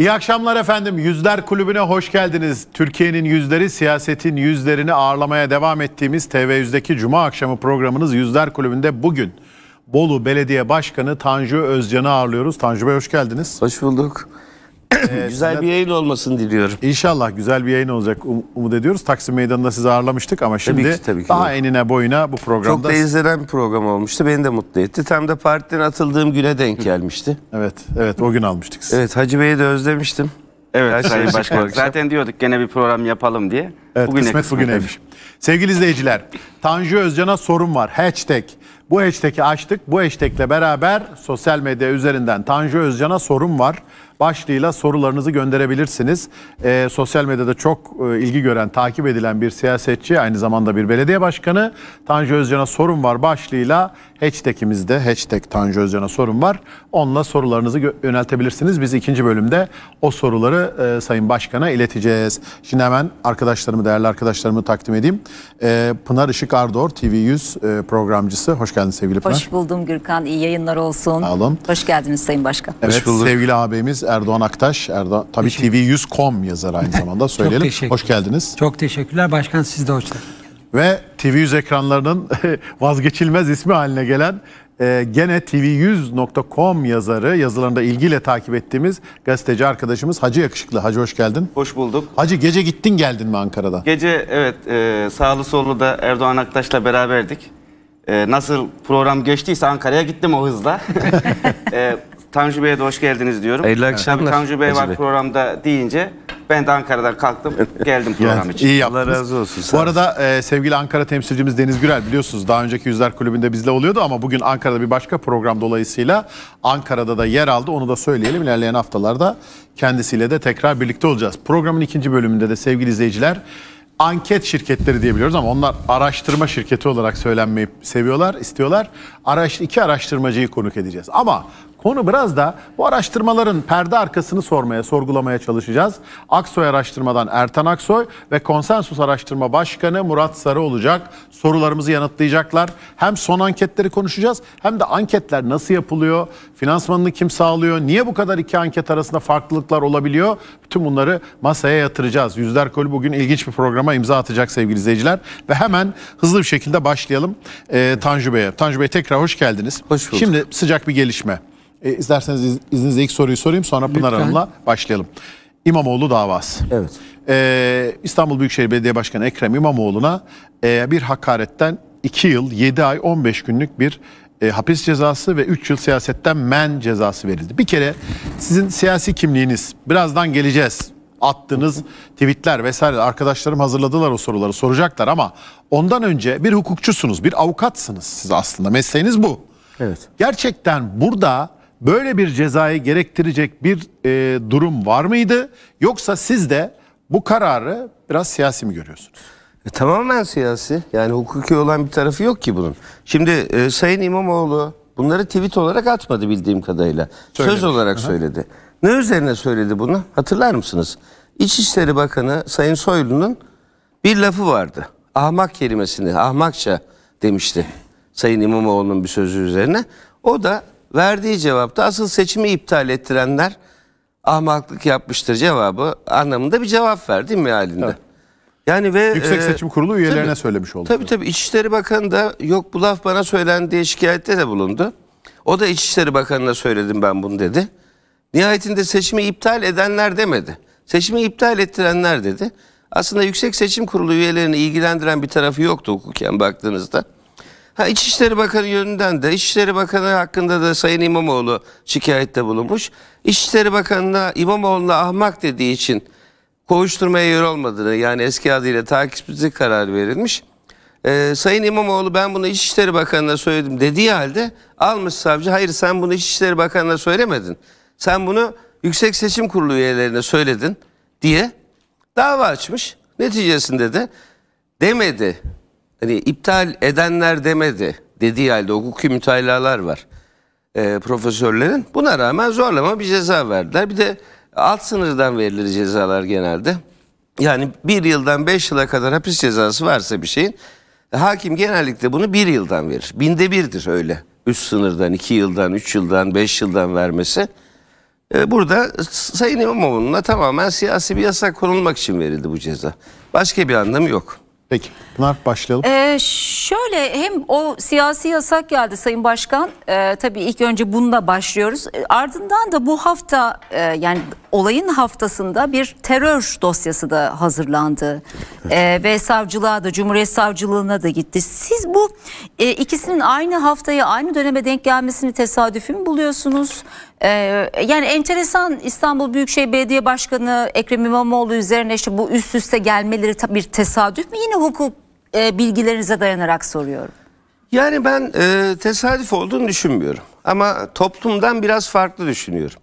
İyi akşamlar efendim. Yüzler Kulübü'ne hoş geldiniz. Türkiye'nin yüzleri, siyasetin yüzlerini ağırlamaya devam ettiğimiz TV100'deki Cuma akşamı programınız Yüzler Kulübü'nde bugün Bolu Belediye Başkanı Tanju Özcan'ı ağırlıyoruz. Tanju Bey hoş geldiniz. Hoş bulduk. Ee, güzel bir yayın olmasını diliyorum. İnşallah güzel bir yayın olacak um- umut ediyoruz. Taksim Meydanı'nda sizi ağırlamıştık ama şimdi Tabii ki, tabii ki. daha enine boyuna bu Çok programda. da izlenen bir program olmuştu. Beni de mutlu etti. Tam da partiden atıldığım güne denk gelmişti. Evet, evet o gün almıştık sizi. Evet Hacı Bey'i de özlemiştim. Evet şey Sayın Başkan. Zaten diyorduk gene bir program yapalım diye. Evet, kısmet bugüneymiş. Sevgili izleyiciler, Tanju Özcan'a sorum var. Hashtag. Bu hashtag'i açtık. Bu hashtagle beraber sosyal medya üzerinden Tanju Özcan'a sorum var başlığıyla sorularınızı gönderebilirsiniz. E, sosyal medyada çok e, ilgi gören, takip edilen bir siyasetçi, aynı zamanda bir belediye başkanı Tanju Özcan'a sorun var başlığıyla Hashtag'imizde hashtag Tanju Özcan'a sorun var. Onunla sorularınızı yöneltebilirsiniz. Biz ikinci bölümde o soruları e, Sayın Başkan'a ileteceğiz. Şimdi hemen arkadaşlarımı, değerli arkadaşlarımı takdim edeyim. E, Pınar Işık Ardor, TV100 e, programcısı. Hoş geldin sevgili Pınar. Hoş buldum Gürkan. İyi yayınlar olsun. Sağ olun. Hoş geldiniz Sayın Başkan. Evet, Hoş sevgili abimiz Erdoğan Aktaş. Erdoğan, tabii TV100.com yazar aynı zamanda söyleyelim. Çok hoş geldiniz. Çok teşekkürler. Başkan siz de hoş geldiniz ve TV100 ekranlarının vazgeçilmez ismi haline gelen e, gene tv100.com yazarı yazılarında ilgiyle takip ettiğimiz gazeteci arkadaşımız Hacı Yakışıklı. Hacı hoş geldin. Hoş bulduk. Hacı gece gittin geldin mi Ankara'da? Gece evet e, sağlı sollu da Erdoğan Aktaş'la beraberdik. E, nasıl program geçtiyse Ankara'ya gittim o hızla. e, Tanju Bey'e de hoş geldiniz diyorum. Hayırlı akşamlar. Tanju Bey var programda deyince ben de Ankara'dan kalktım geldim program için. İyi yaptınız. Allah razı olsun. Bu arada e, sevgili Ankara temsilcimiz Deniz Gürel biliyorsunuz daha önceki Yüzler Kulübü'nde bizle oluyordu ama bugün Ankara'da bir başka program dolayısıyla Ankara'da da yer aldı. Onu da söyleyelim ilerleyen haftalarda kendisiyle de tekrar birlikte olacağız. Programın ikinci bölümünde de sevgili izleyiciler anket şirketleri diyebiliyoruz ama onlar araştırma şirketi olarak söylenmeyi seviyorlar, istiyorlar. Araş, iki araştırmacıyı konuk edeceğiz. Ama Konu biraz da bu araştırmaların perde arkasını sormaya, sorgulamaya çalışacağız. Aksoy Araştırma'dan Ertan Aksoy ve Konsensus Araştırma Başkanı Murat Sarı olacak. Sorularımızı yanıtlayacaklar. Hem son anketleri konuşacağız hem de anketler nasıl yapılıyor, finansmanını kim sağlıyor, niye bu kadar iki anket arasında farklılıklar olabiliyor? Bütün bunları masaya yatıracağız. Yüzler Kolu bugün ilginç bir programa imza atacak sevgili izleyiciler. Ve hemen hızlı bir şekilde başlayalım ee, Tanju Bey'e. Tanju Bey tekrar hoş geldiniz. Hoş bulduk. Şimdi sıcak bir gelişme. E, isterseniz iz, izninizle ilk soruyu sorayım sonra Pınar Hanım'la başlayalım. İmamoğlu davası. Evet. Ee, İstanbul Büyükşehir Belediye Başkanı Ekrem İmamoğlu'na e, bir hakaretten 2 yıl 7 ay 15 günlük bir e, hapis cezası ve 3 yıl siyasetten men cezası verildi. Bir kere sizin siyasi kimliğiniz birazdan geleceğiz. Attığınız tweetler vesaire arkadaşlarım hazırladılar o soruları soracaklar ama ondan önce bir hukukçusunuz, bir avukatsınız siz aslında mesleğiniz bu. Evet. Gerçekten burada böyle bir cezayı gerektirecek bir e, durum var mıydı? Yoksa siz de bu kararı biraz siyasi mi görüyorsunuz? E, tamamen siyasi. Yani hukuki olan bir tarafı yok ki bunun. Şimdi e, Sayın İmamoğlu bunları tweet olarak atmadı bildiğim kadarıyla. Söylemiş. Söz olarak Hı söyledi. Ne üzerine söyledi bunu? Hatırlar mısınız? İçişleri Bakanı Sayın Soylu'nun bir lafı vardı. Ahmak kelimesini ahmakça demişti Sayın İmamoğlu'nun bir sözü üzerine. O da Verdiği cevapta asıl seçimi iptal ettirenler ahmaklık yapmıştır cevabı anlamında bir cevap verdi mi halinde? Yani ve Yüksek e, Seçim Kurulu üyelerine tabii, söylemiş oldu. Tabii tabii İçişleri Bakanı da yok bu laf bana söylendi diye şikayette de bulundu. O da İçişleri Bakanı'na söyledim ben bunu dedi. Nihayetinde seçimi iptal edenler demedi. Seçimi iptal ettirenler dedi. Aslında Yüksek Seçim Kurulu üyelerini ilgilendiren bir tarafı yoktu hukuken baktığınızda. Ha İçişleri Bakanı yönünden de İçişleri Bakanı hakkında da Sayın İmamoğlu şikayette bulunmuş. İçişleri Bakanı'na İmamoğlu'na ahmak dediği için kovuşturmaya yer olmadığını yani eski adıyla takipsizlik karar verilmiş. Ee, Sayın İmamoğlu ben bunu İçişleri Bakanı'na söyledim dediği halde almış savcı hayır sen bunu İçişleri Bakanı'na söylemedin. Sen bunu Yüksek Seçim Kurulu üyelerine söyledin diye dava açmış. Neticesinde de demedi hani iptal edenler demedi dediği halde hukuki mütalalar var e, profesörlerin. Buna rağmen zorlama bir ceza verdiler. Bir de alt sınırdan verilir cezalar genelde. Yani bir yıldan beş yıla kadar hapis cezası varsa bir şeyin hakim genellikle bunu bir yıldan verir. Binde birdir öyle. Üst sınırdan, iki yıldan, üç yıldan, beş yıldan vermesi. E, burada Sayın İmamoğlu'na tamamen siyasi bir yasak konulmak için verildi bu ceza. Başka bir anlamı yok. Peki Pınar başlayalım. Ee, şöyle hem o siyasi yasak geldi Sayın Başkan. Ee, tabii ilk önce bununla başlıyoruz. Ee, ardından da bu hafta e, yani olayın haftasında bir terör dosyası da hazırlandı. Evet. E, ve savcılığa da Cumhuriyet Savcılığına da gitti. Siz bu e, ikisinin aynı haftaya aynı döneme denk gelmesini tesadüfi mü buluyorsunuz? Ee, yani enteresan İstanbul Büyükşehir Belediye Başkanı Ekrem İmamoğlu üzerine işte bu üst üste gelmeleri bir tesadüf mü? Yine hukuk e, bilgilerinize dayanarak soruyorum. Yani ben e, tesadüf olduğunu düşünmüyorum. Ama toplumdan biraz farklı düşünüyorum.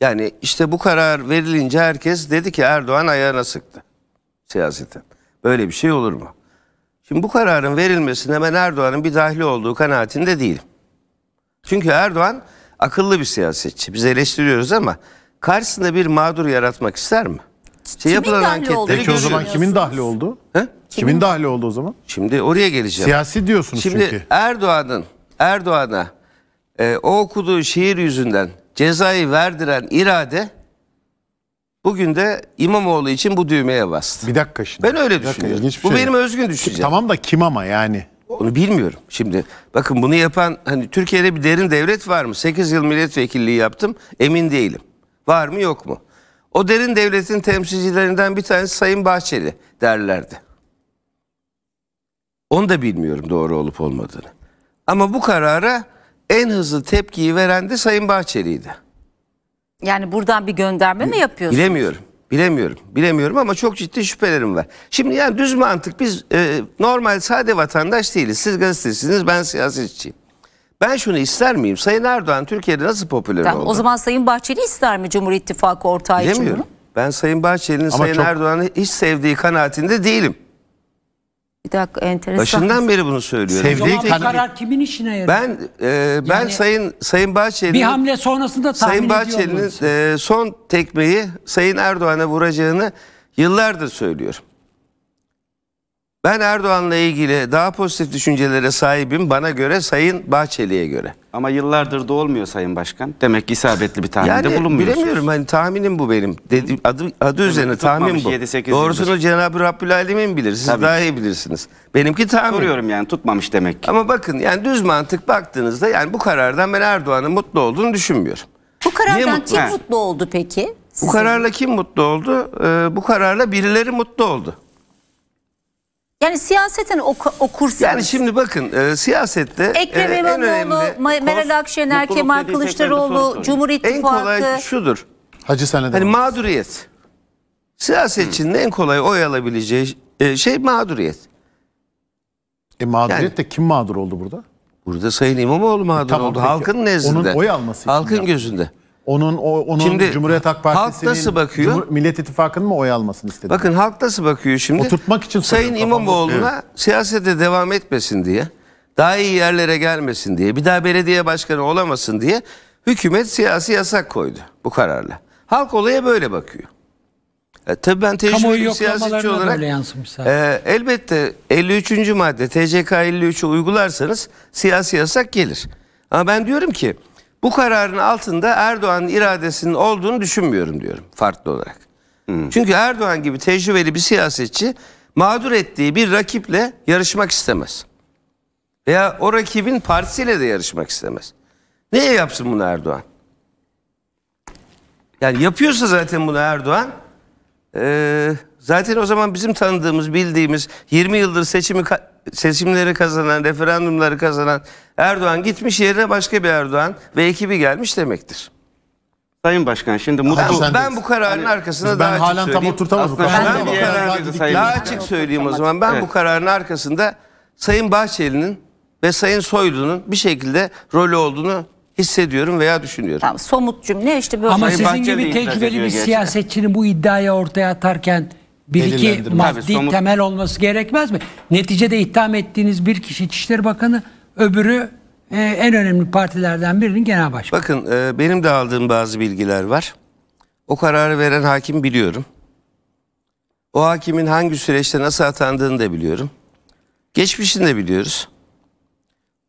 Yani işte bu karar verilince herkes dedi ki Erdoğan ayağına sıktı siyaseten. Böyle bir şey olur mu? Şimdi bu kararın verilmesine ben Erdoğan'ın bir dahili olduğu kanaatinde değilim. Çünkü Erdoğan akıllı bir siyasetçi. Biz eleştiriyoruz ama karşısında bir mağdur yaratmak ister mi? Şey yapılan anketleri Peki o zaman kimin dahli oldu? He? Kimin? kimin dahli oldu o zaman? Şimdi oraya geleceğim. Siyasi diyorsunuz Şimdi çünkü. Şimdi Erdoğan'ın Erdoğan'a e, o okuduğu şiir yüzünden cezayı verdiren irade Bugün de İmamoğlu için bu düğmeye bastı. Bir dakika şimdi. Ben öyle düşünüyorum. Dakika, bu şey benim yok. özgün düşüncem. Tamam da kim ama yani? Onu bilmiyorum. Şimdi bakın bunu yapan hani Türkiye'de bir derin devlet var mı? 8 yıl milletvekilliği yaptım. Emin değilim. Var mı yok mu? O derin devletin temsilcilerinden bir tanesi Sayın Bahçeli derlerdi. Onu da bilmiyorum doğru olup olmadığını. Ama bu karara en hızlı tepkiyi veren de Sayın Bahçeli'ydi. Yani buradan bir gönderme mi yapıyorsunuz? Bilemiyorum. Bilemiyorum. Bilemiyorum ama çok ciddi şüphelerim var. Şimdi yani düz mantık biz e, normal sade vatandaş değiliz. Siz gazetecisiniz ben siyasetçiyim. Ben şunu ister miyim? Sayın Erdoğan Türkiye'de nasıl popüler tamam, oldu? O zaman Sayın Bahçeli ister mi Cumhur İttifakı ortağı Bilemiyorum. için bunu? Ben Sayın Bahçeli'nin Sayın çok... Erdoğan'ı hiç sevdiği kanaatinde değilim. Bir dakika enteresan. Başından beri bunu söylüyorum. Sevdiği Sevdiği Ama karar kimin işine yarar? Ben e, ben Yani- Sayın Sayın Bahçeli'nin bir hamle sonrasında tahmin Sayın Bahçeli'nin e, son tekmeyi Sayın Erdoğan'a vuracağını yıllardır söylüyorum. Ben Erdoğan'la ilgili daha pozitif düşüncelere sahibim bana göre Sayın Bahçeli'ye göre. Ama yıllardır da olmuyor Sayın Başkan. Demek ki isabetli bir tahminde yani, bulunmuyorsunuz. Bilemiyorum hani tahminim bu benim. Dedi, adı adı Demek üzerine tahmin bu. 7, Doğrusunu Cenab-ı Rabbül Alemin bilir. Siz Tabii. daha iyi bilirsiniz. Benimki tahmin. Soruyorum yani tutmamış demek ki. Ama bakın yani düz mantık baktığınızda yani bu karardan ben Erdoğan'ın mutlu olduğunu düşünmüyorum. Bu karardan mutlu? kim ha. mutlu oldu peki? Sizin? Bu kararla kim mutlu oldu? Ee, bu kararla birileri mutlu oldu. Yani siyaseten ok okursanız. Yani şimdi bakın e, siyasette e, Ekrem e, İmamoğlu, önemli, Meral Akşener, Kemal Kılıçdaroğlu, Cumhur İttifakı. En kolay şudur. Hacı senede. Hani mağduriyet. Siyasetçinin hmm. en kolay oy alabileceği e, şey mağduriyet. E mağduriyet yani, de kim mağdur oldu burada? Burada Sayın İmamoğlu mağdur e, tamam, oldu. Peki. Halkın nezdinde. Onun oy alması Halkın gözünde. Onun o, onun şimdi, Cumhuriyet Halk Partisi'nin nasıl bakıyor? Cumhur, Millet İttifakı'nın mı oy almasını istedi? Bakın halk nasıl bakıyor şimdi? Oturtmak için Sayın İmamoğlu'na evet. siyasete devam etmesin diye, daha iyi yerlere gelmesin diye, bir daha belediye başkanı olamasın diye hükümet siyasi yasak koydu bu kararla. Halk olaya böyle bakıyor. E, tabii ben tecrübeli bir siyasetçi olarak e, elbette 53. madde TCK 53'ü uygularsanız siyasi yasak gelir. Ama ben diyorum ki bu kararın altında Erdoğan'ın iradesinin olduğunu düşünmüyorum diyorum farklı olarak. Hmm. Çünkü Erdoğan gibi tecrübeli bir siyasetçi mağdur ettiği bir rakiple yarışmak istemez. Veya o rakibin partisiyle de yarışmak istemez. Niye yapsın bunu Erdoğan? Yani yapıyorsa zaten bunu Erdoğan e, zaten o zaman bizim tanıdığımız, bildiğimiz 20 yıldır seçimi seçimleri kazanan, referandumları kazanan Erdoğan gitmiş yerine başka bir Erdoğan ve ekibi gelmiş demektir. Sayın Başkan şimdi mutlu... Ben, ben, bu kararın hani, arkasında daha açık söyleyeyim. Ben halen tam oturtamadım. Ben bu kararın daha açık söyleyeyim o zaman. Ben evet. bu kararın arkasında Sayın Bahçeli'nin ve Sayın Soylu'nun bir şekilde rolü olduğunu hissediyorum veya düşünüyorum. Tamam, somut cümle işte böyle. Ama Sayın sizin Bahçeli gibi tecrübeli bir siyasetçinin bu iddiayı ortaya atarken bir iki maddi Tabii, somut... temel olması gerekmez mi? Neticede itham ettiğiniz bir kişi İçişleri Bakanı, öbürü e, en önemli partilerden birinin genel başkanı. Bakın e, benim de aldığım bazı bilgiler var. O kararı veren hakim biliyorum. O hakimin hangi süreçte nasıl atandığını da biliyorum. Geçmişini de biliyoruz.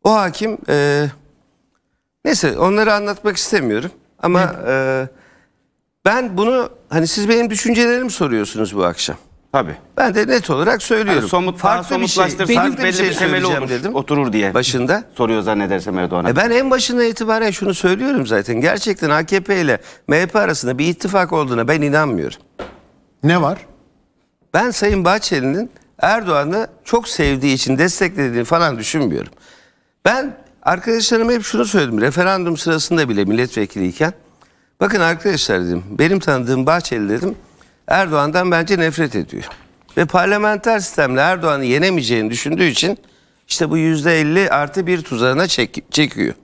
O hakim e, neyse onları anlatmak istemiyorum ama... Evet. E, ben bunu hani siz benim düşüncelerimi soruyorsunuz bu akşam. Tabii. Ben de net olarak söylüyorum. Yani somut, Farklı bir şey. Benim de bir şey temeli olur, dedim. Oturur diye. Başında. Soruyor zannedersem Erdoğan'a. E ben en başından itibaren şunu söylüyorum zaten. Gerçekten AKP ile MHP arasında bir ittifak olduğuna ben inanmıyorum. Ne var? Ben Sayın Bahçeli'nin Erdoğan'ı çok sevdiği için desteklediğini falan düşünmüyorum. Ben arkadaşlarıma hep şunu söyledim. Referandum sırasında bile milletvekiliyken Bakın arkadaşlar dedim benim tanıdığım Bahçeli dedim Erdoğan'dan bence nefret ediyor. Ve parlamenter sistemle Erdoğan'ı yenemeyeceğini düşündüğü için işte bu yüzde elli artı bir tuzağına çek, çekiyor.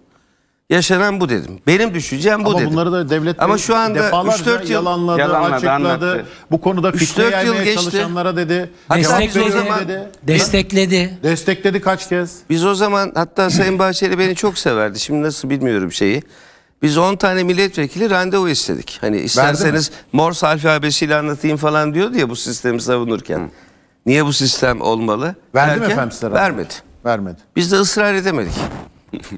Yaşanan bu dedim. Benim düşüncem bu Ama dedim. Ama bunları da devlet Ama şu anda 3-4 yıl yalanladı, yalanladı açıkladı. Anlattı. Bu konuda fitne yaymaya geçti. çalışanlara dedi. Destekledi, zaman, destekledi. Destekledi kaç kez. Biz o zaman hatta Sayın Bahçeli beni çok severdi. Şimdi nasıl bilmiyorum şeyi. Biz 10 tane milletvekili randevu istedik. Hani isterseniz Morse alfabesiyle anlatayım falan diyor diye bu sistemi savunurken. Hı. Niye bu sistem olmalı? Verdi Derken, mi efendim size Vermedi. Vermedi. Biz de ısrar edemedik.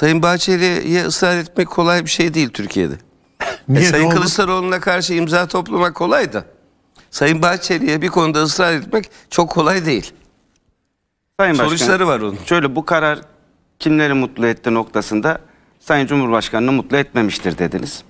Sayın Bahçeli'ye ısrar etmek kolay bir şey değil Türkiye'de. Niye, e, Sayın Kılıçdaroğlu'na karşı imza toplamak kolay da. Sayın Bahçeli'ye bir konuda ısrar etmek çok kolay değil. Sayın Sonuçları Başkan, var onun. Şöyle bu karar kimleri mutlu etti noktasında Sayın Cumhurbaşkanı'nı mutlu etmemiştir dediniz.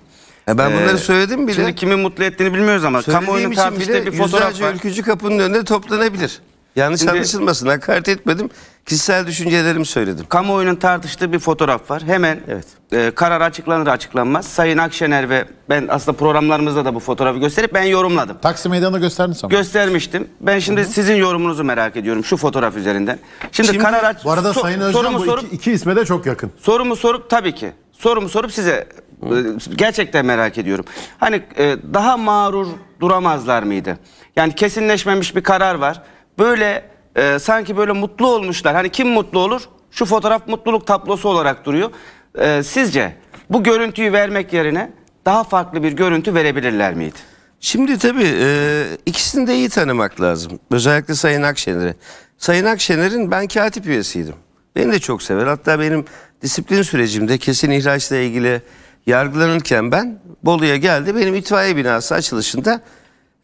E ben ee, bunları ee, söyledim bile. Şimdi kimi mutlu ettiğini bilmiyoruz ama kamuoyunun tartıştığı bir fotoğraf var. Yüzlerce ülkücü kapının önünde toplanabilir. Yanlış Şimdi, anlaşılmasın. Hakaret etmedim. Kişisel düşüncelerimi söyledim. Kamuoyunun tartıştığı bir fotoğraf var. Hemen evet. e, karar açıklanır açıklanmaz. Sayın Akşener ve ben aslında programlarımızda da bu fotoğrafı gösterip ben yorumladım. Taksim Meydanı'nda gösterdin sanırım. Göstermiştim. Ben şimdi Hı-hı. sizin yorumunuzu merak ediyorum şu fotoğraf üzerinden. Şimdi, şimdi karar aç... Bu arada so- Sayın Özcan bu sorup, iki, iki isme de çok yakın. Sorumu sorup tabii ki. Sorumu sorup size Hı. E, gerçekten merak ediyorum. Hani e, daha mağrur duramazlar mıydı? Yani kesinleşmemiş bir karar var böyle e, sanki böyle mutlu olmuşlar. Hani kim mutlu olur? Şu fotoğraf mutluluk tablosu olarak duruyor. E, sizce bu görüntüyü vermek yerine daha farklı bir görüntü verebilirler miydi? Şimdi tabii e, ikisini de iyi tanımak lazım. Özellikle Sayın Akşener'i. Sayın Akşener'in ben katip üyesiydim. Beni de çok sever. Hatta benim disiplin sürecimde kesin ihraçla ilgili yargılanırken ben Bolu'ya geldi. Benim itfaiye binası açılışında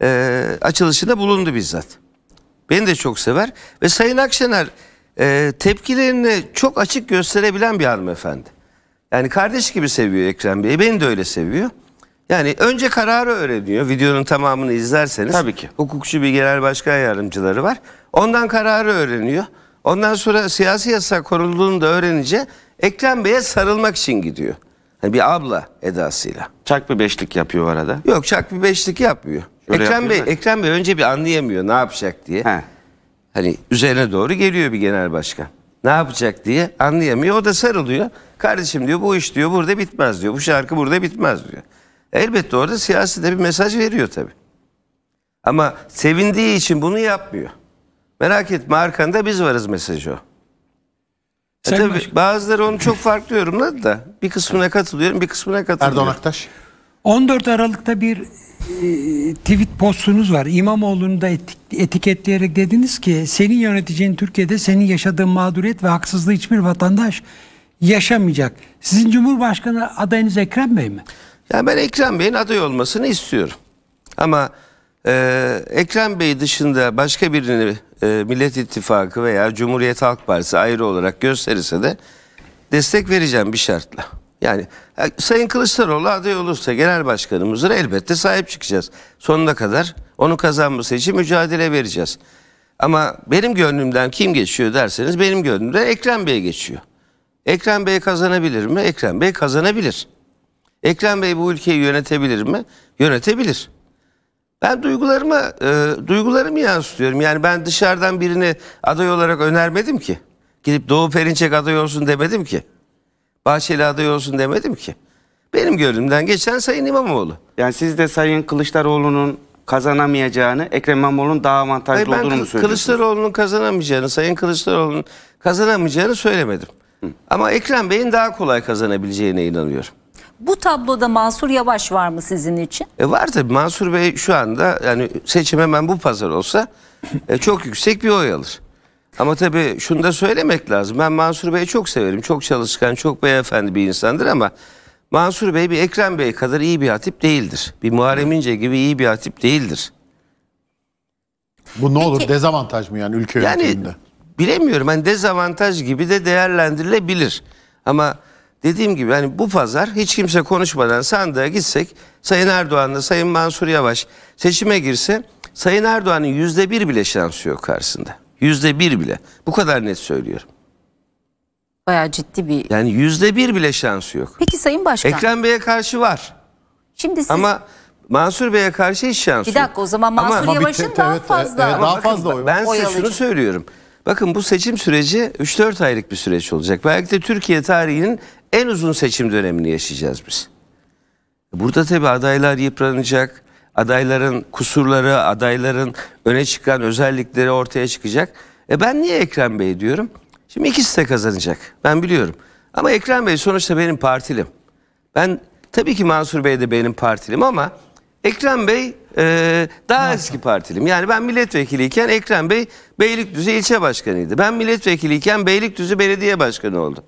e, açılışında bulundu bizzat. Beni de çok sever. Ve Sayın Akşener e, tepkilerini çok açık gösterebilen bir hanımefendi. Yani kardeş gibi seviyor Ekrem Bey'i. E, beni de öyle seviyor. Yani önce kararı öğreniyor. Videonun tamamını izlerseniz. Tabii ki. Hukukçu bir genel başkan yardımcıları var. Ondan kararı öğreniyor. Ondan sonra siyasi yasa konulduğunu da öğrenince Ekrem Bey'e sarılmak için gidiyor. Hani bir abla edasıyla. Çak bir beşlik yapıyor arada. Yok çak bir beşlik yapmıyor. Ekrem Bey, Ekrem Bey önce bir anlayamıyor ne yapacak diye. He. Hani üzerine doğru geliyor bir genel başkan. Ne yapacak diye anlayamıyor. O da sarılıyor. Kardeşim diyor bu iş diyor burada bitmez diyor. Bu şarkı burada bitmez diyor. Elbette orada siyasi de bir mesaj veriyor tabii. Ama sevindiği için bunu yapmıyor. Merak etme arkanda biz varız mesajı o. E Sen tabii başkan. bazıları onu çok farklı yorumladı da bir kısmına katılıyorum bir kısmına katılıyorum. Erdoğan Aktaş. 14 Aralık'ta bir e, tweet postunuz var. İmamoğlu'nu da etiketleyerek dediniz ki senin yöneteceğin Türkiye'de senin yaşadığın mağduriyet ve haksızlığı hiçbir vatandaş yaşamayacak. Sizin Cumhurbaşkanı adayınız Ekrem Bey mi? Yani ben Ekrem Bey'in aday olmasını istiyorum. Ama e, Ekrem Bey dışında başka birini e, Millet İttifakı veya Cumhuriyet Halk Partisi ayrı olarak gösterirse de destek vereceğim bir şartla. Yani e, Sayın Kılıçdaroğlu aday olursa genel başkanımızdır elbette sahip çıkacağız. Sonuna kadar onu kazanması için mücadele vereceğiz. Ama benim gönlümden kim geçiyor derseniz benim gönlümden Ekrem Bey geçiyor. Ekrem Bey kazanabilir mi? Ekrem Bey kazanabilir. Ekrem Bey bu ülkeyi yönetebilir mi? Yönetebilir. Ben duygularımı e, duygularımı yansıtıyorum. Yani ben dışarıdan birini aday olarak önermedim ki. Gidip Doğu Perinçek aday olsun demedim ki. Bahçeli aday olsun demedim ki. Benim gönlümden geçen Sayın İmamoğlu. Yani siz de Sayın Kılıçdaroğlu'nun kazanamayacağını, Ekrem İmamoğlu'nun daha avantajlı Hayır, olduğunu mu söylüyorsunuz? Kılıçdaroğlu'nun kazanamayacağını, Sayın Kılıçdaroğlu'nun kazanamayacağını söylemedim. Hı. Ama Ekrem Bey'in daha kolay kazanabileceğine inanıyorum. Bu tabloda Mansur Yavaş var mı sizin için? E var tabii. Mansur Bey şu anda yani seçim hemen bu pazar olsa e, çok yüksek bir oy alır. Ama tabii şunu da söylemek lazım. Ben Mansur Bey'i çok severim. Çok çalışkan, çok beyefendi bir insandır ama Mansur Bey bir Ekrem Bey kadar iyi bir hatip değildir. Bir Muharrem İnce gibi iyi bir hatip değildir. Bu ne Peki. olur dezavantaj mı yani ülke yani, yönetiminde? Bilemiyorum. Hani dezavantaj gibi de değerlendirilebilir. Ama dediğim gibi yani bu pazar hiç kimse konuşmadan sandığa gitsek Sayın Erdoğan'la Sayın Mansur Yavaş seçime girse Sayın Erdoğan'ın yüzde bir bile şansı yok karşısında. Yüzde bir bile. Bu kadar net söylüyorum. Bayağı ciddi bir... Yani yüzde bir bile şansı yok. Peki Sayın Başkan. Ekrem Bey'e karşı var. Şimdi siz... Ama Mansur Bey'e karşı hiç şansı yok. Bir dakika o zaman Mansur ama, Yavaş'ın daha evet, fazla. Evet, daha fazla oy Ben size şunu söylüyorum. Bakın bu seçim süreci 3-4 aylık bir süreç olacak. Belki de Türkiye tarihinin en uzun seçim dönemini yaşayacağız biz. Burada tabii adaylar yıpranacak adayların kusurları, adayların öne çıkan özellikleri ortaya çıkacak. E ben niye Ekrem Bey diyorum? Şimdi ikisi de kazanacak. Ben biliyorum. Ama Ekrem Bey sonuçta benim partilim. Ben tabii ki Mansur Bey de benim partilim ama Ekrem Bey e, daha Nasıl? eski partilim. Yani ben milletvekiliyken Ekrem Bey Beylikdüzü ilçe başkanıydı. Ben milletvekiliyken Beylikdüzü belediye başkanı oldum.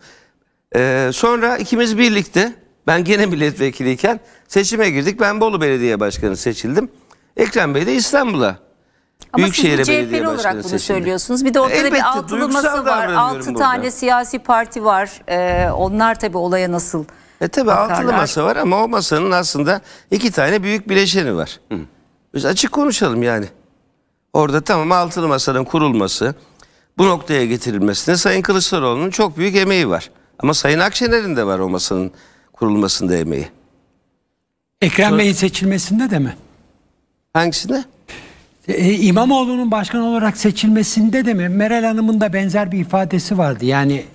E, sonra ikimiz birlikte ben gene milletvekiliyken seçime girdik. Ben Bolu Belediye Başkanı seçildim. Ekrem Bey de İstanbul'a. Ama Büyükşehir siz CHP'li olarak bunu seçildi. söylüyorsunuz. Bir de ortada Elbette, bir altılı var. Altı burada. tane siyasi parti var. Ee, onlar tabii olaya nasıl E tabii bakarlar? altılı masa var ama o masanın aslında iki tane büyük bileşeni var. Hı. Biz açık konuşalım yani. Orada tamam altılı masanın kurulması, bu noktaya getirilmesine Sayın Kılıçdaroğlu'nun çok büyük emeği var. Ama Sayın Akşener'in de var o masanın kurulmasında emeği. Ekrem Bey'in seçilmesinde de mi? Hangisinde? E, İmamoğlu'nun başkan olarak seçilmesinde de mi? Meral Hanım'ın da benzer bir ifadesi vardı. Yani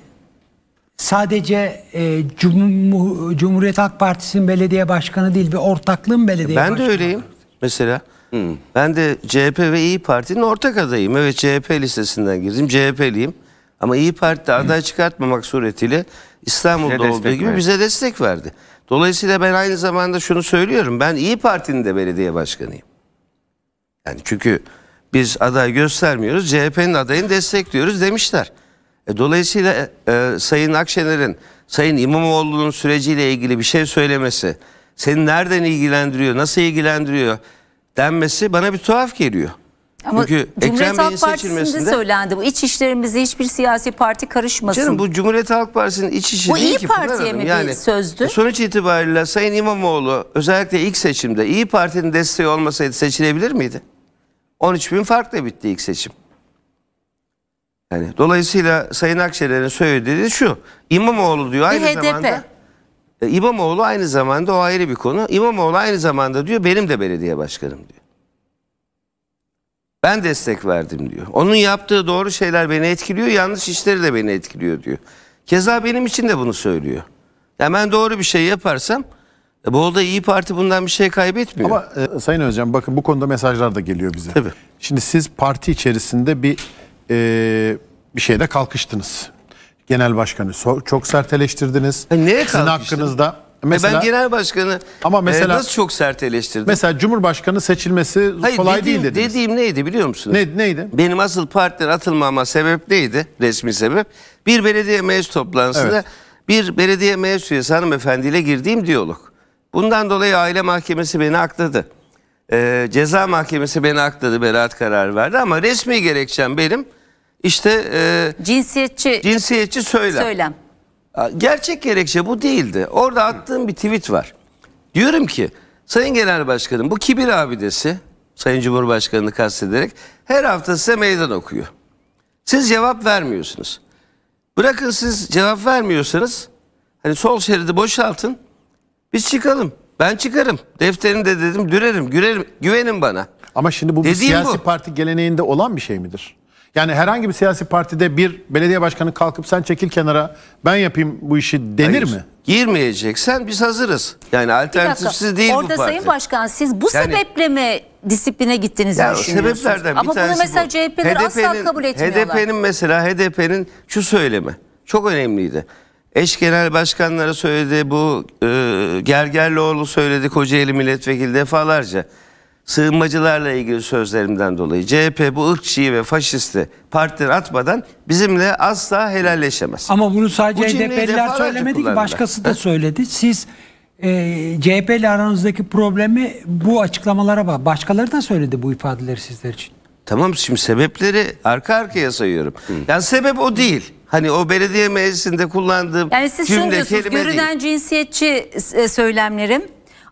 sadece e, Cum Cumhuriyet Halk Partisi'nin belediye başkanı değil bir ortaklığın belediye ben başkanı. Ben de öyleyim mesela. Hmm. Ben de CHP ve İyi Parti'nin ortak adayım. Evet CHP listesinden girdim. CHP'liyim. Ama İyi Parti de aday çıkartmamak suretiyle İstanbul'da bize olduğu gibi bize destek verdi. Dolayısıyla ben aynı zamanda şunu söylüyorum. Ben İyi Parti'nin de belediye başkanıyım. Yani çünkü biz aday göstermiyoruz. CHP'nin adayını destekliyoruz demişler. E, dolayısıyla e, e, Sayın Akşener'in, Sayın İmamoğlu'nun süreciyle ilgili bir şey söylemesi, seni nereden ilgilendiriyor, nasıl ilgilendiriyor denmesi bana bir tuhaf geliyor. Ama Çünkü Cumhuriyet Ekrem Halk Bey'in seçilmesinde söylendi bu. İç işlerimizi hiçbir siyasi parti karışmasın. Canım bu Cumhuriyet Halk Partisi'nin iç işi bu değil İyi ki. Bu İyi Parti'ye mi yani, bir sözdü? Sonuç itibariyle Sayın İmamoğlu özellikle ilk seçimde İyi Parti'nin desteği olmasaydı seçilebilir miydi? 13 bin farkla bitti ilk seçim. Yani dolayısıyla Sayın Akşener'in söylediği şu. İmamoğlu diyor aynı HDP. zamanda. E, İmamoğlu aynı zamanda o ayrı bir konu. İmamoğlu aynı zamanda diyor benim de belediye başkanım diyor. Ben destek verdim diyor. Onun yaptığı doğru şeyler beni etkiliyor, yanlış işleri de beni etkiliyor diyor. Keza benim için de bunu söylüyor. Yani ben doğru bir şey yaparsam e, Bolu'da iyi Parti bundan bir şey kaybetmiyor. Ama e, Sayın Özcan bakın bu konuda mesajlar da geliyor bize. Tabii. Şimdi siz parti içerisinde bir e, bir şeyde kalkıştınız. Genel başkanı so çok sert eleştirdiniz. E, neye Sizin hakkınızda e mesela, ben genel başkanı ama e, mesela, nasıl çok sert eleştirdim. Mesela Cumhurbaşkanı seçilmesi Hayır, kolay dediğim, değil dediniz. Dediğim neydi biliyor musunuz? Ne, neydi? Benim asıl partiden atılmama sebep neydi? Resmi sebep. Bir belediye meclis toplantısında evet. bir belediye meclis üyesi hanımefendiyle girdiğim diyalog. Bundan dolayı aile mahkemesi beni akladı. E, ceza mahkemesi beni akladı, beraat kararı verdi ama resmi gerekçem benim İşte e, cinsiyetçi cinsiyetçi söylem. söylem. Gerçek gerekçe bu değildi. Orada attığım bir tweet var. Diyorum ki Sayın Genel Başkanım bu kibir abidesi Sayın Cumhurbaşkanı'nı kastederek her hafta size meydan okuyor. Siz cevap vermiyorsunuz. Bırakın siz cevap vermiyorsanız hani sol şeridi boşaltın biz çıkalım. Ben çıkarım. Defterini de dedim dürerim, gürerim, güvenin bana. Ama şimdi bu Dediğim bir siyasi bu. parti geleneğinde olan bir şey midir? Yani herhangi bir siyasi partide bir belediye başkanı kalkıp sen çekil kenara ben yapayım bu işi denir Hayır. mi? Girmeyeceksen biz hazırız. Yani alternatifsiz değil Orada bu parti. Orada Sayın Başkan siz bu yani, sebeple mi disipline gittiniz ya düşünüyorsunuz? Sebeplerden bir Ama bunu mesela bu. CHP'ler asla kabul etmiyorlar. HDP'nin mesela HDP'nin şu söylemi çok önemliydi. Eş genel başkanlara söyledi bu e, Gergerlioğlu söyledi Kocaeli milletvekili defalarca sığınmacılarla ilgili sözlerimden dolayı CHP bu ırkçıyı ve faşisti partiden atmadan bizimle asla helalleşemez. Ama bunu sadece bu HDP'liler söylemedi ki başkası da söyledi. Siz e, CHP ile aranızdaki problemi bu açıklamalara bak. Başkaları da söyledi bu ifadeleri sizler için. Tamam şimdi sebepleri arka arkaya sayıyorum. Hı. Yani sebep o değil. Hani o belediye meclisinde kullandığım yani siz cümle kelime görünen değil. görünen cinsiyetçi e, söylemlerim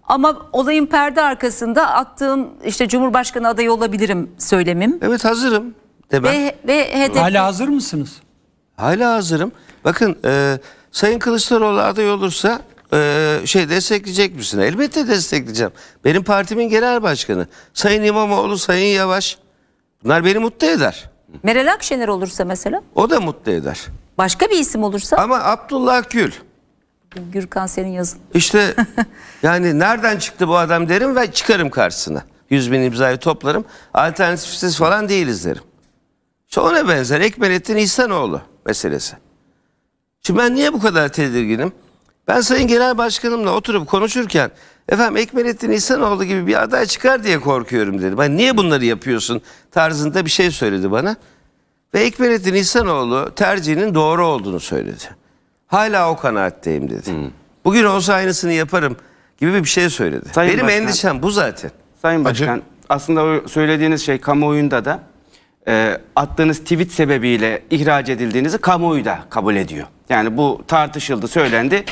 ama olayın perde arkasında attığım işte Cumhurbaşkanı adayı olabilirim söylemim. Evet hazırım Ve, ve hedef... Hala hazır mısınız? Hala hazırım. Bakın e, Sayın Kılıçdaroğlu aday olursa e, şey destekleyecek misin? Elbette destekleyeceğim. Benim partimin genel başkanı. Sayın İmamoğlu, Sayın Yavaş. Bunlar beni mutlu eder. Meral Akşener olursa mesela? O da mutlu eder. Başka bir isim olursa? Ama Abdullah Gül. Gürkan senin yazın. İşte yani nereden çıktı bu adam derim ve çıkarım karşısına. yüz bin imzayı toplarım. Alternatifsiz falan değiliz derim. İşte benzer Ekmelettin İhsanoğlu meselesi. Şimdi ben niye bu kadar tedirginim? Ben Sayın Genel Başkanımla oturup konuşurken efendim Ekmelettin İhsanoğlu gibi bir aday çıkar diye korkuyorum dedim. Hani niye bunları yapıyorsun tarzında bir şey söyledi bana. Ve Ekmelettin İhsanoğlu tercihinin doğru olduğunu söyledi. Hala o kanaatteyim dedi. Hmm. Bugün olsa aynısını yaparım gibi bir şey söyledi. Sayın Benim Başkan, endişem bu zaten. Sayın Başkan Acı. aslında o söylediğiniz şey kamuoyunda da e, attığınız tweet sebebiyle ihraç edildiğinizi kamuoyu da kabul ediyor. Yani bu tartışıldı, söylendi.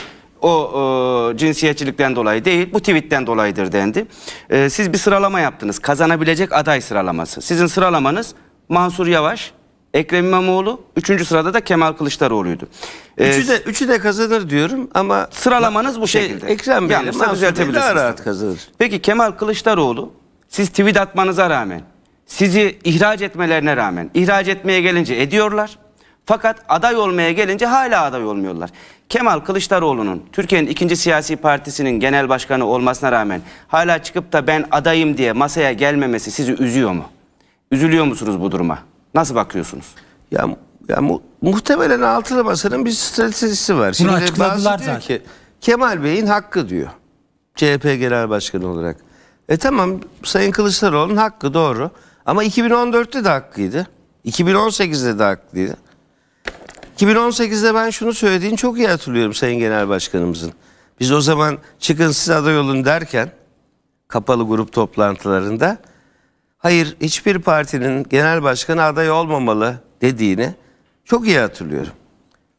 O e, cinsiyetçilikten dolayı değil, bu tweetten dolayıdır dendi. E, siz bir sıralama yaptınız. Kazanabilecek aday sıralaması. Sizin sıralamanız Mansur Yavaş, Ekrem İmamoğlu, üçüncü sırada da Kemal Kılıçdaroğlu'ydu. Ee, üçü, de, üçü de kazanır diyorum ama... Sıralamanız bu şey, şekilde. Ekrem Bey'le Mansur Bey daha rahat kazanır. Peki Kemal Kılıçdaroğlu, siz tweet atmanıza rağmen, sizi ihraç etmelerine rağmen, ihraç etmeye gelince ediyorlar. Fakat aday olmaya gelince hala aday olmuyorlar. Kemal Kılıçdaroğlu'nun Türkiye'nin ikinci siyasi partisinin genel başkanı olmasına rağmen hala çıkıp da ben adayım diye masaya gelmemesi sizi üzüyor mu? Üzülüyor musunuz bu duruma? Nasıl bakıyorsunuz? Ya, ya mu, muhtemelen altılı masanın bir stratejisi var. Bunu Şimdi bazı diyor zaten. ki Kemal Bey'in hakkı diyor. CHP Genel Başkanı olarak. E tamam Sayın Kılıçdaroğlu'nun hakkı doğru. Ama 2014'te de hakkıydı. 2018'de de hakkıydı. 2018'de ben şunu söylediğini çok iyi hatırlıyorum Sayın Genel Başkanımızın. Biz o zaman çıkın siz aday olun derken kapalı grup toplantılarında hayır hiçbir partinin genel başkanı aday olmamalı dediğini çok iyi hatırlıyorum.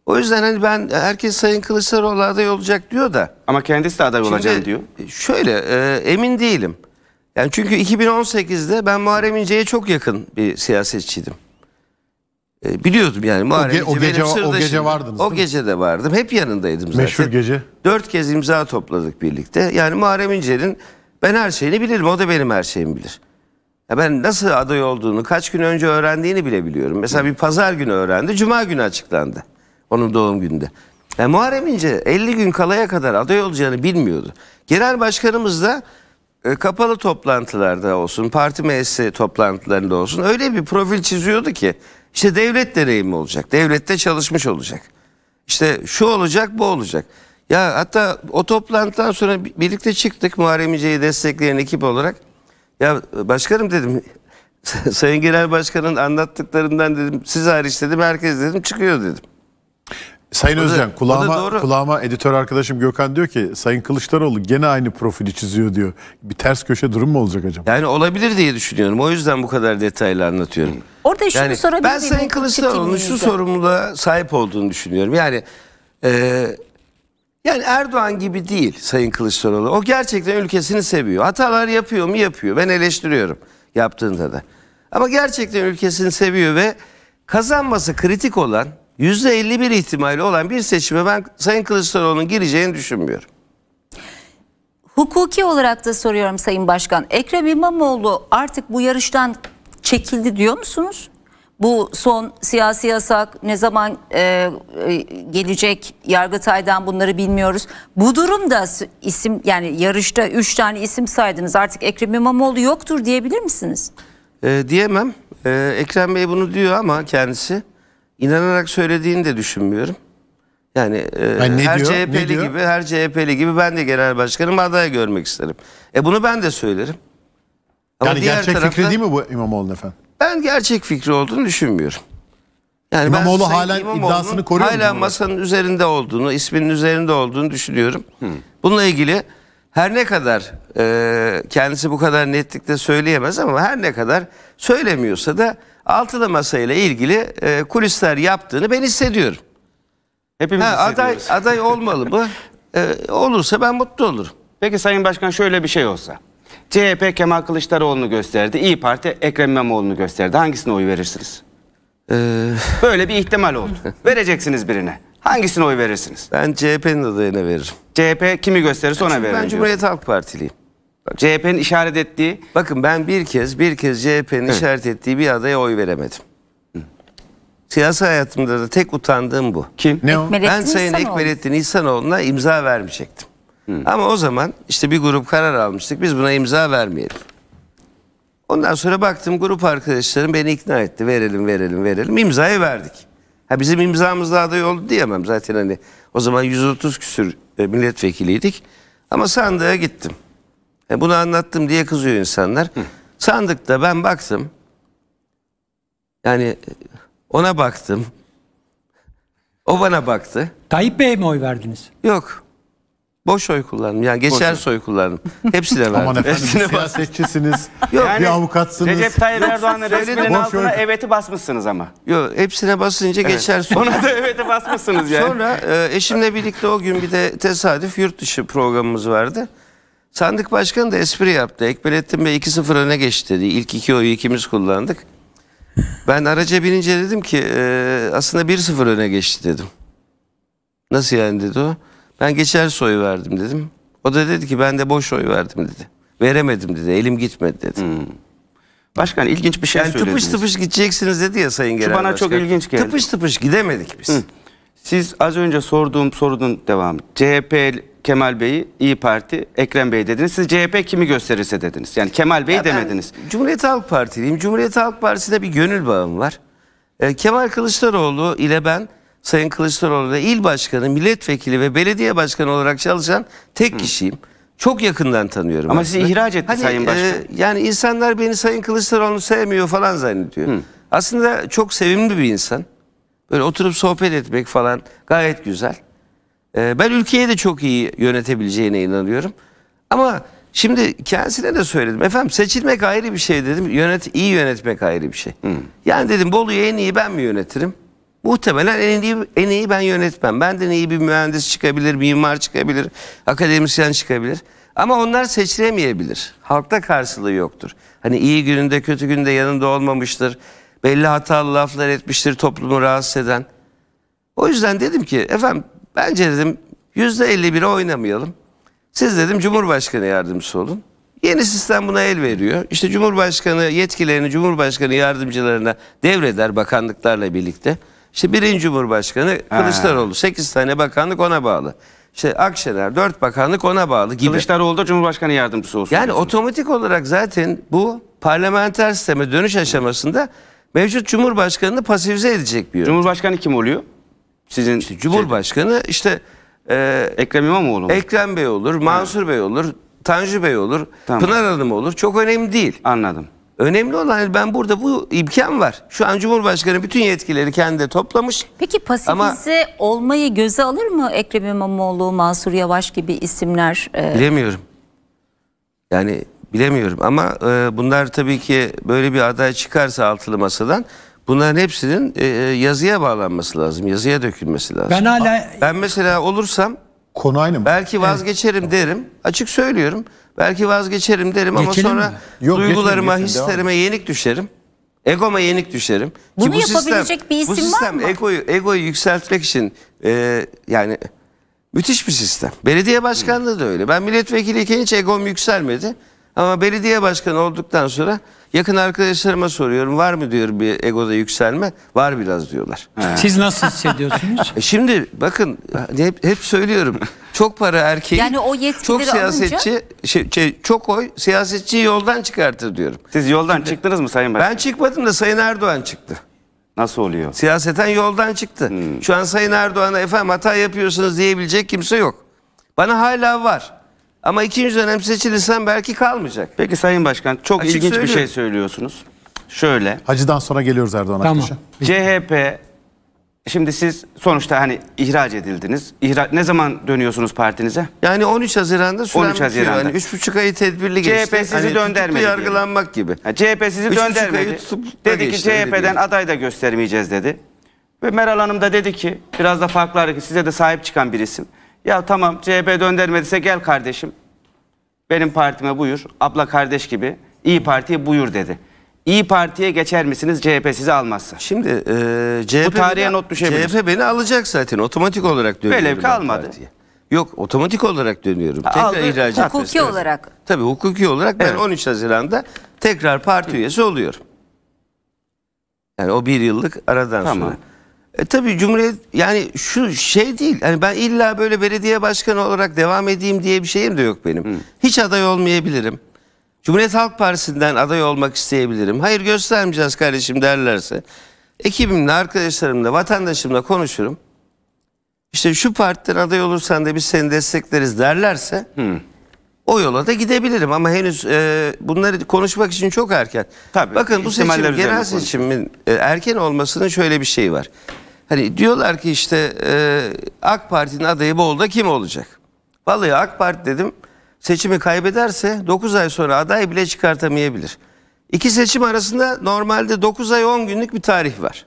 O yüzden hani ben herkes Sayın Kılıçdaroğlu aday olacak diyor da. Ama kendisi de aday şimdi, diyor. Şöyle e, emin değilim. Yani çünkü 2018'de ben Muharrem İnce'ye çok yakın bir siyasetçiydim. E, biliyordum yani Muharrem o, ge, o gece, benim o gece vardınız. O gece de vardım. Hep yanındaydım zaten. Meşhur gece. Dört kez imza topladık birlikte. Yani Muharrem İnce'nin ben her şeyini bilirim. O da benim her şeyimi bilir. Ya ben nasıl aday olduğunu kaç gün önce öğrendiğini bile biliyorum. Mesela bir pazar günü öğrendi, cuma günü açıklandı. Onun doğum günde. Yani Muharrem İnce 50 gün kalaya kadar aday olacağını bilmiyordu. Genel başkanımız da e, kapalı toplantılarda olsun, parti meclisi toplantılarında olsun öyle bir profil çiziyordu ki işte devlet deneyimi olacak, devlette çalışmış olacak. İşte şu olacak, bu olacak. Ya hatta o toplantıdan sonra birlikte çıktık Muharrem İnce'yi destekleyen ekip olarak. Ya başkanım dedim Sayın Genel Başkan'ın anlattıklarından dedim siz hariç dedim herkes dedim çıkıyor dedim. Sayın o Özcan da, kulağıma, kulağıma editör arkadaşım Gökhan diyor ki Sayın Kılıçdaroğlu gene aynı profili çiziyor diyor. Bir ters köşe durum mu olacak acaba? Yani olabilir diye düşünüyorum. O yüzden bu kadar detaylı anlatıyorum. Orada şunu yani, sorabilir Ben Sayın Kılıçdaroğlu'nun şu sorumluluğa sahip olduğunu düşünüyorum. Yani e, yani Erdoğan gibi değil Sayın Kılıçdaroğlu. O gerçekten ülkesini seviyor. Hatalar yapıyor mu? Yapıyor. Ben eleştiriyorum yaptığında da. Ama gerçekten ülkesini seviyor ve kazanması kritik olan %51 ihtimali olan bir seçime ben Sayın Kılıçdaroğlu'nun gireceğini düşünmüyorum. Hukuki olarak da soruyorum Sayın Başkan. Ekrem İmamoğlu artık bu yarıştan çekildi diyor musunuz? Bu son siyasi yasak ne zaman e, e gelecek Yargıtay'dan bunları bilmiyoruz. Bu durumda isim yani yarışta 3 tane isim saydınız artık Ekrem İmamoğlu yoktur diyebilir misiniz? E, diyemem. E, Ekrem Bey bunu diyor ama kendisi inanarak söylediğini de düşünmüyorum. Yani e, yani her diyor, CHP'li gibi, diyor? her CHP'li gibi ben de genel başkanım aday görmek isterim. E bunu ben de söylerim. Ama yani diğer gerçek tarafta, fikri değil mi bu İmamoğlu efendim? Ben gerçek fikri olduğunu düşünmüyorum. Yani İmamoğlu halen iddiasını koruyor Hala mu? masanın üzerinde olduğunu, isminin üzerinde olduğunu düşünüyorum. Hı. Bununla ilgili her ne kadar e, kendisi bu kadar netlikte söyleyemez ama her ne kadar söylemiyorsa da altılı masayla ilgili e, kulisler yaptığını ben hissediyorum. Hepimiz ha, aday, aday olmalı mı? E, olursa ben mutlu olurum. Peki Sayın Başkan şöyle bir şey olsa. CHP Kemal Kılıçdaroğlu'nu gösterdi. İyi Parti Ekrem İmamoğlu'nu gösterdi. Hangisine oy verirsiniz? Ee... Böyle bir ihtimal oldu. Vereceksiniz birine. Hangisine oy verirsiniz? Ben CHP'nin adayına veririm. CHP kimi gösterirse ona veririm. Ben Cumhuriyet diyorsun. Halk Partiliyim. CHP'nin işaret ettiği... Bakın ben bir kez bir kez CHP'nin evet. işaret ettiği bir adaya oy veremedim. Siyasi hayatımda da tek utandığım bu. Kim? Ne o? ben Sayın İhsanoğlu. Ekmelettin İhsanoğlu'na imza vermeyecektim. Hı. Ama o zaman işte bir grup karar almıştık. Biz buna imza vermeyelim. Ondan sonra baktım grup arkadaşlarım beni ikna etti. Verelim, verelim, verelim. İmzayı verdik. Ha bizim imzamızla aday oldu diyemem zaten hani o zaman 130 küsür e, milletvekiliydik. Ama sandığa gittim. E bunu anlattım diye kızıyor insanlar. Hı. Sandıkta ben baktım. Yani ona baktım. O bana baktı. Tayyip Bey'e mi oy verdiniz? Yok. Boş oy kullandım. Yani geçer Boş. soy kullandım. Hepsine verdim. Aman efendim Hepsine bir siyasetçisiniz, Yok, yani, bir avukatsınız. Recep Tayyip Erdoğan'ın resminin Boş altına oy... evet'i basmışsınız ama. Yok hepsine basınca evet. geçer soy. Ona da evet'i basmışsınız yani. Sonra e, eşimle birlikte o gün bir de tesadüf yurt dışı programımız vardı. Sandık başkanı da espri yaptı. Ekbelettin Bey 2-0 öne geçti dedi. İlk iki oyu ikimiz kullandık. Ben araca binince dedim ki e, aslında 1-0 öne geçti dedim. Nasıl yani dedi o. Ben geçer soyu verdim dedim. O da dedi ki ben de boş oy verdim dedi. Veremedim dedi. Elim gitmedi dedi. Hmm. Başkan ilginç bir şey yani söylediniz. Tıpış tıpış gideceksiniz dedi ya Sayın Genel Şu bana Başkan. çok ilginç geldi. Tıpış tıpış gidemedik biz. Hı. Siz az önce sorduğum sorunun devamı. CHP Kemal Bey'i, İyi Parti Ekrem Bey dediniz. Siz CHP kimi gösterirse dediniz. Yani Kemal Bey ya demediniz. Cumhuriyet Halk Partiliyim. Cumhuriyet Halk Partisi'nde bir gönül bağım var. Ee, Kemal Kılıçdaroğlu ile ben Sayın Kılıçdaroğlu'na il başkanı, milletvekili ve belediye başkanı olarak çalışan tek Hı. kişiyim. Çok yakından tanıyorum. Ama aslında. sizi ihraç etti hani, Sayın e, Başkan. E, yani insanlar beni Sayın Kılıçdaroğlu sevmiyor falan zannediyor. Hı. Aslında çok sevimli bir insan. Böyle oturup sohbet etmek falan gayet güzel. E, ben ülkeyi de çok iyi yönetebileceğine inanıyorum. Ama şimdi kendisine de söyledim. Efendim seçilmek ayrı bir şey dedim. Yönet, iyi yönetmek ayrı bir şey. Hı. Yani dedim Bolu'yu en iyi ben mi yönetirim? Muhtemelen en iyi, en iyi ben yönetmem. Benden iyi bir mühendis çıkabilir, mimar çıkabilir, akademisyen çıkabilir. Ama onlar seçilemeyebilir. Halkta karşılığı yoktur. Hani iyi gününde kötü günde yanında olmamıştır. Belli hatalı laflar etmiştir toplumu rahatsız eden. O yüzden dedim ki efendim bence dedim yüzde elli %51'e oynamayalım. Siz dedim Cumhurbaşkanı yardımcısı olun. Yeni sistem buna el veriyor. İşte Cumhurbaşkanı yetkilerini Cumhurbaşkanı yardımcılarına devreder bakanlıklarla birlikte. İşte birinci Cumhurbaşkanı Kılıçdaroğlu. Ha. 8 tane bakanlık ona bağlı. İşte Akşener dört bakanlık ona bağlı gibi. Kılıçdaroğlu da Cumhurbaşkanı yardımcısı olsun. Yani diyorsun. otomatik olarak zaten bu parlamenter sisteme dönüş aşamasında mevcut Cumhurbaşkanı'nı pasifize edecek bir yöntem. Cumhurbaşkanı kim oluyor? Sizin işte Cumhurbaşkanı işte e, Ekrem İmamoğlu mu? Ekrem Bey olur, Mansur ha. Bey olur, Tanju Bey olur, tamam. Pınar Hanım olur. Çok önemli değil. Anladım. Önemli olan hani ben burada bu imkan var. Şu an Cumhurbaşkanı bütün yetkileri kendi toplamış. Peki pasifize ama, olmayı göze alır mı Ekrem İmamoğlu, Mansur Yavaş gibi isimler? E? Bilemiyorum. Yani bilemiyorum ama e, bunlar tabii ki böyle bir aday çıkarsa altılı masadan bunların hepsinin e, e yazıya bağlanması lazım. Yazıya dökülmesi lazım. Ben hala... Ben mesela olursam Konu aynı mı? Belki vazgeçerim evet. derim. Açık söylüyorum. Belki vazgeçerim derim ama sonra Yok, duygularıma, geçelim, geçelim, hislerime devam. yenik düşerim. Egoma yenik düşerim. Bunu Ki bu yapabilecek sistem, bir isim bu sistem var mı? Egoyu, egoyu yükseltmek için e, yani müthiş bir sistem. Belediye başkanlığı da öyle. Ben milletvekiliyken hiç egom yükselmedi. Ama belediye başkanı olduktan sonra yakın arkadaşlarıma soruyorum var mı diyor bir egoda yükselme. Var biraz diyorlar. Siz nasıl hissediyorsunuz? E şimdi bakın hep, hep söylüyorum. Çok para erkeği, Yani o çok yetkileri siyasetçi, şey, şey, çok oy siyasetçiyi yoldan çıkartır diyorum. Siz yoldan çıktınız mı Sayın Başkan? Ben çıkmadım da Sayın Erdoğan çıktı. Nasıl oluyor? Siyaseten yoldan çıktı. Hmm. Şu an Sayın Erdoğan'a efendim hata yapıyorsunuz diyebilecek kimse yok. Bana hala var. Ama ikinci dönem seçilirsem belki kalmayacak. Peki Sayın Başkan çok Açık ilginç söylüyorum. bir şey söylüyorsunuz. Şöyle. Hacı'dan sonra geliyoruz Erdoğan tamam. Aktaş'a. CHP Şimdi siz sonuçta hani ihraç edildiniz. İhra ne zaman dönüyorsunuz partinize? Yani 13 Haziran'da süren 13 Haziran'da. Yani 3,5 ayı tedbirli geçti. CHP sizi hani döndermedi. yargılanmak gibi. Ha, CHP sizi döndermedi. Dedi ki CHP'den aday da göstermeyeceğiz dedi. Ve Meral Hanım da dedi ki biraz da farklı hareket size de sahip çıkan bir isim. Ya tamam CHP döndürmediyse gel kardeşim. Benim partime buyur. Abla kardeş gibi. İyi Parti'ye buyur dedi. İyi Parti'ye geçer misiniz CHP sizi almazsa? Şimdi e, CHP, Bu tarihe beni, not CHP beni alacak zaten otomatik olarak dönüyorum. Böyle bir almadı. Partiye. Yok otomatik olarak dönüyorum. Ha, tekrar aldı, ihraç Hukuki etmesi olarak. Tabii hukuki olarak evet. ben 13 Haziran'da tekrar parti üyesi oluyorum. Yani o bir yıllık aradan tamam. sonra. E tabii Cumhuriyet yani şu şey değil. Yani ben illa böyle belediye başkanı olarak devam edeyim diye bir şeyim de yok benim. Hı. Hiç aday olmayabilirim. Cumhuriyet Halk Partisi'nden aday olmak isteyebilirim. Hayır göstermeyeceğiz kardeşim derlerse. Ekibimle, arkadaşlarımla, vatandaşımla konuşurum. İşte şu partiden aday olursan da biz seni destekleriz derlerse Hı. o yola da gidebilirim. Ama henüz e, bunları konuşmak için çok erken. Tabii, Bakın bu seçim genel seçimin e, erken olmasının şöyle bir şeyi var. Hani diyorlar ki işte e, AK Parti'nin adayı Bolu'da kim olacak? Vallahi AK Parti dedim seçimi kaybederse 9 ay sonra aday bile çıkartamayabilir. İki seçim arasında normalde 9 ay 10 günlük bir tarih var.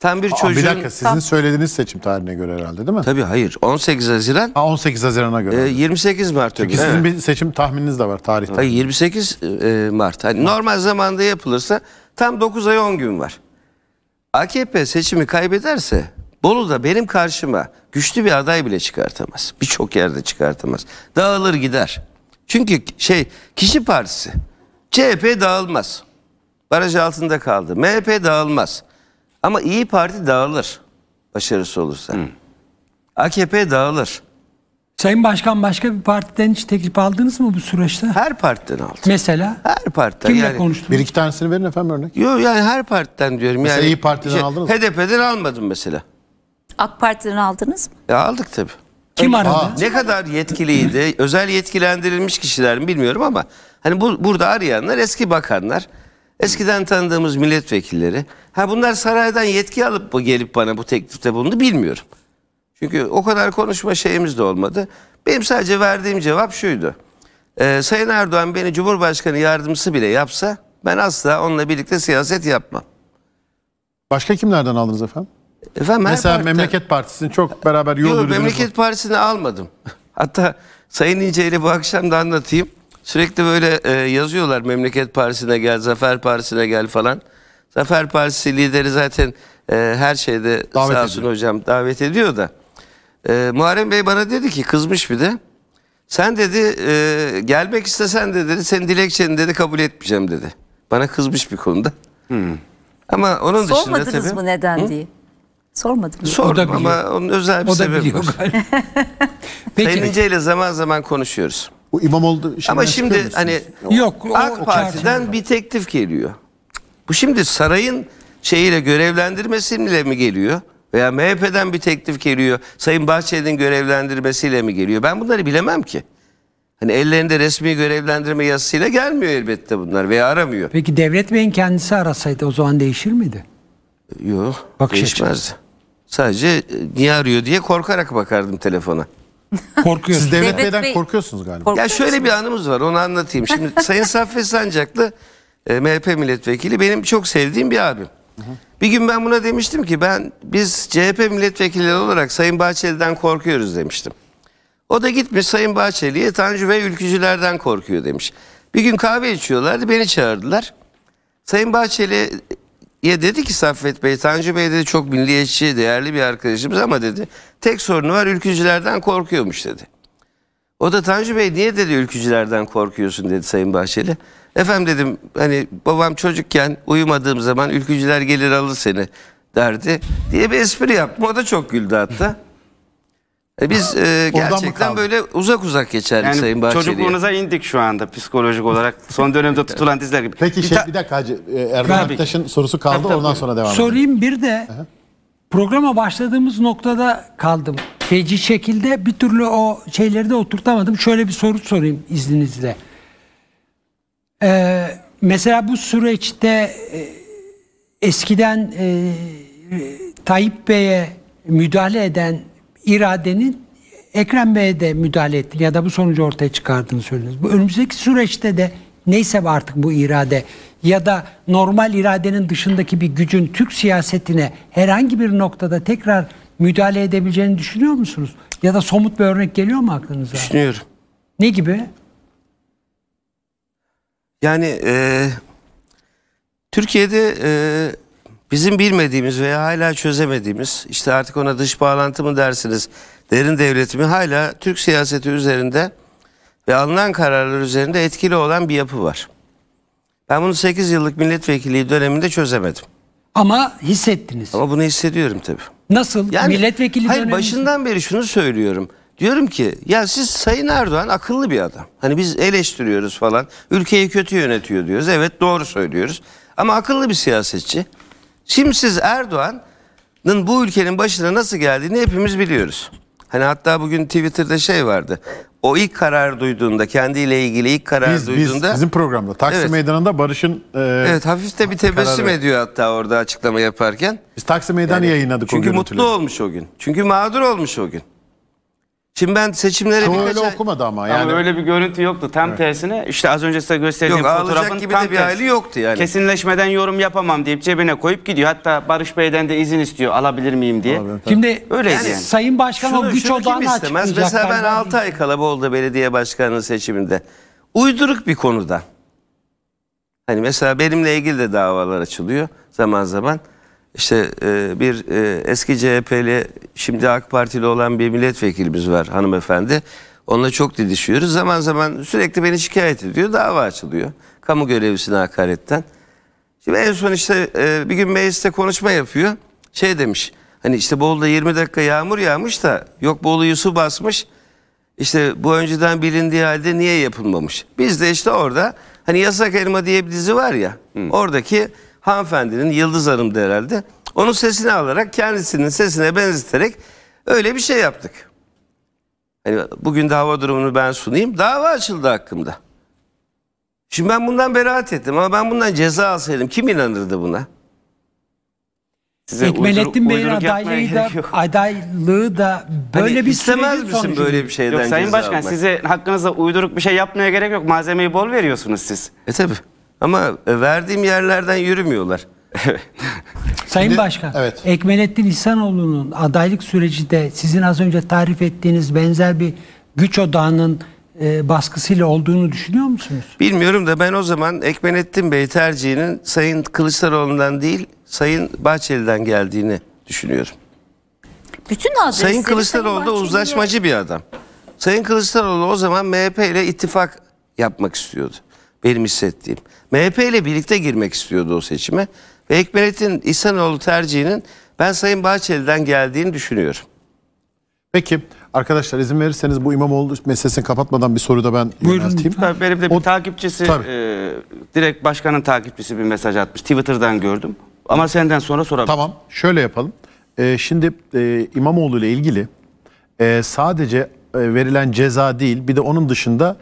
Tam bir Aa, çocuğun... Bir dakika sizin tam... söylediğiniz seçim tarihine göre herhalde değil mi? Tabii hayır 18 Haziran. Ha, 18 Haziran'a göre. E, 28 Mart. Çünkü sizin bir seçim tahmininiz de var tarihte. Hayır 28 e, Mart. Hani Mart. normal zamanda yapılırsa tam 9 ay 10 gün var. AKP seçimi kaybederse Bolu'da benim karşıma güçlü bir aday bile çıkartamaz. Birçok yerde çıkartamaz. Dağılır gider. Çünkü şey kişi partisi. CHP dağılmaz. Baraj altında kaldı. MHP dağılmaz. Ama İyi Parti dağılır. Başarısı olursa. Hı. AKP dağılır. Sayın Başkan başka bir partiden hiç teklif aldınız mı bu süreçte? Her partiden aldım. Mesela? Her partiden. Kimle yani, konuştunuz? Bir iki tanesini verin efendim örnek. Yok yani her partiden diyorum. Mesela yani, İYİ Parti'den şey, aldınız mı? HDP'den almadım mesela. AK Parti'den aldınız mı? Ya e, aldık tabii. Kim aradı? Aa, ne kadar yetkiliydi? özel yetkilendirilmiş kişiler mi bilmiyorum ama hani bu, burada arayanlar eski bakanlar. Eskiden tanıdığımız milletvekilleri. Ha bunlar saraydan yetki alıp gelip bana bu teklifte bulundu bilmiyorum. Çünkü o kadar konuşma şeyimiz de olmadı. Benim sadece verdiğim cevap şuydu. Ee, Sayın Erdoğan beni Cumhurbaşkanı yardımcısı bile yapsa ben asla onunla birlikte siyaset yapmam. Başka kimlerden aldınız efendim? Efendim Mesela partiden... Memleket Partisi'ni çok beraber yol Yok, Memleket mu? Partisi'ni almadım. Hatta Sayın İnce'yle bu akşam da anlatayım. Sürekli böyle e, yazıyorlar Memleket Partisi'ne gel, Zafer Partisi'ne gel falan. Zafer Partisi lideri zaten e, her şeyde davet sağ olsun hocam davet ediyor da. E, Muharrem Bey bana dedi ki kızmış bir de. Sen dedi e, gelmek istesen de dedi senin dilekçeni dedi kabul etmeyeceğim dedi. Bana kızmış bir konuda. Hmm. Ama onun dışında tabii. Sormadınız mı neden Hı? diye? Sormadınız mı? Sordum ama biliyor. onun özel bir sebebi var. Peki. Sayın ile zaman zaman konuşuyoruz. O imam oldu. Ama şimdi hani Yok, o, AK o Parti'den bir teklif geliyor. Bu şimdi sarayın şeyiyle görevlendirmesiyle mi geliyor? Veya MHP'den bir teklif geliyor. Sayın Bahçeli'nin görevlendirmesiyle mi geliyor? Ben bunları bilemem ki. Hani ellerinde resmi görevlendirme yazısıyla gelmiyor elbette bunlar veya aramıyor. Peki Devlet Bey'in kendisi arasaydı o zaman değişir miydi? Yok Bakış değişmezdi. Açı. Sadece e, niye arıyor diye korkarak bakardım telefona. Korkuyorsunuz. Siz Devlet, Devlet Bey'den Bey... korkuyorsunuz galiba. Korkuyor ya şöyle bir anımız var onu anlatayım. Şimdi Sayın Saffet Sancaklı e, MHP milletvekili benim çok sevdiğim bir abim. Hı hı. Bir gün ben buna demiştim ki ben biz CHP milletvekilleri olarak Sayın Bahçeli'den korkuyoruz demiştim. O da gitmiş Sayın Bahçeli'ye Tanju Bey ülkücülerden korkuyor demiş. Bir gün kahve içiyorlardı beni çağırdılar. Sayın Bahçeli'ye dedi ki Saffet Bey, Tanju Bey dedi çok milliyetçi, değerli bir arkadaşımız ama dedi tek sorunu var ülkücülerden korkuyormuş dedi. O da Tanju Bey niye dedi ülkücülerden korkuyorsun dedi Sayın Bahçeli. Efendim dedim hani babam çocukken uyumadığım zaman ülkücüler gelir alır seni derdi diye bir espri yaptım. O da çok güldü hatta. E biz e, gerçekten böyle uzak uzak geçerli yani Sayın Bahçeli'ye. Çocukluğunuza indik şu anda psikolojik olarak. Son dönemde tutulan diziler gibi. Peki bir, şey, bir dakika Hacı. E, Erdem Aktaş'ın sorusu kaldı tabii, tabii. ondan sonra devam edelim. Sorayım bir de programa başladığımız noktada kaldım. Feci şekilde bir türlü o şeyleri de oturtamadım. Şöyle bir soru sorayım izninizle. Ee, mesela bu süreçte e, eskiden e, Tayyip Bey'e müdahale eden iradenin Ekrem Bey'e de müdahale ettiğini ya da bu sonucu ortaya çıkardığını söylüyoruz. Bu önümüzdeki süreçte de neyse artık bu irade ya da normal iradenin dışındaki bir gücün Türk siyasetine herhangi bir noktada tekrar müdahale edebileceğini düşünüyor musunuz? Ya da somut bir örnek geliyor mu aklınıza? Düşünüyorum. Ne gibi? Yani e, Türkiye'de e, bizim bilmediğimiz veya hala çözemediğimiz işte artık ona dış bağlantı mı dersiniz derin devletimi hala Türk siyaseti üzerinde ve alınan kararlar üzerinde etkili olan bir yapı var. Ben bunu 8 yıllık milletvekilliği döneminde çözemedim. Ama hissettiniz. Ama bunu hissediyorum tabii. Nasıl? Yani, Milletvekili hayır, döneminde... Başından beri şunu söylüyorum. Diyorum ki ya siz Sayın Erdoğan akıllı bir adam. Hani biz eleştiriyoruz falan. Ülkeyi kötü yönetiyor diyoruz. Evet doğru söylüyoruz. Ama akıllı bir siyasetçi. Şimdi siz Erdoğan'ın bu ülkenin başına nasıl geldiğini hepimiz biliyoruz. Hani hatta bugün Twitter'da şey vardı. O ilk karar duyduğunda, kendiyle ilgili ilk karar biz, duyduğunda... Biz, bizim programda, Taksim evet. Meydanı'nda Barış'ın... E, evet, hafif de bir tebessüm kararı. ediyor hatta orada açıklama yaparken. Biz Taksim Meydanı yani, yayınladık çünkü o Çünkü mutlu olmuş o gün. Çünkü mağdur olmuş o gün. Şimdi ben seçimlere Çoğu birkaç öyle okumadı ama yani. Ama öyle bir görüntü yoktu. Tam evet. tersine işte az önce size gösterdiğim Yok, fotoğrafın gibi tam de bir tersi. hali yoktu yani. Kesinleşmeden yorum yapamam deyip cebine koyup gidiyor. Hatta Barış Bey'den de izin istiyor alabilir miyim diye. Olabilir, Şimdi öyle yani, yani. Sayın Başkan şunu, o güç odağını açıklayacak. Mesela ben 6 ay Kalaboğlu'da belediye başkanlığı seçiminde uyduruk bir konuda. Hani mesela benimle ilgili de davalar açılıyor zaman zaman. İşte e, bir e, eski CHP'li şimdi AK Partili olan bir milletvekilimiz var hanımefendi. Onunla çok didişiyoruz. Zaman zaman sürekli beni şikayet ediyor. Dava açılıyor. Kamu görevlisine hakaretten. Şimdi en son işte e, bir gün mecliste konuşma yapıyor. Şey demiş. Hani işte Bolu'da 20 dakika yağmur yağmış da yok Bolu'yu su basmış. İşte bu önceden bilindiği halde niye yapılmamış? Biz de işte orada hani Yasak Elma diye bir dizi var ya. Hı. Oradaki hanımefendinin Yıldız Hanım'dı herhalde. Onun sesini alarak kendisinin sesine benzeterek öyle bir şey yaptık. Hani bugün de hava durumunu ben sunayım. Dava açıldı hakkımda. Şimdi ben bundan beraat ettim ama ben bundan ceza alsaydım kim inanırdı buna? Size Ekmelettin Bey'in adaylığı da, adaylığı da böyle hani bir istemez misin sonucu. böyle bir şeyden yok, Sayın Başkan almak. size hakkınızda uyduruk bir şey yapmaya gerek yok. Malzemeyi bol veriyorsunuz siz. E tabii. Ama verdiğim yerlerden yürümüyorlar. Sayın Şimdi, Başkan, evet. Ekmelettin İhsanoğlu'nun adaylık süreci de sizin az önce tarif ettiğiniz benzer bir güç odağının e, baskısıyla olduğunu düşünüyor musunuz? Bilmiyorum da ben o zaman Ekmelettin Bey tercihinin Sayın Kılıçdaroğlu'ndan değil Sayın Bahçeli'den geldiğini düşünüyorum. Bütün adresleri Sayın Kılıçdaroğlu da uzlaşmacı bir adam. Sayın Kılıçdaroğlu o zaman MHP ile ittifak yapmak istiyordu benim hissettiğim. MHP ile birlikte girmek istiyordu o seçime. Ve Hekmelettin İhsanoğlu tercihinin ben Sayın Bahçeli'den geldiğini düşünüyorum. Peki arkadaşlar izin verirseniz bu İmamoğlu meselesini kapatmadan bir soru da ben Buyurun. yönelteyim. Tabii benim de bir o, takipçisi e, direkt başkanın takipçisi bir mesaj atmış. Twitter'dan gördüm ama senden sonra sorabilirim. Tamam şöyle yapalım. E, şimdi e, İmamoğlu ile ilgili e, sadece e, verilen ceza değil bir de onun dışında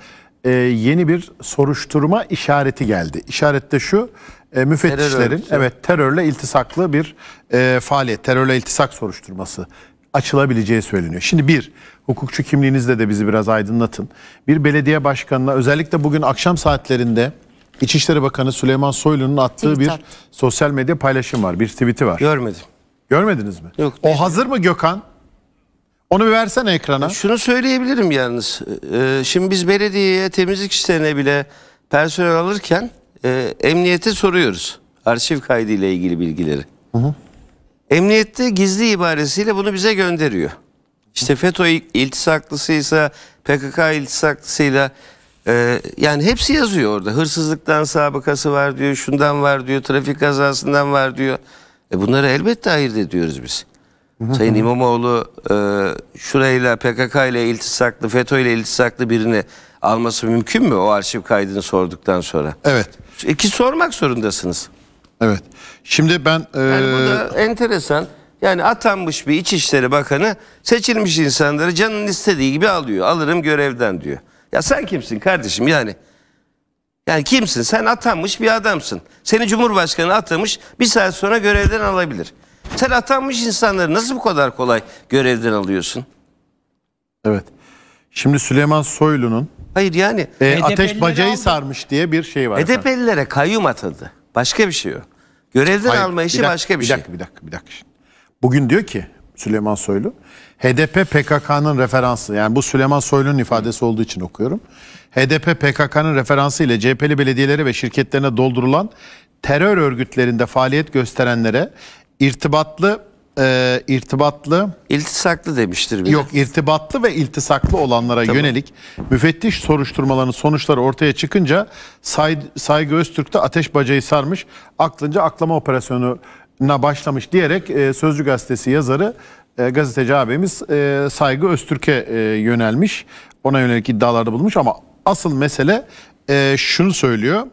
e, yeni bir soruşturma işareti geldi. İşaret de şu e, müfettişlerin Terör evet terörle iltisaklı bir e, faaliyet, terörle iltisak soruşturması açılabileceği söyleniyor. Şimdi bir, hukukçu kimliğinizle de bizi biraz aydınlatın. Bir belediye başkanına özellikle bugün akşam saatlerinde İçişleri Bakanı Süleyman Soylu'nun attığı Tweet bir sosyal medya paylaşım var. Bir tweet'i var. Görmedim. Görmediniz mi? Yok. O hazır mı Gökhan? Onu bir versene ekrana. E, şunu söyleyebilirim yalnız. E, e, şimdi biz belediyeye temizlik işlerine bile personel alırken emniyete soruyoruz. Arşiv kaydı ile ilgili bilgileri. Hı hı. Emniyette gizli ibaresiyle bunu bize gönderiyor. İşte FETÖ iltisaklısıysa, PKK iltisaklısıyla e, yani hepsi yazıyor orada. Hırsızlıktan sabıkası var diyor, şundan var diyor, trafik kazasından var diyor. E bunları elbette ayırt ediyoruz biz. Sayın İmamoğlu e, şurayla PKK ile iltisaklı, FETÖ ile iltisaklı birini alması mümkün mü o arşiv kaydını sorduktan sonra? Evet. İki sormak zorundasınız. Evet. Şimdi ben... E... Yani bu da enteresan. Yani atanmış bir İçişleri Bakanı seçilmiş insanları canın istediği gibi alıyor. Alırım görevden diyor. Ya sen kimsin kardeşim yani? Yani kimsin? Sen atanmış bir adamsın. Seni Cumhurbaşkanı atamış bir saat sonra görevden alabilir. Sen atanmış insanları nasıl bu kadar kolay görevden alıyorsun? Evet. Şimdi Süleyman Soylu'nun Hayır yani e, ateş bacayı aldı. sarmış diye bir şey var. HDP'lilere kayyum atadı. Başka bir şey yok. Görevden Hayır, alma işi dakika, başka bir, bir şey. Dakika, bir dakika bir dakika. Bugün diyor ki Süleyman Soylu HDP PKK'nın referansı yani bu Süleyman Soylu'nun ifadesi olduğu için okuyorum. HDP PKK'nın referansı ile CHP'li belediyelere ve şirketlerine doldurulan terör örgütlerinde faaliyet gösterenlere irtibatlı e, irtibatlı iltisaklı demiştir bile. Yok irtibatlı ve iltisaklı olanlara tamam. yönelik müfettiş soruşturmalarının sonuçları ortaya çıkınca say, Saygı Öztürk'te ateş bacayı sarmış aklınca aklama operasyonuna başlamış diyerek e, Sözcü Gazetesi yazarı e, gazeteci abimiz e, Saygı Öztürk'e e, yönelmiş. Ona yönelik iddialarda bulmuş ama asıl mesele e, şunu söylüyor.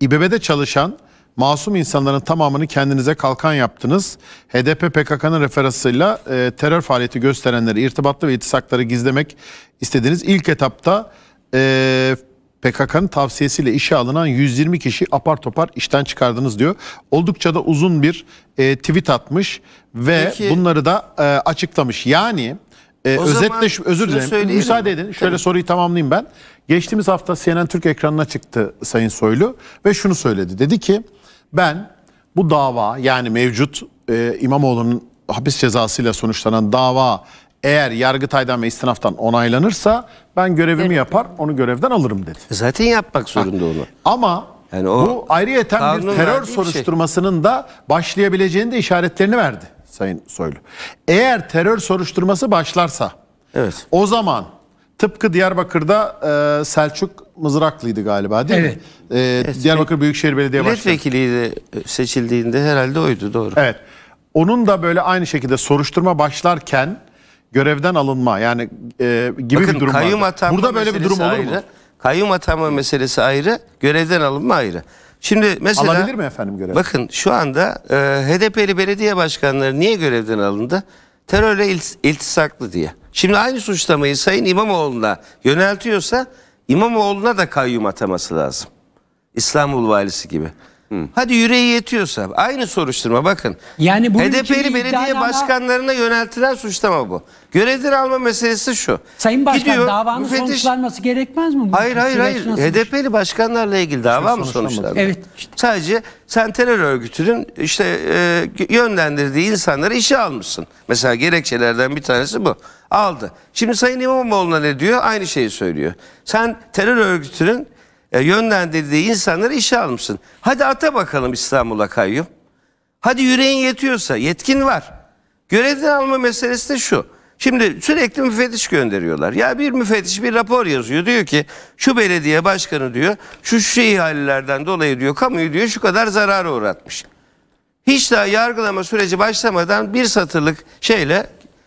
İBB'de çalışan masum insanların tamamını kendinize kalkan yaptınız. HDP PKK'nın referasıyla e, terör faaliyeti gösterenleri, irtibatlı ve itisakları gizlemek istediğiniz ilk etapta e, PKK'nın tavsiyesiyle işe alınan 120 kişi apar topar işten çıkardınız diyor. Oldukça da uzun bir e, tweet atmış ve Peki. bunları da e, açıklamış. Yani e, özetle şu, özür dilerim. Müsaade edin. Şöyle Tabii. soruyu tamamlayayım ben. Geçtiğimiz hafta CNN Türk ekranına çıktı Sayın Soylu ve şunu söyledi. Dedi ki ben bu dava yani mevcut e, İmamoğlu'nun hapis cezasıyla sonuçlanan dava eğer Yargıtay'dan ve istinaftan onaylanırsa ben görevimi evet. yapar onu görevden alırım dedi. E zaten yapmak zorunda onu. Ama yani o bu ayrıyeten bir terör şey. soruşturmasının şey. da başlayabileceğini de işaretlerini verdi Sayın Soylu. Eğer terör soruşturması başlarsa evet. o zaman Tıpkı Diyarbakır'da e, Selçuk Mızraklıydı galiba değil evet. mi? E, evet. Diyarbakır Büyükşehir Belediye Başkanı. Milletvekiliydi seçildiğinde herhalde oydu doğru. Evet. Onun da böyle aynı şekilde soruşturma başlarken görevden alınma yani e, gibi Bakın, bir durum kayyum vardı. Atanma Burada böyle bir durum ayrı, olur mu? Kayyum atanma meselesi ayrı, görevden alınma ayrı. Şimdi mesela alabilir mi efendim görev? Bakın şu anda e, HDP'li belediye başkanları niye görevden alındı? terörle iltisaklı diye. Şimdi aynı suçlamayı Sayın İmamoğlu'na yöneltiyorsa İmamoğlu'na da kayyum ataması lazım. İstanbul valisi gibi. Hadi yüreği yetiyorsa aynı soruşturma bakın. Yani bu HDP'li belediye iddianame- başkanlarına yöneltilen suçlama bu. Görevden alma meselesi şu. Sayın Başkan Gidiyor, davanın müfettiş- sonuçlanması gerekmez mi? Bu Hayır hayır hayır. nasıl? HDP'li başkanlarla ilgili dava mı sonuçlandı? Evet. Sadece sen terör örgütünün işte e, yönlendirdiği insanları işe almışsın. Mesela gerekçelerden bir tanesi bu. Aldı. Şimdi Sayın İmamoğlu'na ne diyor? Aynı şeyi söylüyor. Sen terör örgütünün e, yönlendirdiği insanları işe almışsın. Hadi ata bakalım İstanbul'a kayyum. Hadi yüreğin yetiyorsa yetkin var. Görevden alma meselesi de şu. Şimdi sürekli müfettiş gönderiyorlar. Ya bir müfettiş bir rapor yazıyor. Diyor ki şu belediye başkanı diyor şu şu ihalelerden dolayı diyor kamuyu diyor şu kadar zarara uğratmış. Hiç daha yargılama süreci başlamadan bir satırlık şeyle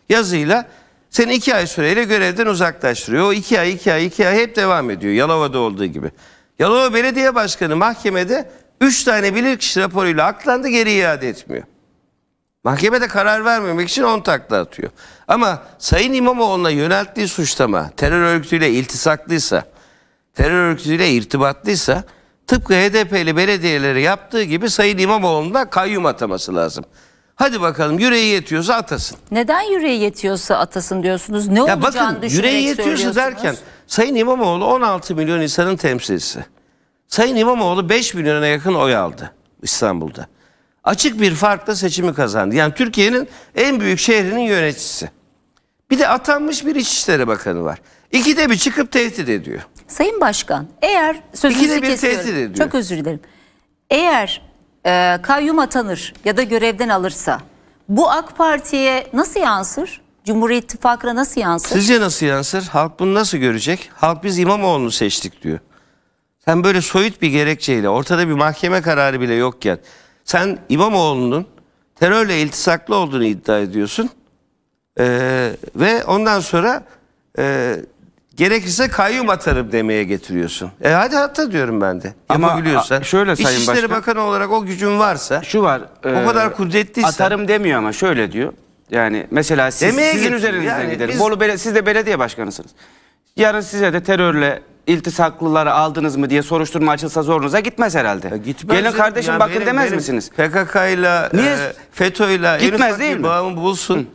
yazıyla seni iki ay süreyle görevden uzaklaştırıyor. O iki ay iki ay iki ay hep devam ediyor Yalova'da olduğu gibi. Yalova Belediye Başkanı mahkemede 3 tane bilirkişi raporuyla aklandı geri iade etmiyor. Mahkemede karar vermemek için 10 takla atıyor. Ama Sayın İmamoğlu'na yönelttiği suçlama terör örgütüyle iltisaklıysa, terör örgütüyle irtibatlıysa tıpkı HDP'li belediyeleri yaptığı gibi Sayın İmamoğlu'na kayyum ataması lazım. Hadi bakalım yüreği yetiyorsa atasın. Neden yüreği yetiyorsa atasın diyorsunuz? Ne ya olacağını bakın, düşünerek yüreği yetiyorsa derken Sayın İmamoğlu 16 milyon insanın temsilcisi. Sayın İmamoğlu 5 milyona yakın oy aldı İstanbul'da. Açık bir farkla seçimi kazandı. Yani Türkiye'nin en büyük şehrinin yöneticisi. Bir de atanmış bir İçişleri Bakanı var. İkide bir çıkıp tehdit ediyor. Sayın Başkan eğer sözünüzü İkide bir kesiyorum. Tehdit ediyor. Çok özür dilerim. Eğer e, kayyum atanır ya da görevden alırsa bu AK Parti'ye nasıl yansır? Cumhur İttifakı'na nasıl yansır? Sizce nasıl yansır? Halk bunu nasıl görecek? Halk biz İmamoğlu'nu seçtik diyor. Sen böyle soyut bir gerekçeyle ortada bir mahkeme kararı bile yokken sen İmamoğlu'nun terörle iltisaklı olduğunu iddia ediyorsun. Ee, ve ondan sonra e, Gerekirse kayyum atarım demeye getiriyorsun. E hadi hatta diyorum ben de. Ama Yapabiliyorsan. şöyle Sayın İçişleri Başkan- Bakanı olarak o gücün varsa şu var. o e, kadar kudretliysen. Atarım demiyor ama şöyle diyor. Yani mesela siz, Demeye sizin üzerinizden Yani giderim. biz- Bolu bele- siz de belediye başkanısınız. Yarın size de terörle iltisaklıları aldınız mı diye soruşturma açılsa zorunuza gitmez herhalde. Ya e, gitmez Gelin ya. kardeşim Ya bakın benim- demez benim misiniz? PKK'yla, Niye? Niye? FETÖ'yle Gitmez değil bir mi? bağımı bulsun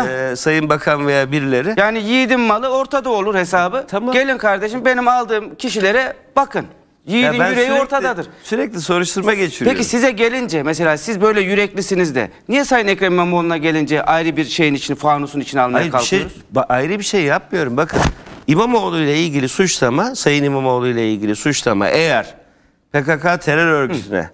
e, Sayın Bakan veya birileri. Yani yiğidin malı ortada olur hesabı. Tamam. Gelin kardeşim benim aldığım kişilere bakın. Yiğidin yüreği sürekli- ortadadır. Sürekli soruşturma geçiriyorum. Peki size gelince mesela siz böyle yüreklisiniz de niye Sayın Ekrem İmamoğlu'na gelince ayrı bir şeyin için fanusun için almaya Hayır, bir şey, ayrı bir şey yapmıyorum. Bakın İmamoğlu ile ilgili suçlama, Sayın İmamoğlu ile ilgili suçlama eğer PKK terör örgütüne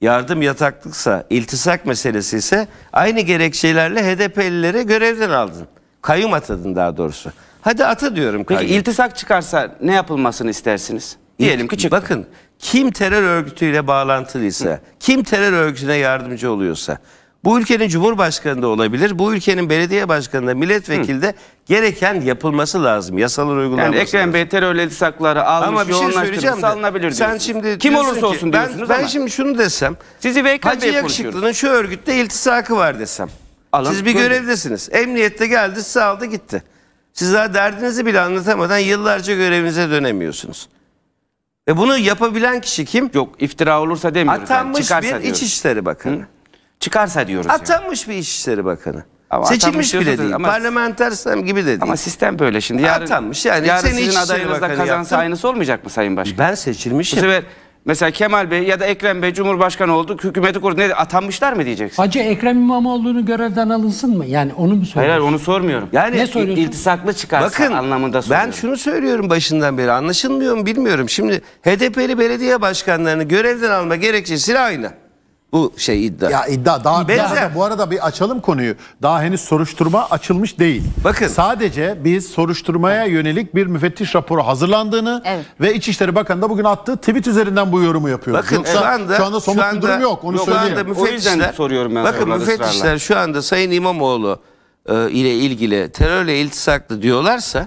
yardım yataklıksa, iltisak meselesi ise aynı gerekçelerle HDP'lileri görevden aldın. Kayyum atadın daha doğrusu. Hadi atı diyorum kayyum. Peki iltisak çıkarsa ne yapılmasını istersiniz? Diyelim ki çıktı. Bakın kim terör örgütüyle bağlantılıysa, Hı. kim terör örgütüne yardımcı oluyorsa bu ülkenin cumhurbaşkanı da olabilir. Bu ülkenin belediye başkanı da milletvekili de gereken yapılması lazım. Yasalar uygulanması yani Ekrem lazım. Bey terör yasakları almış ama bir şey söyleyeceğim salınabilir Sen şimdi Kim olursa ki, olsun diyorsunuz ben, ama. Ben şimdi şunu desem. Sizi ve Hacı Yakışıklı'nın şu örgütte iltisakı var desem. Alın, Siz bir gördüm. görevdesiniz. Emniyette geldi sizi aldı gitti. Siz daha derdinizi bile anlatamadan yıllarca görevinize dönemiyorsunuz. E bunu yapabilen kişi kim? Yok iftira olursa demiyoruz. Atanmış yani, bir diyoruz. İçişleri Bakanı. Hı? çıkarsa diyoruz. Atanmış yani. bir İçişleri Bakanı. Ama Seçilmiş bile değil. Ama, parlamenter gibi de değil. Ama sistem böyle şimdi. Yarın, Atanmış yani. Yarın senin sizin adayınız da kazansa yaptım. aynısı olmayacak mı Sayın Başkan? Ben seçilmişim. Bu sefer mesela Kemal Bey ya da Ekrem Bey Cumhurbaşkanı oldu, hükümeti kurdu. Ne, atanmışlar mı diyeceksin? Hacı Ekrem İmamoğlu'nu görevden alınsın mı? Yani onu mu söylüyorsun? Hayır onu sormuyorum. Yani ne söylüyorsun? İltisaklı çıkarsa Bakın, anlamında soruyorum. Ben şunu söylüyorum başından beri anlaşılmıyor mu bilmiyorum. Şimdi HDP'li belediye başkanlarını görevden alma gerekçesiyle aynı. Bu şey iddia. Ya iddia daha Benzer. Daha, bu arada bir açalım konuyu. Daha henüz soruşturma açılmış değil. Bakın. Sadece biz soruşturmaya yönelik bir müfettiş raporu hazırlandığını evet. ve İçişleri Bakanı da bugün attığı tweet üzerinden bu yorumu yapıyor. Bakın Yoksa şu anda şu anda somut şu anda, bir durum yok. Onu yok, söyleyeyim. Şu anda müfettişler, soruyorum ben. Bakın müfettişler ısrarla. şu anda Sayın İmamoğlu e, ile ilgili terörle iltisaklı diyorlarsa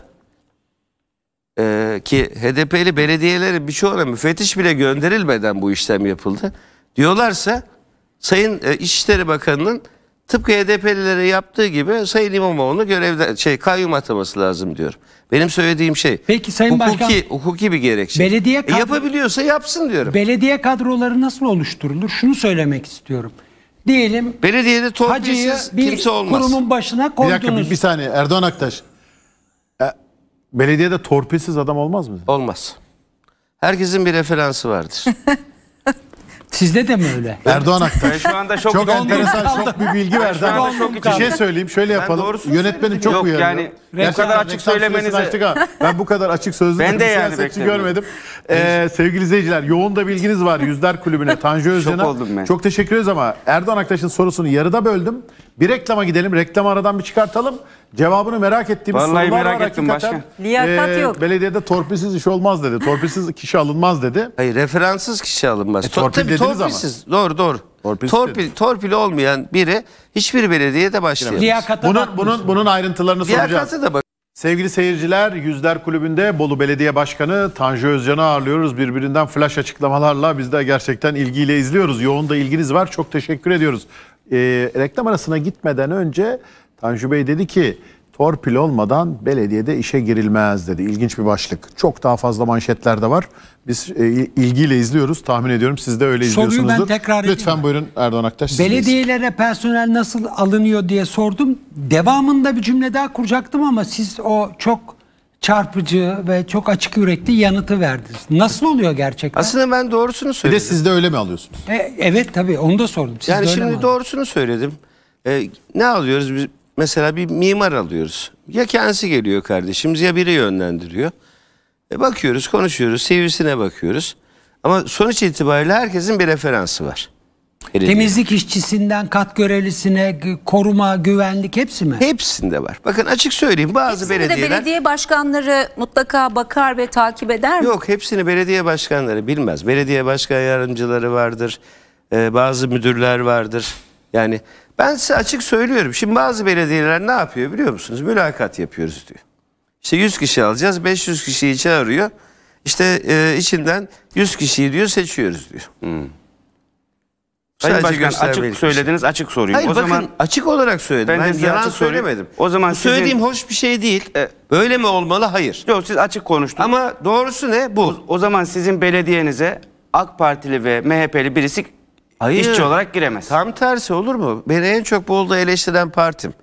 e, ki HDP'li belediyelerin birçoğuna müfettiş bile gönderilmeden bu işlem yapıldı. Diyorlarsa Sayın e, İçişleri Bakanı'nın tıpkı HDP'lilere yaptığı gibi Sayın İmamoğlu'nu görevde şey kayyum ataması lazım diyor. Benim söylediğim şey Peki, Sayın hukuki, Başkan, hukuki bir gerekçe. Belediye e, kadro, e, yapabiliyorsa yapsın diyorum. Belediye kadroları nasıl oluşturulur? Şunu söylemek istiyorum. Diyelim belediyede torpilsiz kimse olmaz. kurumun başına koydunuz. Bir dakika bir, bir saniye Erdoğan Aktaş. E, belediyede torpilsiz adam olmaz mı? Olmaz. Herkesin bir referansı vardır. Sizde de mi öyle? Erdoğan Aktaş. şu anda şok çok enteresan şok bir bilgi verdi. ama bir şey söyleyeyim şöyle yapalım. Yönetmenim çok Yok, Yani, bu kadar açık söylemenize. Ben bu kadar açık sözlü ben de yani görmedim. Ee, sevgili izleyiciler yoğun da bilginiz var Yüzler Kulübü'ne Tanju Özcan'a. Çok teşekkür ederiz ama Erdoğan Aktaş'ın sorusunu yarıda böldüm. Bir reklama gidelim. Reklam aradan bir çıkartalım. Cevabını merak ettiğim Vallahi sorular merak var. ettim başka. Liyakat ee, yok. Belediyede torpilsiz iş olmaz dedi. Torpilsiz kişi alınmaz dedi. Hayır referanssız kişi alınmaz. E, To- torpil dediniz ama. Doğru doğru. Torpil Torpil, torpil, olmayan biri hiçbir belediyede başlayamaz. Liyakata Bunun, bunun, bunun ayrıntılarını soracağız. da bak. Sevgili seyirciler, Yüzler Kulübü'nde Bolu Belediye Başkanı Tanju Özcan'ı ağırlıyoruz. Birbirinden flash açıklamalarla biz de gerçekten ilgiyle izliyoruz. Yoğun da ilginiz var. Çok teşekkür ediyoruz. Ee, reklam arasına gitmeden önce Tanju Bey dedi ki torpil olmadan belediyede işe girilmez dedi. İlginç bir başlık. Çok daha fazla manşetler de var. Biz e, ilgiyle izliyoruz. Tahmin ediyorum siz de öyle Soruyu izliyorsunuzdur. Soruyu ben tekrar edeyim. Lütfen buyurun Erdoğan Aktaş. Belediyelere personel nasıl alınıyor diye sordum. Devamında bir cümle daha kuracaktım ama siz o çok çarpıcı ve çok açık yürekli yanıtı verdiniz. Nasıl oluyor gerçekten? Aslında ben doğrusunu söyledim. Bir de siz de öyle mi alıyorsunuz? E, evet tabii onu da sordum. Siz yani şimdi doğrusunu söyledim. E, ne alıyoruz biz? mesela bir mimar alıyoruz. Ya kendisi geliyor kardeşimiz ya biri yönlendiriyor. E bakıyoruz, konuşuyoruz, CV'sine bakıyoruz. Ama sonuç itibariyle herkesin bir referansı var. Belediye. Temizlik işçisinden kat görevlisine koruma, güvenlik hepsi mi? Hepsinde var. Bakın açık söyleyeyim bazı hepsini belediyeler... de belediye başkanları mutlaka bakar ve takip eder mi? Yok hepsini belediye başkanları bilmez. Belediye başkan yardımcıları vardır. E, bazı müdürler vardır. Yani ben size açık söylüyorum. Şimdi bazı belediyeler ne yapıyor biliyor musunuz? Mülakat yapıyoruz diyor. İşte 100 kişi alacağız, 500 kişiyi çağırıyor. İşte e, içinden 100 kişiyi diyor seçiyoruz diyor. Hmm. Sayın Sadece Başkan açık şey. söylediniz, açık sorayım. Hayır, o bakın, zaman açık olarak söyledim. Ben, ben yalan söylemedim. O zaman sizin... söylediğim hoş bir şey değil. E, Böyle mi olmalı? Hayır. Yok siz açık konuştunuz. Ama doğrusu ne? Bu. O, o zaman sizin belediyenize AK Partili ve MHP'li birisi Hayır. İşçi olarak giremez. Tam tersi olur mu? Beni en çok Bolu'da eleştiren partim.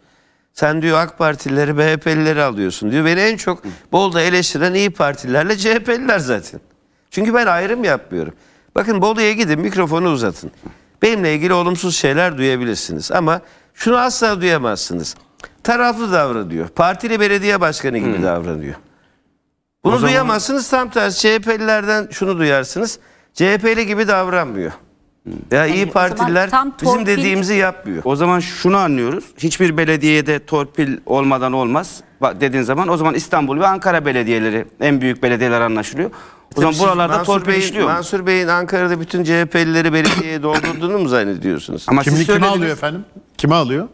Sen diyor AK Partilileri, BHP'lileri alıyorsun diyor. Beni en çok Bolu'da eleştiren iyi partilerle CHP'liler zaten. Çünkü ben ayrım yapmıyorum. Bakın Bolu'ya gidin mikrofonu uzatın. Benimle ilgili olumsuz şeyler duyabilirsiniz. Ama şunu asla duyamazsınız. Taraflı davranıyor. Partili belediye başkanı gibi hmm. davranıyor. Bunu zaman... duyamazsınız. Tam tersi CHP'lilerden şunu duyarsınız. CHP'li gibi davranmıyor. Ya yani iyi hani Partililer bizim dediğimizi yapmıyor. O zaman şunu anlıyoruz. Hiçbir belediyede torpil olmadan olmaz dediğin zaman o zaman İstanbul ve Ankara belediyeleri en büyük belediyeler anlaşılıyor. O zaman buralarda Mansur torpil Bey, işliyor. Mansur Bey'in Ankara'da bütün CHP'lileri belediyeye doldurduğunu mu zannediyorsunuz? Ama Kimlik kime alıyor efendim? Kime alıyor?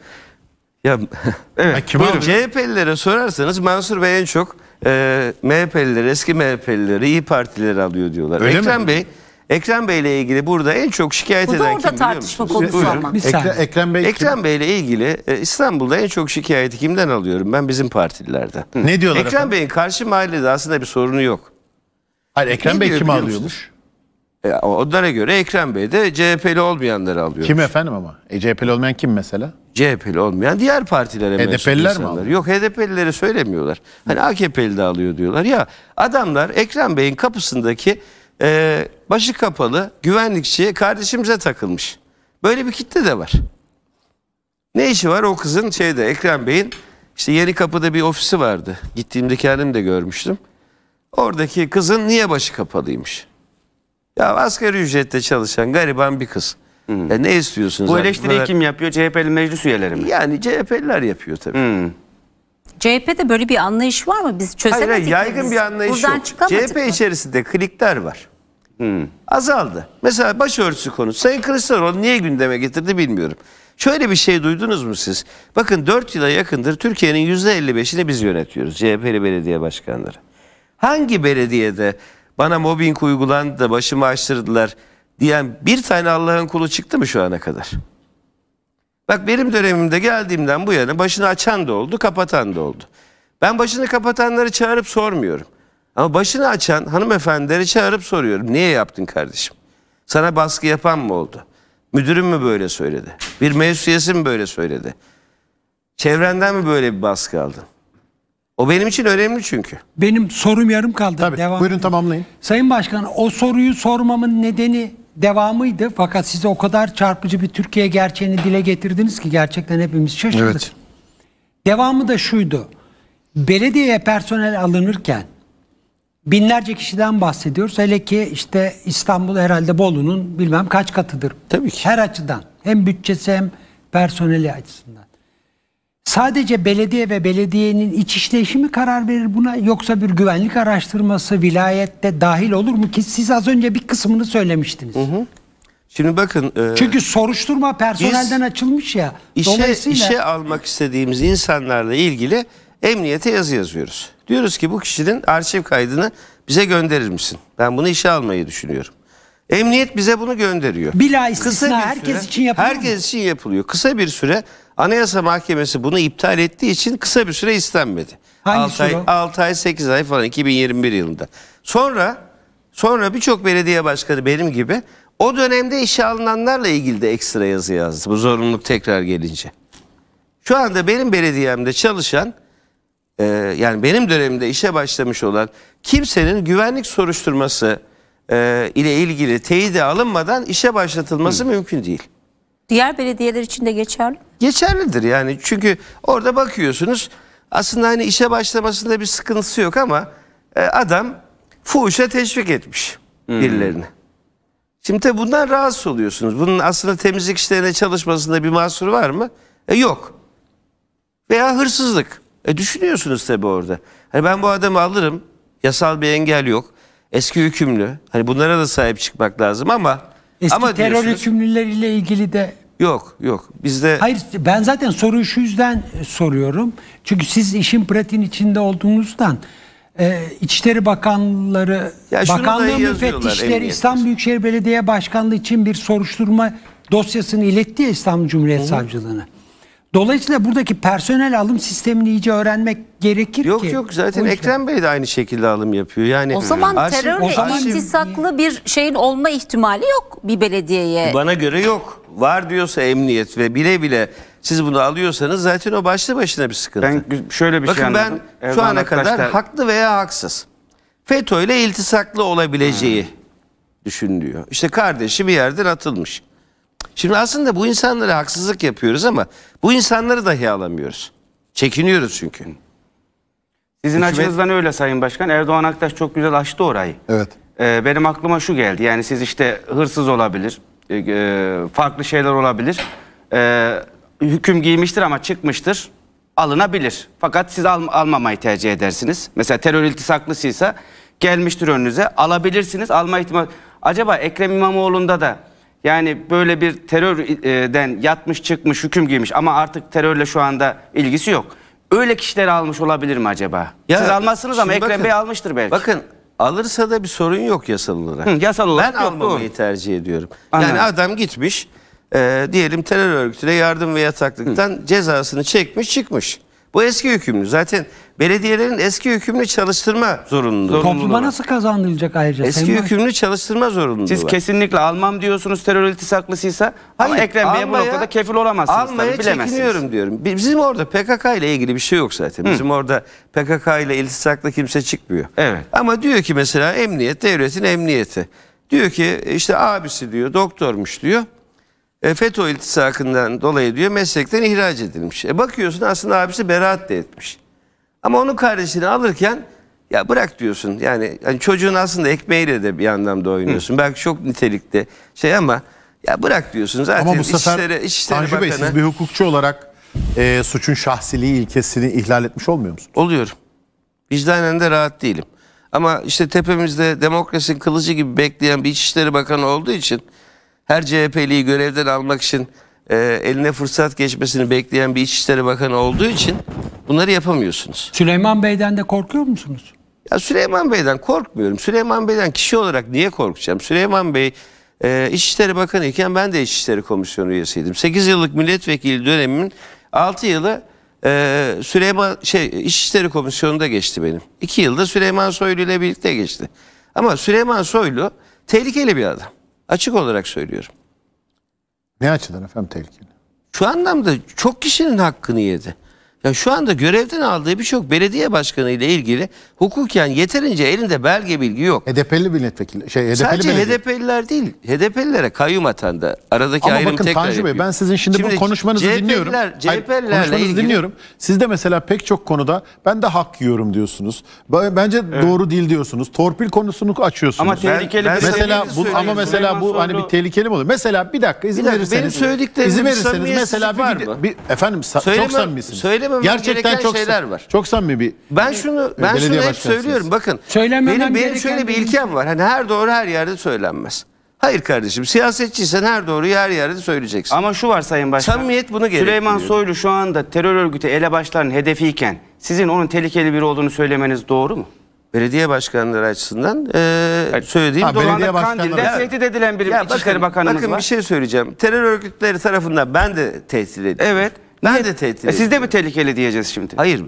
ya evet. Ya CHP'lilere sorarsanız Mansur Bey en çok e, MHP'lileri, eski MHP'lileri, İyi Partileri alıyor diyorlar. Öyle Ekrem mi? Bey Ekrem Bey ile ilgili burada en çok şikayet Bu eden kim biliyor musunuz? Bu da orada tartışma konusu Buyurun. ama. Ekrem, Ekrem Bey Ekrem Bey ile ilgili e, İstanbul'da en çok şikayeti kimden alıyorum? Ben bizim partililerden. Ne diyorlar Ekrem efendim? Bey'in karşı mahallede aslında bir sorunu yok. Hayır Ekrem ne Bey kim alıyormuş? E, onlara göre Ekrem Bey de CHP'li olmayanları alıyor. Kim efendim ama? E, CHP'li olmayan kim mesela? CHP'li olmayan diğer partilere HDP'liler mi alıyor? Yok HDP'lilere söylemiyorlar. Hani AKP'li de alıyor diyorlar. Ya adamlar Ekrem Bey'in kapısındaki e, başı kapalı güvenlikçi kardeşimize takılmış. Böyle bir kitle de var. Ne işi var o kızın şeyde Ekrem Bey'in işte yeni kapıda bir ofisi vardı. Gittiğimde kendim de görmüştüm. Oradaki kızın niye başı kapalıymış? Ya asgari ücrette çalışan gariban bir kız. Hmm. Ya ne istiyorsunuz? Bu eleştiriyi kim yapıyor? CHP'li meclis üyeleri mi? Yani CHP'liler yapıyor tabii. Hmm. CHP'de böyle bir anlayış var mı? Biz çözemedik Hayır, hayır yaygın biz. bir anlayış yok. çıkamadık CHP mı? içerisinde klikler var. Hmm. Azaldı. Mesela başörtüsü konusu. Sayın Kılıçdaroğlu niye gündeme getirdi bilmiyorum. Şöyle bir şey duydunuz mu siz? Bakın 4 yıla yakındır Türkiye'nin %55'ini biz yönetiyoruz. CHP'li belediye başkanları. Hangi belediyede bana mobbing uygulandı da başımı açtırdılar diyen bir tane Allah'ın kulu çıktı mı şu ana kadar? Bak benim dönemimde geldiğimden bu yana başını açan da oldu, kapatan da oldu. Ben başını kapatanları çağırıp sormuyorum. Ama başını açan hanımefendileri çağırıp soruyorum. Niye yaptın kardeşim? Sana baskı yapan mı oldu? Müdürün mü böyle söyledi? Bir mevsiyesi mi böyle söyledi? Çevrenden mi böyle bir baskı aldın? O benim için önemli çünkü. Benim sorum yarım kaldı. Tabii, Devam. Buyurun tamamlayın. Sayın Başkan o soruyu sormamın nedeni devamıydı. Fakat size o kadar çarpıcı bir Türkiye gerçeğini dile getirdiniz ki gerçekten hepimiz şaşırdık. Evet. Devamı da şuydu. Belediyeye personel alınırken binlerce kişiden bahsediyoruz. Hele ki işte İstanbul herhalde Bolu'nun bilmem kaç katıdır. Tabii ki. Her açıdan. Hem bütçesi hem personeli açısından. Sadece belediye ve belediyenin iç işleyişi mi karar verir buna yoksa bir güvenlik araştırması vilayette dahil olur mu ki siz az önce bir kısmını söylemiştiniz. Hı hı. Şimdi bakın e, çünkü soruşturma personelden açılmış ya. Işe, dolayısıyla işe almak istediğimiz insanlarla ilgili emniyete yazı yazıyoruz. Diyoruz ki bu kişinin arşiv kaydını bize gönderir misin? Ben bunu işe almayı düşünüyorum. Emniyet bize bunu gönderiyor. Bila istisna süre, herkes için yapılıyor. Herkes için yapılıyor. Kısa bir süre Anayasa Mahkemesi bunu iptal ettiği için kısa bir süre istenmedi. Hangi 6 ay, 6 ay 8 ay falan 2021 yılında. Sonra sonra birçok belediye başkanı benim gibi o dönemde işe alınanlarla ilgili de ekstra yazı yazdı. Bu zorunluluk tekrar gelince. Şu anda benim belediyemde çalışan e, yani benim dönemimde işe başlamış olan kimsenin güvenlik soruşturması e, ile ilgili teyide alınmadan işe başlatılması Hı. mümkün değil. Diğer belediyeler için de geçerli Geçerlidir yani çünkü orada bakıyorsunuz aslında hani işe başlamasında bir sıkıntısı yok ama e, adam fuhuşa teşvik etmiş hmm. birilerini. Şimdi de bundan rahatsız oluyorsunuz. Bunun aslında temizlik işlerine çalışmasında bir mahsur var mı? E, yok. Veya hırsızlık. E, düşünüyorsunuz tabi orada. Hani ben bu adamı alırım. Yasal bir engel yok eski hükümlü. Hani bunlara da sahip çıkmak lazım ama eski ama terör hükümlüleriyle ilgili de Yok yok bizde... Hayır ben zaten soruyu şu yüzden e, soruyorum. Çünkü siz işin pratiğin içinde olduğunuzdan e, İçişleri Bakanları, ya Bakanlığı müfettişleri İstanbul Büyükşehir Belediye Başkanlığı için bir soruşturma dosyasını iletti ya İstanbul Cumhuriyet Savcılığı'na. Dolayısıyla buradaki personel alım sistemini iyice öğrenmek gerekir yok, ki. Yok yok zaten Ekrem Bey de aynı şekilde alım yapıyor. Yani O zaman arşiv, terörle o zaman... iltisaklı bir şeyin olma ihtimali yok bir belediyeye. Bana göre yok. Var diyorsa emniyet ve bile bile siz bunu alıyorsanız zaten o başlı başına bir sıkıntı. Ben şöyle bir Bakın şey Bakın ben Erdoğan şu ana Aktaş'ta... kadar haklı veya haksız. FETÖ ile iltisaklı olabileceği hmm. düşünülüyor. İşte kardeşi bir yerden atılmış. Şimdi aslında bu insanlara haksızlık yapıyoruz ama bu insanları dahi alamıyoruz. Çekiniyoruz çünkü. Sizin Hükümet... açınızdan öyle Sayın Başkan. Erdoğan Aktaş çok güzel açtı orayı. Evet. Ee, benim aklıma şu geldi. Yani siz işte hırsız olabilir, e, e farklı şeyler olabilir. E, hüküm giymiştir ama çıkmıştır, alınabilir. Fakat siz al, almamayı tercih edersiniz. Mesela terör iltisaklısıysa gelmiştir önünüze, alabilirsiniz, alma ihtimali... Acaba Ekrem İmamoğlu'nda da yani böyle bir terörden e, yatmış çıkmış hüküm giymiş ama artık terörle şu anda ilgisi yok. Öyle kişileri almış olabilir mi acaba? Ya, Siz almazsınız ama Ekrem bakın, Bey almıştır belki. Bakın alırsa da bir sorun yok yasal olarak. Hı, yasal olarak ben yok, almamayı doğru. tercih ediyorum. Anladım. Yani adam gitmiş e, diyelim terör örgütüne yardım ve yataklıktan Hı. cezasını çekmiş çıkmış. Bu eski hükümlü. Zaten belediyelerin eski hükümlü çalıştırma zorunluluğu. Topluma nasıl kazandırılacak ayrıca? Eski Sayın hükümlü çalıştırma zorunluluğu Siz var. kesinlikle almam diyorsunuz terör iltisi haklısıysa Hayır, ama Ekrem Bey'e bu noktada kefil olamazsınız. Almaya tabii, çekiniyorum diyorum. Bizim orada PKK ile ilgili bir şey yok zaten. Hı. Bizim orada PKK ile iltisaklı kimse çıkmıyor. Evet. Ama diyor ki mesela emniyet devletin emniyeti. Diyor ki işte abisi diyor doktormuş diyor. E, FETÖ iltisakından dolayı diyor meslekten ihraç edilmiş. E bakıyorsun aslında abisi beraat de etmiş. Ama onun kardeşini alırken ya bırak diyorsun. Yani hani çocuğun aslında ekmeğiyle de bir anlamda oynuyorsun. Hı. Belki çok nitelikte şey ama ya bırak diyorsun zaten ama bu sefer, İçişleri, İçişleri Tanju Bey siz bir hukukçu olarak e, suçun şahsiliği ilkesini ihlal etmiş olmuyor musunuz? Oluyorum. Vicdanen de rahat değilim. Ama işte tepemizde demokrasinin kılıcı gibi bekleyen bir İçişleri Bakanı olduğu için her CHP'liyi görevden almak için e, eline fırsat geçmesini bekleyen bir İçişleri Bakanı olduğu için bunları yapamıyorsunuz. Süleyman Bey'den de korkuyor musunuz? Ya Süleyman Bey'den korkmuyorum. Süleyman Bey'den kişi olarak niye korkacağım? Süleyman Bey e, İçişleri Bakanı iken ben de İçişleri Komisyonu üyesiydim. 8 yıllık milletvekili dönemimin 6 yılı e, Süleyman şey İçişleri Komisyonu'nda geçti benim. 2 yılda Süleyman Soylu ile birlikte geçti. Ama Süleyman Soylu tehlikeli bir adam. Açık olarak söylüyorum. Ne açıdan efendim tehlikeli? Şu anlamda çok kişinin hakkını yedi. Ya şu anda görevden aldığı birçok belediye başkanı ile ilgili hukuken yeterince elinde belge bilgi yok. HDP'li milletvekili şey HDP'li Sadece belediye. HDP'liler değil. HDP'lilere kayyum atanda aradaki Ama ayrımı bakın, tekrar Tanju Bey, ben sizin şimdi, şimdi bu konuşmanızı CHP'liler, dinliyorum. Hayır, CHP'lilerle konuşmanızı ilgili... dinliyorum. Siz de mesela pek çok konuda ben de hak yiyorum diyorsunuz. Bence evet. doğru değil diyorsunuz. Torpil konusunu açıyorsunuz. Ama tehlikeli ben, şey mesela bu ama mesela bu sonra... hani bir tehlikeli mi oluyor? Mesela bir dakika izin bir dakika, verirseniz. Benim söylediklerim izin verirseniz mesela bir, bir, efendim Söyleme, çok samimisiniz. Söyle söylememem gereken çok, şeyler var. Çok samimi bir. Ben e, şunu ben şunu hep söylüyorum bakın. Benim, benim şöyle bir ilkem var. Hani her doğru her yerde söylenmez. Hayır kardeşim siyasetçiysen her doğru her yerde söyleyeceksin. Ama şu var Sayın Başkan. Samimiyet bunu gerektiriyor. Süleyman Soylu şu anda terör örgütü elebaşların hedefiyken sizin onun tehlikeli biri olduğunu söylemeniz doğru mu? belediye başkanları açısından e, söylediğim ha, belediye Kandil'de tehdit edilen bir ya İçişleri bakın, Bakanımız bakın var. Bakın bir şey söyleyeceğim. Terör örgütleri tarafından ben de tehdit edildim. Evet. Nerede tehdit e, Siz mi tehlikeli diyeceğiz şimdi? Hayır.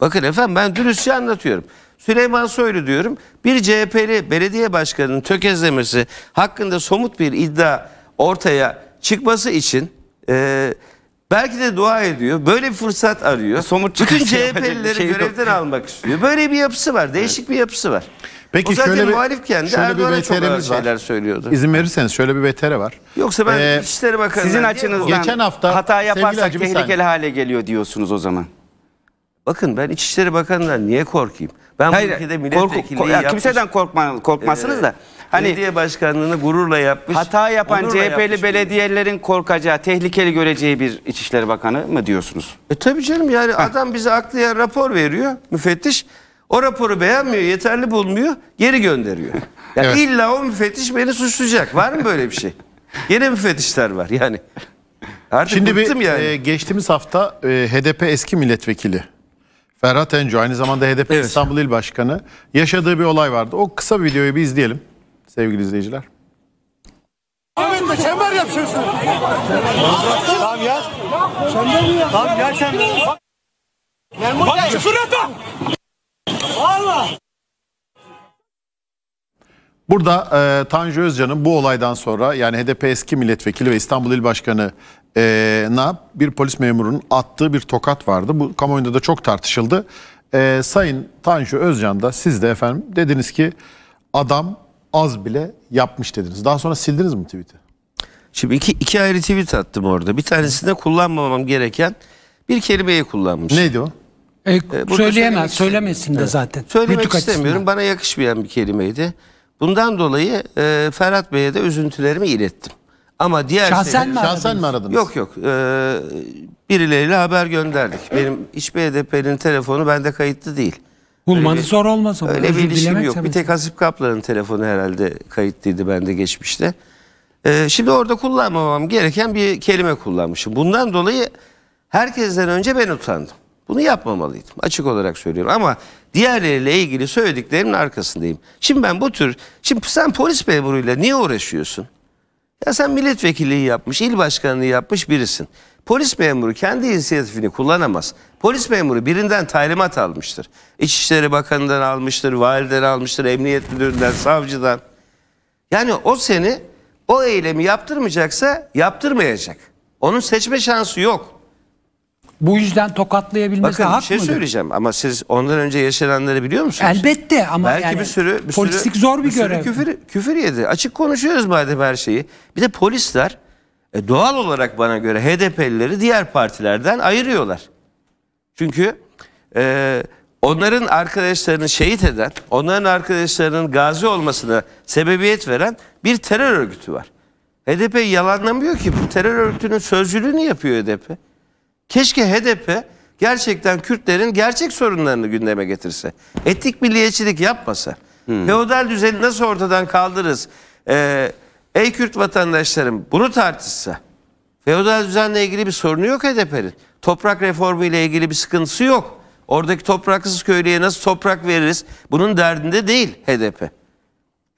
Bakın efendim ben dürüstçe şey anlatıyorum. Süleyman Soylu diyorum bir CHP'li belediye başkanının tökezlemesi hakkında somut bir iddia ortaya çıkması için e, belki de dua ediyor. Böyle bir fırsat arıyor. E, somut Bütün CHP'lileri şey görevden yok. almak istiyor. Böyle bir yapısı var. Değişik evet. bir yapısı var. Peki o zaten şöyle bir, muhalifken de şöyle Erdoğan'a çok ağır şeyler söylüyordu. İzin verirseniz şöyle bir vetere var. Yoksa ben ee, İçişleri Bakanı sizin açınızdan geçen hafta, hata yaparsak tehlikeli hale geliyor diyorsunuz o zaman. Bakın ben İçişleri Bakanı'ndan niye korkayım? Ben Hayır, bu ülkede milletvekilliği korku, yapmış. Kimseden korkma, korkmazsınız ee, da. Hani, belediye başkanlığını gururla yapmış. Hata yapan CHP'li belediyelerin mi? korkacağı, tehlikeli göreceği bir İçişleri Bakanı mı diyorsunuz? E tabii canım yani ha. adam bize aklıya rapor veriyor müfettiş. O raporu beğenmiyor, yeterli bulmuyor, geri gönderiyor. Yani evet. illa o müfettiş beni suçlayacak. Var mı böyle bir şey? Yeni müfettişler var yani. Artık Şimdi bir yani. e, geçtiğimiz hafta e, HDP eski milletvekili Ferhat Enco aynı zamanda HDP evet. İstanbul İl Başkanı yaşadığı bir olay vardı. O kısa videoyu bir izleyelim sevgili izleyiciler. Ahmet çember yapıyorsun. Tamam ya. Çember mi ya? Tamam gel sen. Bak şuna bak. Allah! Burada e, Tanju Özcan'ın bu olaydan sonra yani HDP eski milletvekili ve İstanbul İl Başkanı e, na bir polis memurunun attığı bir tokat vardı. Bu kamuoyunda da çok tartışıldı. E, Sayın Tanju Özcan da siz de efendim dediniz ki adam az bile yapmış dediniz. Daha sonra sildiniz mi tweet'i? Şimdi iki, iki ayrı tweet attım orada. Bir tanesinde kullanmamam gereken bir kelimeyi kullanmış. Neydi o? E, ee, söyleyemez, söylemesin de zaten. Söylemek Rütük istemiyorum. Açısından. Bana yakışmayan bir kelimeydi. Bundan dolayı e, Ferhat Bey'e de üzüntülerimi ilettim. Ama diğer şahsen, şey, mi, şahsen mi aradınız? Yok yok. E, birileriyle haber gönderdik. Benim iç BDP'nin telefonu bende kayıtlı değil. Bulmanız zor olmaz. Öyle bir ilişkim yok. Bir tek Hasip Kaplan'ın telefonu herhalde kayıtlıydı bende geçmişte. E, şimdi orada kullanmamam gereken bir kelime kullanmışım. Bundan dolayı herkesten önce ben utandım. Bunu yapmamalıydım. Açık olarak söylüyorum ama diğerleriyle ilgili söylediklerimin arkasındayım. Şimdi ben bu tür, şimdi sen polis memuruyla niye uğraşıyorsun? Ya sen milletvekilliği yapmış, il başkanlığı yapmış birisin. Polis memuru kendi inisiyatifini kullanamaz. Polis memuru birinden talimat almıştır. İçişleri Bakanı'ndan almıştır, validen almıştır, emniyet müdüründen, savcıdan. Yani o seni o eylemi yaptırmayacaksa yaptırmayacak. Onun seçme şansı yok. Bu yüzden tokatlayabilmesi Bakın, hak bir şey mıdır? söyleyeceğim ama siz ondan önce yaşananları biliyor musunuz? Elbette ama Belki yani bir sürü, bir polislik sürü, zor bir, bir görev. Küfür, küfür yedi. Açık konuşuyoruz madem her şeyi. Bir de polisler e, doğal olarak bana göre HDP'lileri diğer partilerden ayırıyorlar. Çünkü e, onların arkadaşlarını şehit eden, onların arkadaşlarının gazi olmasına sebebiyet veren bir terör örgütü var. HDP yalanlamıyor ki bu terör örgütünün sözcülüğünü yapıyor HDP. Keşke HDP gerçekten Kürtlerin gerçek sorunlarını gündeme getirse. etik milliyetçilik yapmasa. Hmm. Feodal düzeni nasıl ortadan kaldırırız? Ee, ey Kürt vatandaşlarım bunu tartışsa. Feodal düzenle ilgili bir sorunu yok HDP'nin. Toprak reformu ile ilgili bir sıkıntısı yok. Oradaki topraksız köylüye nasıl toprak veririz? Bunun derdinde değil HDP.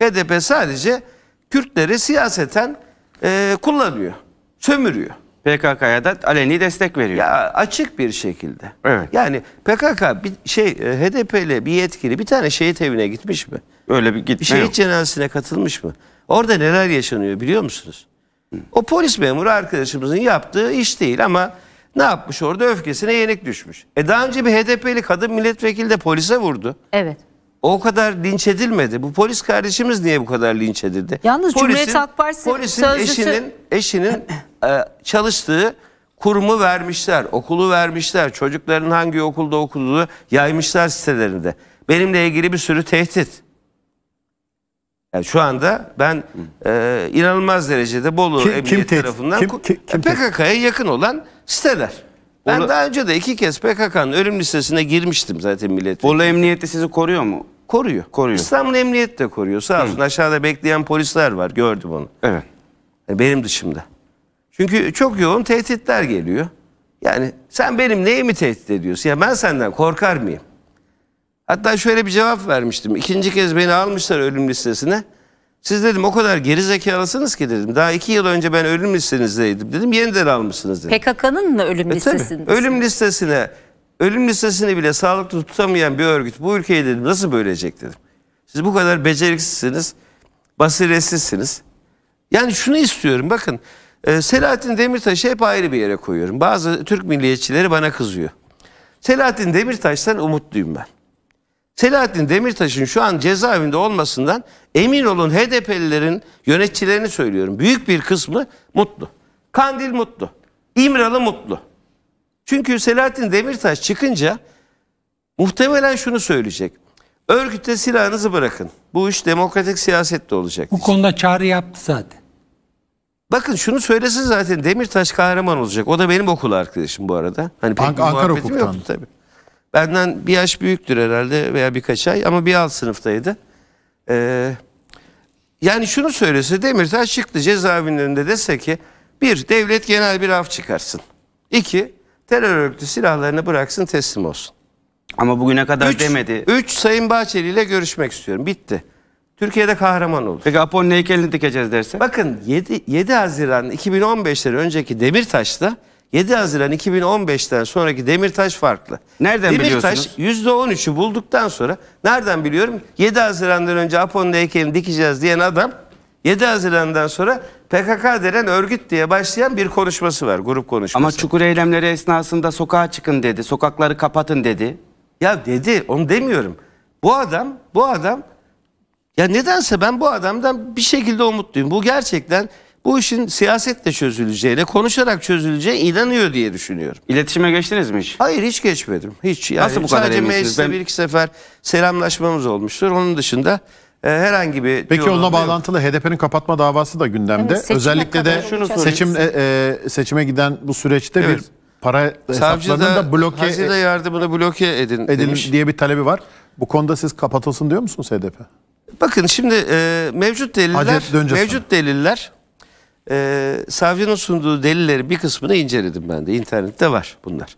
HDP sadece Kürtleri siyaseten e, kullanıyor, sömürüyor. PKK'ya da aleni destek veriyor. Ya açık bir şekilde. Evet. Yani PKK bir şey e, HDP'li bir yetkili bir tane şehit evine gitmiş mi? Öyle bir gitme Şehit yok. cenazesine katılmış mı? Orada neler yaşanıyor biliyor musunuz? Hı. O polis memuru arkadaşımızın yaptığı iş değil ama ne yapmış orada öfkesine yenik düşmüş. E daha önce bir HDP'li kadın milletvekili de polise vurdu. Evet. O kadar linç edilmedi. Bu polis kardeşimiz niye bu kadar linç edildi? Yaniz Cumhuriyet Halk Partisi polisin sözcüsü... eşinin eşinin E, çalıştığı kurumu vermişler, okulu vermişler, çocukların hangi okulda okuduğu yaymışlar sitelerinde. Benimle ilgili bir sürü tehdit. Yani şu anda ben e, inanılmaz derecede Bolu kim, Emniyet kim tarafından kim, kim, kim PKK'ya yakın olan siteler. Ben Bolu... daha önce de iki kez PKK'nın ölüm listesine girmiştim zaten millet. Bolu Emniyeti sizi koruyor mu? Koruyor. Koruyor. İstanbul emniyet de koruyor. Sağ olsun Hı. aşağıda bekleyen polisler var. Gördüm onu. Evet. E, benim dışımda. Çünkü çok yoğun tehditler geliyor. Yani sen benim neyimi tehdit ediyorsun? Ya ben senden korkar mıyım? Hatta şöyle bir cevap vermiştim. İkinci kez beni almışlar ölüm listesine. Siz dedim o kadar geri zekalısınız ki dedim. Daha iki yıl önce ben ölüm listenizdeydim dedim. Yeniden almışsınız dedim. PKK'nın mı ölüm e listesinde? Ölüm listesine, ölüm listesini bile sağlıklı tutamayan bir örgüt bu ülkeyi dedim nasıl bölecek dedim. Siz bu kadar beceriksizsiniz, basiretsizsiniz. Yani şunu istiyorum bakın. Ee, Selahattin Demirtaş'ı hep ayrı bir yere koyuyorum. Bazı Türk milliyetçileri bana kızıyor. Selahattin Demirtaş'tan umutluyum ben. Selahattin Demirtaş'ın şu an cezaevinde olmasından emin olun HDP'lilerin yöneticilerini söylüyorum. Büyük bir kısmı mutlu. Kandil mutlu. İmralı mutlu. Çünkü Selahattin Demirtaş çıkınca muhtemelen şunu söyleyecek. "Örgütte silahınızı bırakın. Bu iş demokratik siyasette olacak. Bu konuda çağrı yaptı zaten. Bakın şunu söylesin zaten Demirtaş kahraman olacak. O da benim okul arkadaşım bu arada. Hani pek Ank Ankara hukuktan. Yoktu, tabii. Benden bir yaş büyüktür herhalde veya birkaç ay ama bir alt sınıftaydı. Ee, yani şunu söylese Demirtaş çıktı cezaevinde dese ki bir devlet genel bir af çıkarsın. İki terör örgütü silahlarını bıraksın teslim olsun. Ama bugüne kadar üç, demedi. Üç Sayın Bahçeli ile görüşmek istiyorum. Bitti. Türkiye'de kahraman olur. Peki Apollon heykelini dikeceğiz derse? Bakın 7, 7 Haziran 2015'ten önceki Demirtaş'ta 7 Haziran 2015'ten sonraki Demirtaş farklı. Nereden Demirtaş, biliyorsunuz? Demirtaş %13'ü bulduktan sonra nereden biliyorum? 7 Haziran'dan önce Apollon heykelini dikeceğiz diyen adam 7 Haziran'dan sonra PKK denen örgüt diye başlayan bir konuşması var, grup konuşması. Ama Çukur eylemleri esnasında sokağa çıkın dedi, sokakları kapatın dedi. Ya dedi, onu demiyorum. Bu adam, bu adam ya nedense ben bu adamdan bir şekilde umutluyum. Bu gerçekten bu işin siyasetle çözüleceğine, konuşarak çözüleceğine inanıyor diye düşünüyorum. İletişime geçtiniz mi hiç? Hayır hiç geçmedim. Hiç. Yani Nasıl bu kadar Sadece mecliste Ben- bir iki sefer selamlaşmamız olmuştur. Onun dışında e, herhangi bir... Peki diyalogum onunla bağlantılı HDP'nin kapatma davası da gündemde. Evet, Özellikle de Şunu seçim e, e, seçime giden bu süreçte Evet. bir para Savcı hesaplarının da, da bloke da e, yardımını bloke edin edilmiş demiş. diye bir talebi var. Bu konuda siz kapatılsın diyor musunuz HDP? Bakın şimdi e, mevcut deliller mevcut sana. deliller e, savcının sunduğu delilleri bir kısmını inceledim ben de. internette var bunlar.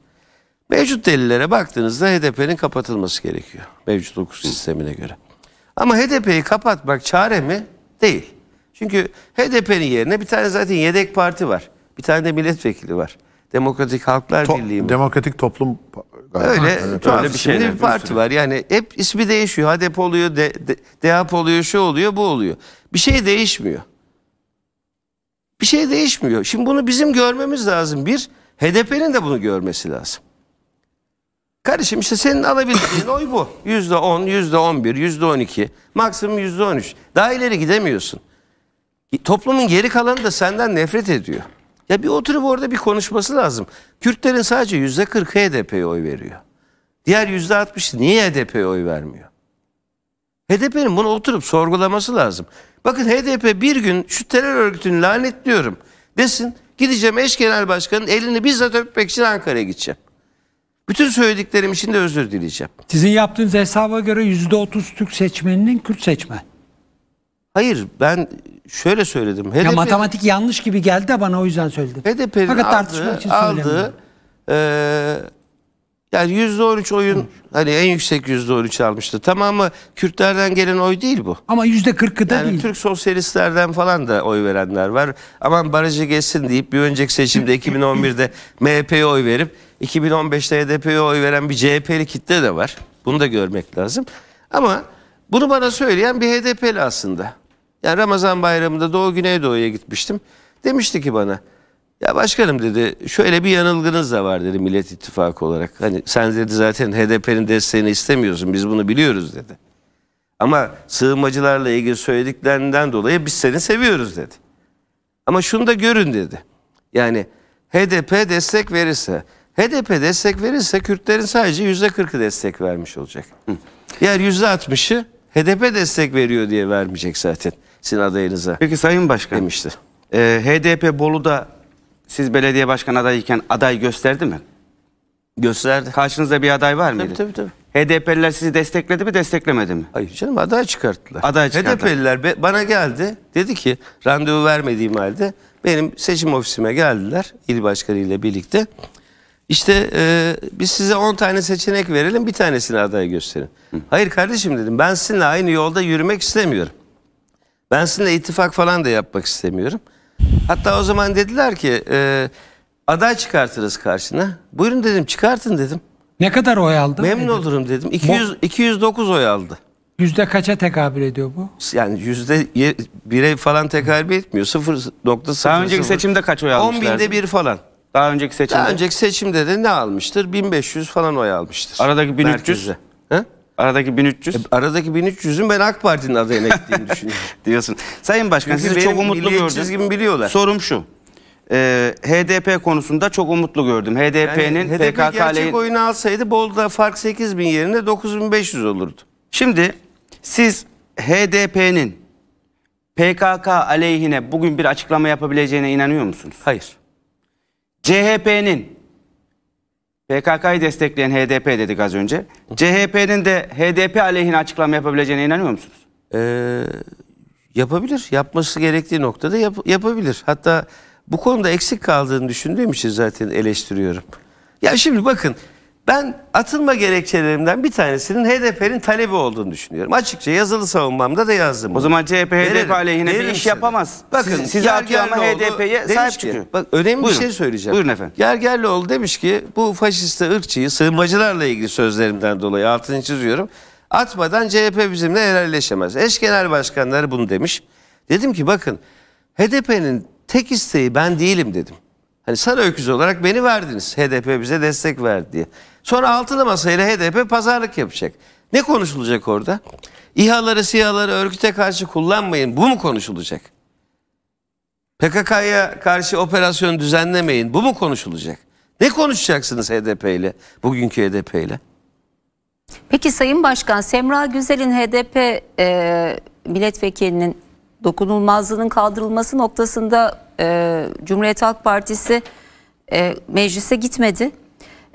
Mevcut delillere baktığınızda HDP'nin kapatılması gerekiyor. Mevcut hukuk sistemine göre. Ama HDP'yi kapatmak çare mi? Değil. Çünkü HDP'nin yerine bir tane zaten yedek parti var. Bir tane de milletvekili var. Demokratik Halklar to Birliği mi? Demokratik Toplum Galiba. Öyle, evet, öyle bir şey. Bir parti var yani hep ismi değişiyor. HDP oluyor, de, de, oluyor, şu oluyor, bu oluyor. Bir şey değişmiyor. Bir şey değişmiyor. Şimdi bunu bizim görmemiz lazım. Bir, HDP'nin de bunu görmesi lazım. Kardeşim işte senin alabildiğin oy bu. Yüzde on, yüzde on bir, yüzde on iki. Maksimum yüzde on üç. Daha ileri gidemiyorsun. Toplumun geri kalanı da senden nefret ediyor. Ya bir oturup orada bir konuşması lazım. Kürtlerin sadece yüzde kırkı HDP'ye oy veriyor. Diğer yüzde altmış niye HDP'ye oy vermiyor? HDP'nin bunu oturup sorgulaması lazım. Bakın HDP bir gün şu terör örgütünü lanetliyorum desin. Gideceğim eş genel başkanın elini bizzat öpmek için Ankara'ya gideceğim. Bütün söylediklerim için de özür dileyeceğim. Sizin yaptığınız hesaba göre yüzde otuz Türk seçmeninin Kürt seçmen. Hayır ben şöyle söyledim. HDP, ya matematik yanlış gibi geldi de bana o yüzden söyledim. HDP'nin Fakat tartışmak için aldığı, e, ee, yani %13 oyun Hı. hani en yüksek yüzde %13 almıştı. Tamamı Kürtlerden gelen oy değil bu. Ama yüzde %40'ı da yani değil. Türk sosyalistlerden falan da oy verenler var. Aman barajı geçsin deyip bir önceki seçimde 2011'de MHP'ye oy verip 2015'te HDP'ye oy veren bir CHP'li kitle de var. Bunu da görmek lazım. Ama bunu bana söyleyen bir HDP'li aslında. Yani Ramazan bayramında Doğu Güneydoğu'ya gitmiştim. Demişti ki bana ya başkanım dedi şöyle bir yanılgınız da var dedi Millet İttifakı olarak. Hani sen dedi zaten HDP'nin desteğini istemiyorsun biz bunu biliyoruz dedi. Ama sığınmacılarla ilgili söylediklerinden dolayı biz seni seviyoruz dedi. Ama şunu da görün dedi. Yani HDP destek verirse, HDP destek verirse Kürtlerin sadece yüzde kırkı destek vermiş olacak. Diğer yüzde altmışı HDP destek veriyor diye vermeyecek zaten sizin adayınıza Peki Sayın Başkan, demişti. E, ee, HDP Bolu'da siz belediye başkan adayken aday gösterdi mi? Gösterdi. Karşınızda bir aday var mıydı? Tabii tabii. tabii. HDP'liler sizi destekledi mi desteklemedi mi? Hayır canım aday çıkarttılar. Aday çıkarttılar. HDP'liler bana geldi dedi ki randevu vermediğim halde benim seçim ofisime geldiler il başkanıyla birlikte. İşte e, biz size 10 tane seçenek verelim bir tanesini aday gösterin. Hı. Hayır kardeşim dedim ben sizinle aynı yolda yürümek istemiyorum. Ben sizinle ittifak falan da yapmak istemiyorum. Hatta o zaman dediler ki e, aday çıkartırız karşına. Buyurun dedim çıkartın dedim. Ne kadar oy aldı? Memnun dedim. olurum dedim. 200, 209 oy aldı. Yüzde kaça tekabül ediyor bu? Yani yüzde bire falan tekabül etmiyor. 0.0. Daha önceki seçimde kaç oy almışlardı? 10 binde bir falan. Daha önceki seçimde? Daha önceki seçimde de ne almıştır? 1500 falan oy almıştır. Aradaki 1300? Merkeze. Aradaki 1300. E, aradaki 1300'ün ben AK Parti'nin adayına gittiğini düşünüyorum. Diyorsun. Sayın Başkan sizi çok umutlu gördüm. biliyorlar. Sorum şu. E, ee, HDP konusunda çok umutlu gördüm. HDP'nin yani, HDP gerçek oyunu alsaydı Bolu'da fark 8000 yerine 9500 olurdu. Şimdi siz HDP'nin PKK aleyhine bugün bir açıklama yapabileceğine inanıyor musunuz? Hayır. CHP'nin PKK'yı destekleyen HDP dedik az önce. CHP'nin de HDP aleyhine açıklama yapabileceğine inanıyor musunuz? Ee, yapabilir. Yapması gerektiği noktada yap- yapabilir. Hatta bu konuda eksik kaldığını düşündüğüm için zaten eleştiriyorum. Ya şimdi bakın ben atılma gerekçelerimden bir tanesinin HDP'nin talebi olduğunu düşünüyorum. Açıkça yazılı savunmamda da yazdım. O zaman CHP HDP aleyhine bir iş yapamaz. Bakın Sizin, size atıyor ama HDP'ye sahip çıkıyor. bak önemli Buyurun. bir şey söyleyeceğim. Buyurun efendim. Gergerlioğlu demiş ki bu faşiste ırkçıyı sığınmacılarla ilgili sözlerimden dolayı altını çiziyorum. Atmadan CHP bizimle helalleşemez. Eş genel başkanları bunu demiş. Dedim ki bakın HDP'nin tek isteği ben değilim dedim. Hani sarı öküz olarak beni verdiniz. HDP bize destek verdi diye. Sonra altılı masayla HDP pazarlık yapacak. Ne konuşulacak orada? İHA'ları, SİHA'ları örgüte karşı kullanmayın. Bu mu konuşulacak? PKK'ya karşı operasyon düzenlemeyin. Bu mu konuşulacak? Ne konuşacaksınız HDP ile? Bugünkü HDP ile? Peki Sayın Başkan, Semra Güzel'in HDP e, milletvekilinin dokunulmazlığının kaldırılması noktasında e, Cumhuriyet Halk Partisi e, meclise gitmedi.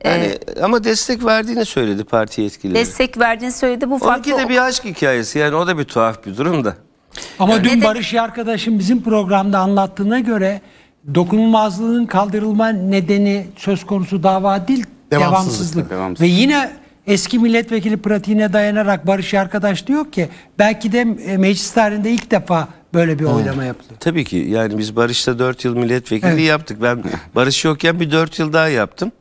E, yani ama destek verdiğini söyledi parti yetkilileri. Destek verdiğini söyledi. Bu Onunki farklı. Onunki de bir aşk hikayesi yani o da bir tuhaf bir durum da. Ama yani dün de... Barış arkadaşım bizim programda anlattığına göre dokunulmazlığın kaldırılma nedeni söz konusu dava değil devamsızlık. devamsızlık. devamsızlık. Ve yine eski milletvekili pratiğine dayanarak Barış Arkadaş diyor ki belki de e, meclis tarihinde ilk defa böyle bir oylama yapılıyor. Tabii ki yani biz Barış'ta 4 yıl milletvekili evet. yaptık. Ben Barış yokken bir 4 yıl daha yaptım.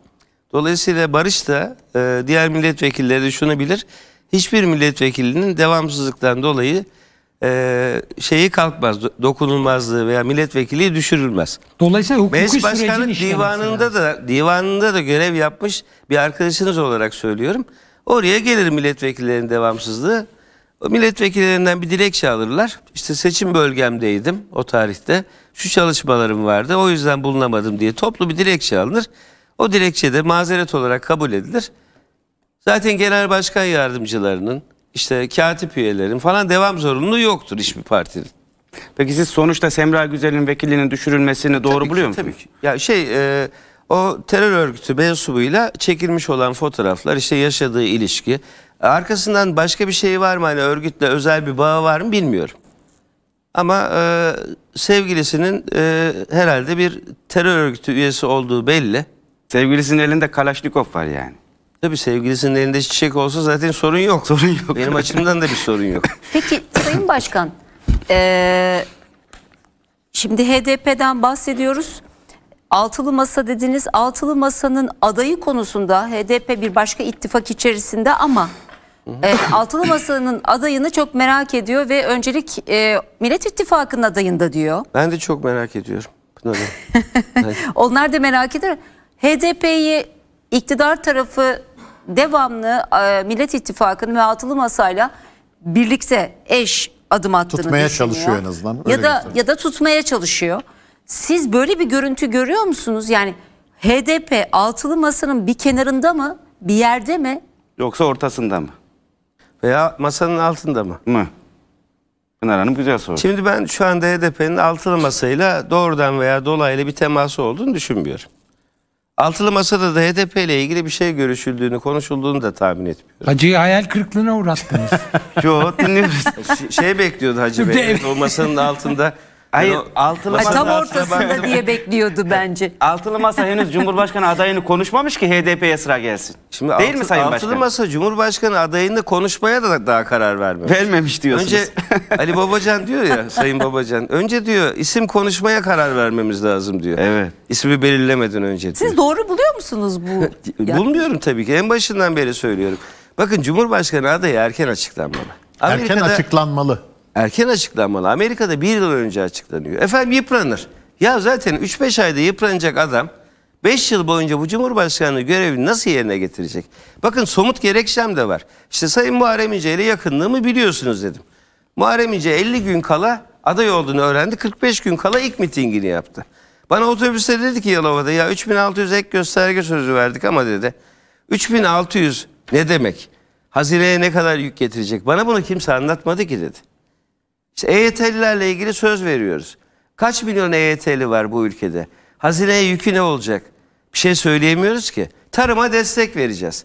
Dolayısıyla Barış da e, diğer milletvekilleri şunu bilir. Hiçbir milletvekilinin devamsızlıktan dolayı e, şeyi kalkmaz, dokunulmazlığı veya milletvekili düşürülmez. Dolayısıyla hukuki Meclis Başkanı divanında yani. da divanında da görev yapmış bir arkadaşınız olarak söylüyorum. Oraya gelir milletvekillerinin devamsızlığı. O milletvekillerinden bir dilekçe alırlar. İşte seçim bölgemdeydim o tarihte. Şu çalışmalarım vardı o yüzden bulunamadım diye toplu bir dilekçe alınır. O dilekçe de mazeret olarak kabul edilir. Zaten genel başkan yardımcılarının, işte katip üyelerin falan devam zorunluluğu yoktur hiçbir partinin. Peki siz sonuçta Semra Güzel'in vekilinin düşürülmesini doğru tabii buluyor musunuz? Tabii ki. Ya şey e, o terör örgütü mensubuyla çekilmiş olan fotoğraflar işte yaşadığı ilişki. Arkasından başka bir şey var mı? Hani örgütle özel bir bağı var mı bilmiyorum. Ama e, sevgilisinin e, herhalde bir terör örgütü üyesi olduğu belli. Sevgilisinin elinde Kalaşnikov var yani. Tabii sevgilisinin elinde çiçek olsa zaten sorun yok. Sorun yok. Benim açımdan da bir sorun yok. Peki Sayın Başkan, ee, şimdi HDP'den bahsediyoruz. Altılı Masa dediniz. Altılı Masa'nın adayı konusunda HDP bir başka ittifak içerisinde ama e, Altılı Masa'nın adayını çok merak ediyor ve öncelik e, Millet İttifakı'nın adayında diyor. Ben de çok merak ediyorum. Pınar'ı. Onlar da merak ediyor. HDP'yi iktidar tarafı devamlı e, Millet İttifakı'nın ve Altılı Masa'yla birlikte eş adım attığını tutmaya düşünüyor. çalışıyor en azından. Öyle ya da gösterir. ya da tutmaya çalışıyor. Siz böyle bir görüntü görüyor musunuz? Yani HDP altılı masanın bir kenarında mı, bir yerde mi? Yoksa ortasında mı? Veya masanın altında mı? Mı? Pınar Hanım güzel soru. Şimdi ben şu anda HDP'nin altılı masayla doğrudan veya dolaylı bir teması olduğunu düşünmüyorum. Altılı Masa'da da HDP ile ilgili bir şey görüşüldüğünü, konuşulduğunu da tahmin etmiyorum. Hacı'yı hayal kırıklığına uğrattınız. Yo dinliyoruz. Şey, şey bekliyordu Hacı Bey. O masanın altında Hayır altılı masa tam ortasında diye bekliyordu bence. Altılı masa henüz Cumhurbaşkanı adayını konuşmamış ki HDP'ye sıra gelsin. Şimdi Değil altı, mi Sayın Başkan? Altılı masa Cumhurbaşkanı adayını konuşmaya da daha karar vermemiş. Vermemiş diyorsunuz. Önce Ali Babacan diyor ya Sayın Babacan. Önce diyor isim konuşmaya karar vermemiz lazım diyor. Evet. İsmi belirlemeden önce diyor. Siz doğru buluyor musunuz bu? Bulmuyorum tabii ki en başından beri söylüyorum. Bakın Cumhurbaşkanı adayı erken açıklanmalı. Amerika'da, erken açıklanmalı erken açıklanmalı. Amerika'da bir yıl önce açıklanıyor. Efendim yıpranır. Ya zaten 3-5 ayda yıpranacak adam 5 yıl boyunca bu Cumhurbaşkanlığı görevini nasıl yerine getirecek? Bakın somut gerekçem de var. İşte Sayın Muharrem İnce ile yakınlığımı biliyorsunuz dedim. Muharrem İnce 50 gün kala aday olduğunu öğrendi. 45 gün kala ilk mitingini yaptı. Bana otobüste dedi ki Yalova'da ya 3600 ek gösterge sözü verdik ama dedi. 3600 ne demek? Hazineye ne kadar yük getirecek? Bana bunu kimse anlatmadı ki dedi. İşte EYT'lilerle ilgili söz veriyoruz. Kaç milyon EYT'li var bu ülkede? Hazineye yükü ne olacak? Bir şey söyleyemiyoruz ki. Tarıma destek vereceğiz.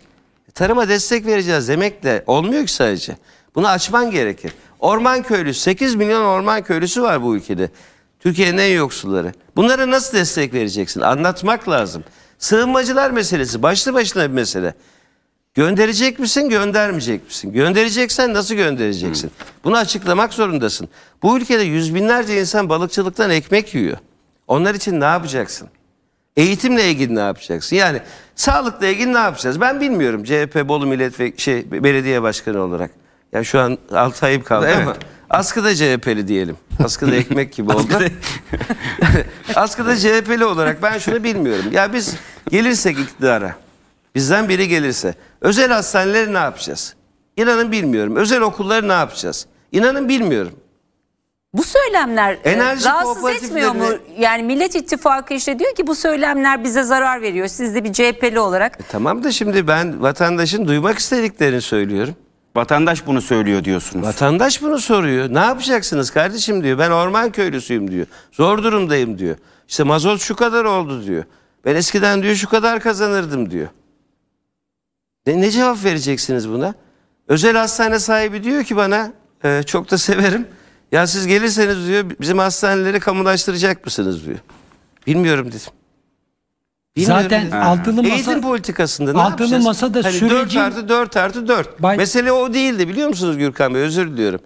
E, tarıma destek vereceğiz demek de olmuyor ki sadece. Bunu açman gerekir. Orman köylüsü, 8 milyon orman köylüsü var bu ülkede. Türkiye'nin en yoksulları. Bunlara nasıl destek vereceksin? Anlatmak lazım. Sığınmacılar meselesi başlı başına bir mesele. Gönderecek misin, göndermeyecek misin? Göndereceksen nasıl göndereceksin? Bunu açıklamak zorundasın. Bu ülkede yüz binlerce insan balıkçılıktan ekmek yiyor. Onlar için ne yapacaksın? Eğitimle ilgili ne yapacaksın? Yani sağlıkla ilgili ne yapacağız? Ben bilmiyorum CHP Bolu Milletvekili şey, belediye başkanı olarak. Ya şu an altayım kaldı evet. ama askıda CHP'li diyelim. Askıda ekmek gibi oldu. askıda CHP'li olarak ben şunu bilmiyorum. Ya biz gelirsek iktidara Bizden biri gelirse. Özel hastaneleri ne yapacağız? İnanın bilmiyorum. Özel okulları ne yapacağız? İnanın bilmiyorum. Bu söylemler e, Enerji rahatsız etmiyor mu? Yani Millet İttifakı işte diyor ki bu söylemler bize zarar veriyor. Siz de bir CHP'li olarak. E tamam da şimdi ben vatandaşın duymak istediklerini söylüyorum. Vatandaş bunu söylüyor diyorsunuz. Vatandaş bunu soruyor. Ne yapacaksınız kardeşim diyor. Ben orman köylüsüyüm diyor. Zor durumdayım diyor. İşte mazot şu kadar oldu diyor. Ben eskiden diyor şu kadar kazanırdım diyor. Ne, ne cevap vereceksiniz buna? Özel hastane sahibi diyor ki bana e, çok da severim. Ya siz gelirseniz diyor bizim hastaneleri kamulaştıracak mısınız diyor. Bilmiyorum dedim. Bilmiyorum Zaten dedim. altılı masa eğitim politikasında ne altılı yapacağız? masada hani sürecin 4 artı 4 artı 4. Bay... Mesele o değildi biliyor musunuz Gürkan Bey özür diliyorum.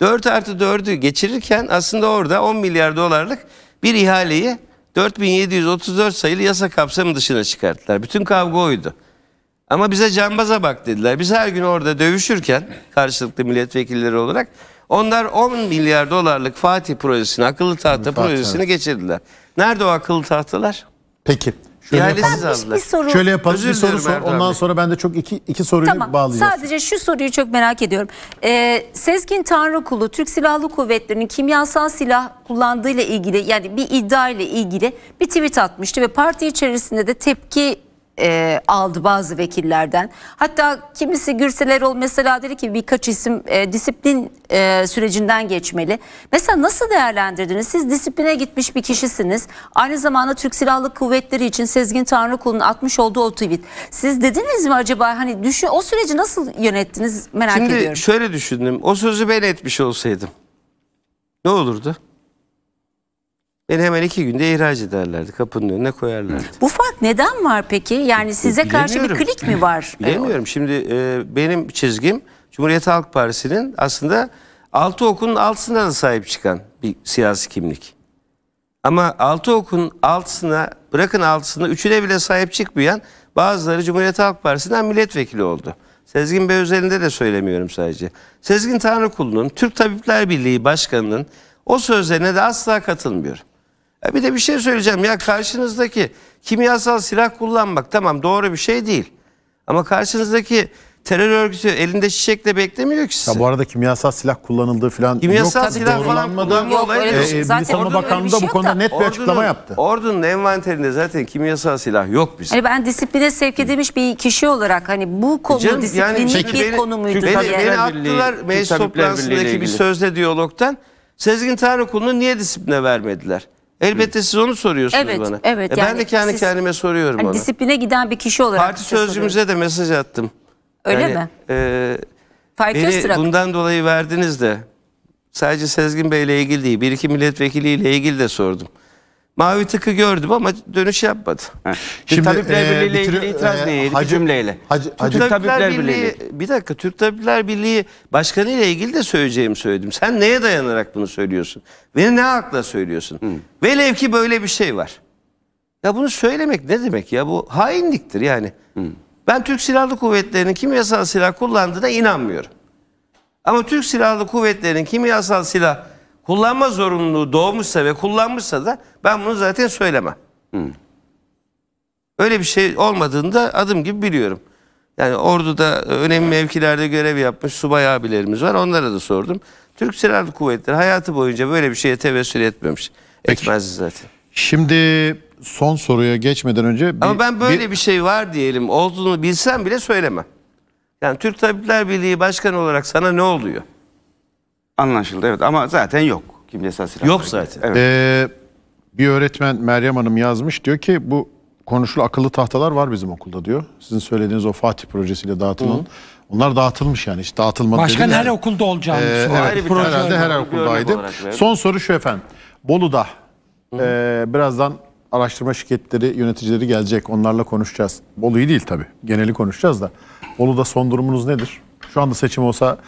4 artı 4'ü geçirirken aslında orada 10 milyar dolarlık bir ihaleyi 4734 sayılı yasa kapsamı dışına çıkarttılar. Bütün kavga oydu. Ama bize cambaza bak dediler. Biz her gün orada dövüşürken karşılıklı milletvekilleri olarak onlar 10 milyar dolarlık Fatih projesini, akıllı tahta Fatih, projesini evet. geçirdiler. Nerede o akıllı tahtalar? Peki. Şöyle İhalesiz Şöyle yapalım Özür bir soru sor. Erdoğan Ondan Bey. sonra ben de çok iki, iki soruyu tamam, bağlayacağım. Sadece şu soruyu çok merak ediyorum. Ee, Sezgin Tanrıkulu Türk Silahlı Kuvvetleri'nin kimyasal silah kullandığıyla ilgili yani bir iddia ile ilgili bir tweet atmıştı ve parti içerisinde de tepki e, aldı bazı vekillerden. Hatta kimisi Gürsel Erol mesela dedi ki birkaç isim e, disiplin e, sürecinden geçmeli. Mesela nasıl değerlendirdiniz? Siz disipline gitmiş bir kişisiniz. Aynı zamanda Türk Silahlı Kuvvetleri için Sezgin Tanrıkul'un atmış olduğu o tweet. Siz dediniz mi acaba hani düşün o süreci nasıl yönettiniz merak Şimdi ediyorum. Şimdi şöyle düşündüm. O sözü ben etmiş olsaydım ne olurdu? Beni hemen iki günde ihraç ederlerdi. Kapının önüne koyarlardı. Bu fark neden var peki? Yani size karşı bir klik mi var? Bilemiyorum. Şimdi e, benim çizgim Cumhuriyet Halk Partisi'nin aslında altı okunun altısına da sahip çıkan bir siyasi kimlik. Ama altı okun altısına bırakın altısına üçüne bile sahip çıkmayan bazıları Cumhuriyet Halk Partisi'nden milletvekili oldu. Sezgin Bey özelinde de söylemiyorum sadece. Sezgin Tanrıkulu'nun Türk Tabipler Birliği Başkanı'nın o sözlerine de asla katılmıyorum. E bir de bir şey söyleyeceğim ya karşınızdaki kimyasal silah kullanmak tamam doğru bir şey değil. Ama karşınızdaki terör örgütü elinde şişekle beklemiyor ki sizi. Ya bu arada kimyasal silah kullanıldığı falan kimyasal yok. silah falan kullanma olayı yok. Ee, zaten Savunma Bakanlığı da şey bu konuda da. net bir açıklama yaptı. Ordunun envanterinde zaten kimyasal silah yok bizim. Hani ben disipline sevk edilmiş bir kişi olarak hani bu e konu Canım, disiplinlik yani, peki, bir beni, konu muydu? Beni, yani. beni attılar meclis toplantısındaki bir sözle diyalogtan. Sezgin Tanrıkulu'nu niye disipline vermediler? Elbette siz onu soruyorsunuz evet, bana. Evet, e yani ben de kendi siz, kendime soruyorum hani ona. Disipline giden bir kişi olarak. Parti sözcümüze de mesaj attım. Öyle yani, mi? E, Parti beni Öztürk. bundan dolayı verdiniz de sadece Sezgin Bey ile ilgili değil, bir iki milletvekiliyle ilgili de sordum. Mavi tıkı gördüm ama dönüş yapmadı. Heh. Şimdi, Şimdi Tabipler e, Birliği ile ilgili itiraz e, neydi hacı, cümleyle? Hacı, hacı, Türk Tabipler, Tabipler Birliği, Birliği bir dakika Türk Tabipler Birliği Başkanı ile ilgili de söyleyeceğimi söyledim. Sen neye dayanarak bunu söylüyorsun? Ve ne hakla söylüyorsun? Hı. Hmm. Velev ki böyle bir şey var. Ya bunu söylemek ne demek ya? Bu hainliktir yani. Hı. Hmm. Ben Türk Silahlı Kuvvetleri'nin kimyasal silah kullandığına inanmıyorum. Ama Türk Silahlı Kuvvetleri'nin kimyasal silah kullanma zorunluluğu doğmuşsa ve kullanmışsa da ben bunu zaten söylemem. Hmm. Öyle bir şey olmadığında adım gibi biliyorum. Yani orduda e, önemli mevkilerde görev yapmış subay abilerimiz var. Onlara da sordum. Türk Silahlı Kuvvetleri hayatı boyunca böyle bir şeye tevessül etmemiş. Peki. Etmez zaten. Şimdi son soruya geçmeden önce... Bir, Ama ben böyle bir... bir şey var diyelim olduğunu bilsem bile söylemem. Yani Türk Tabipler Birliği Başkanı olarak sana ne oluyor? Anlaşıldı evet ama zaten yok kimyasal silah. Yok zaten. Evet. Ee, bir öğretmen Meryem Hanım yazmış diyor ki bu konuşulu akıllı tahtalar var bizim okulda diyor. Sizin söylediğiniz o Fatih projesiyle dağıtılan. Hı. Onlar dağıtılmış yani hiç dağıtılmadı. Başka her yani. okulda olacağını ee, evet, herhalde her okuldaydı. Son soru şu efendim. Bolu'da Hı. e, birazdan araştırma şirketleri yöneticileri gelecek. Onlarla konuşacağız. Bolu'yu değil tabi Geneli konuşacağız da. Bolu'da son durumunuz nedir? Şu anda seçim olsa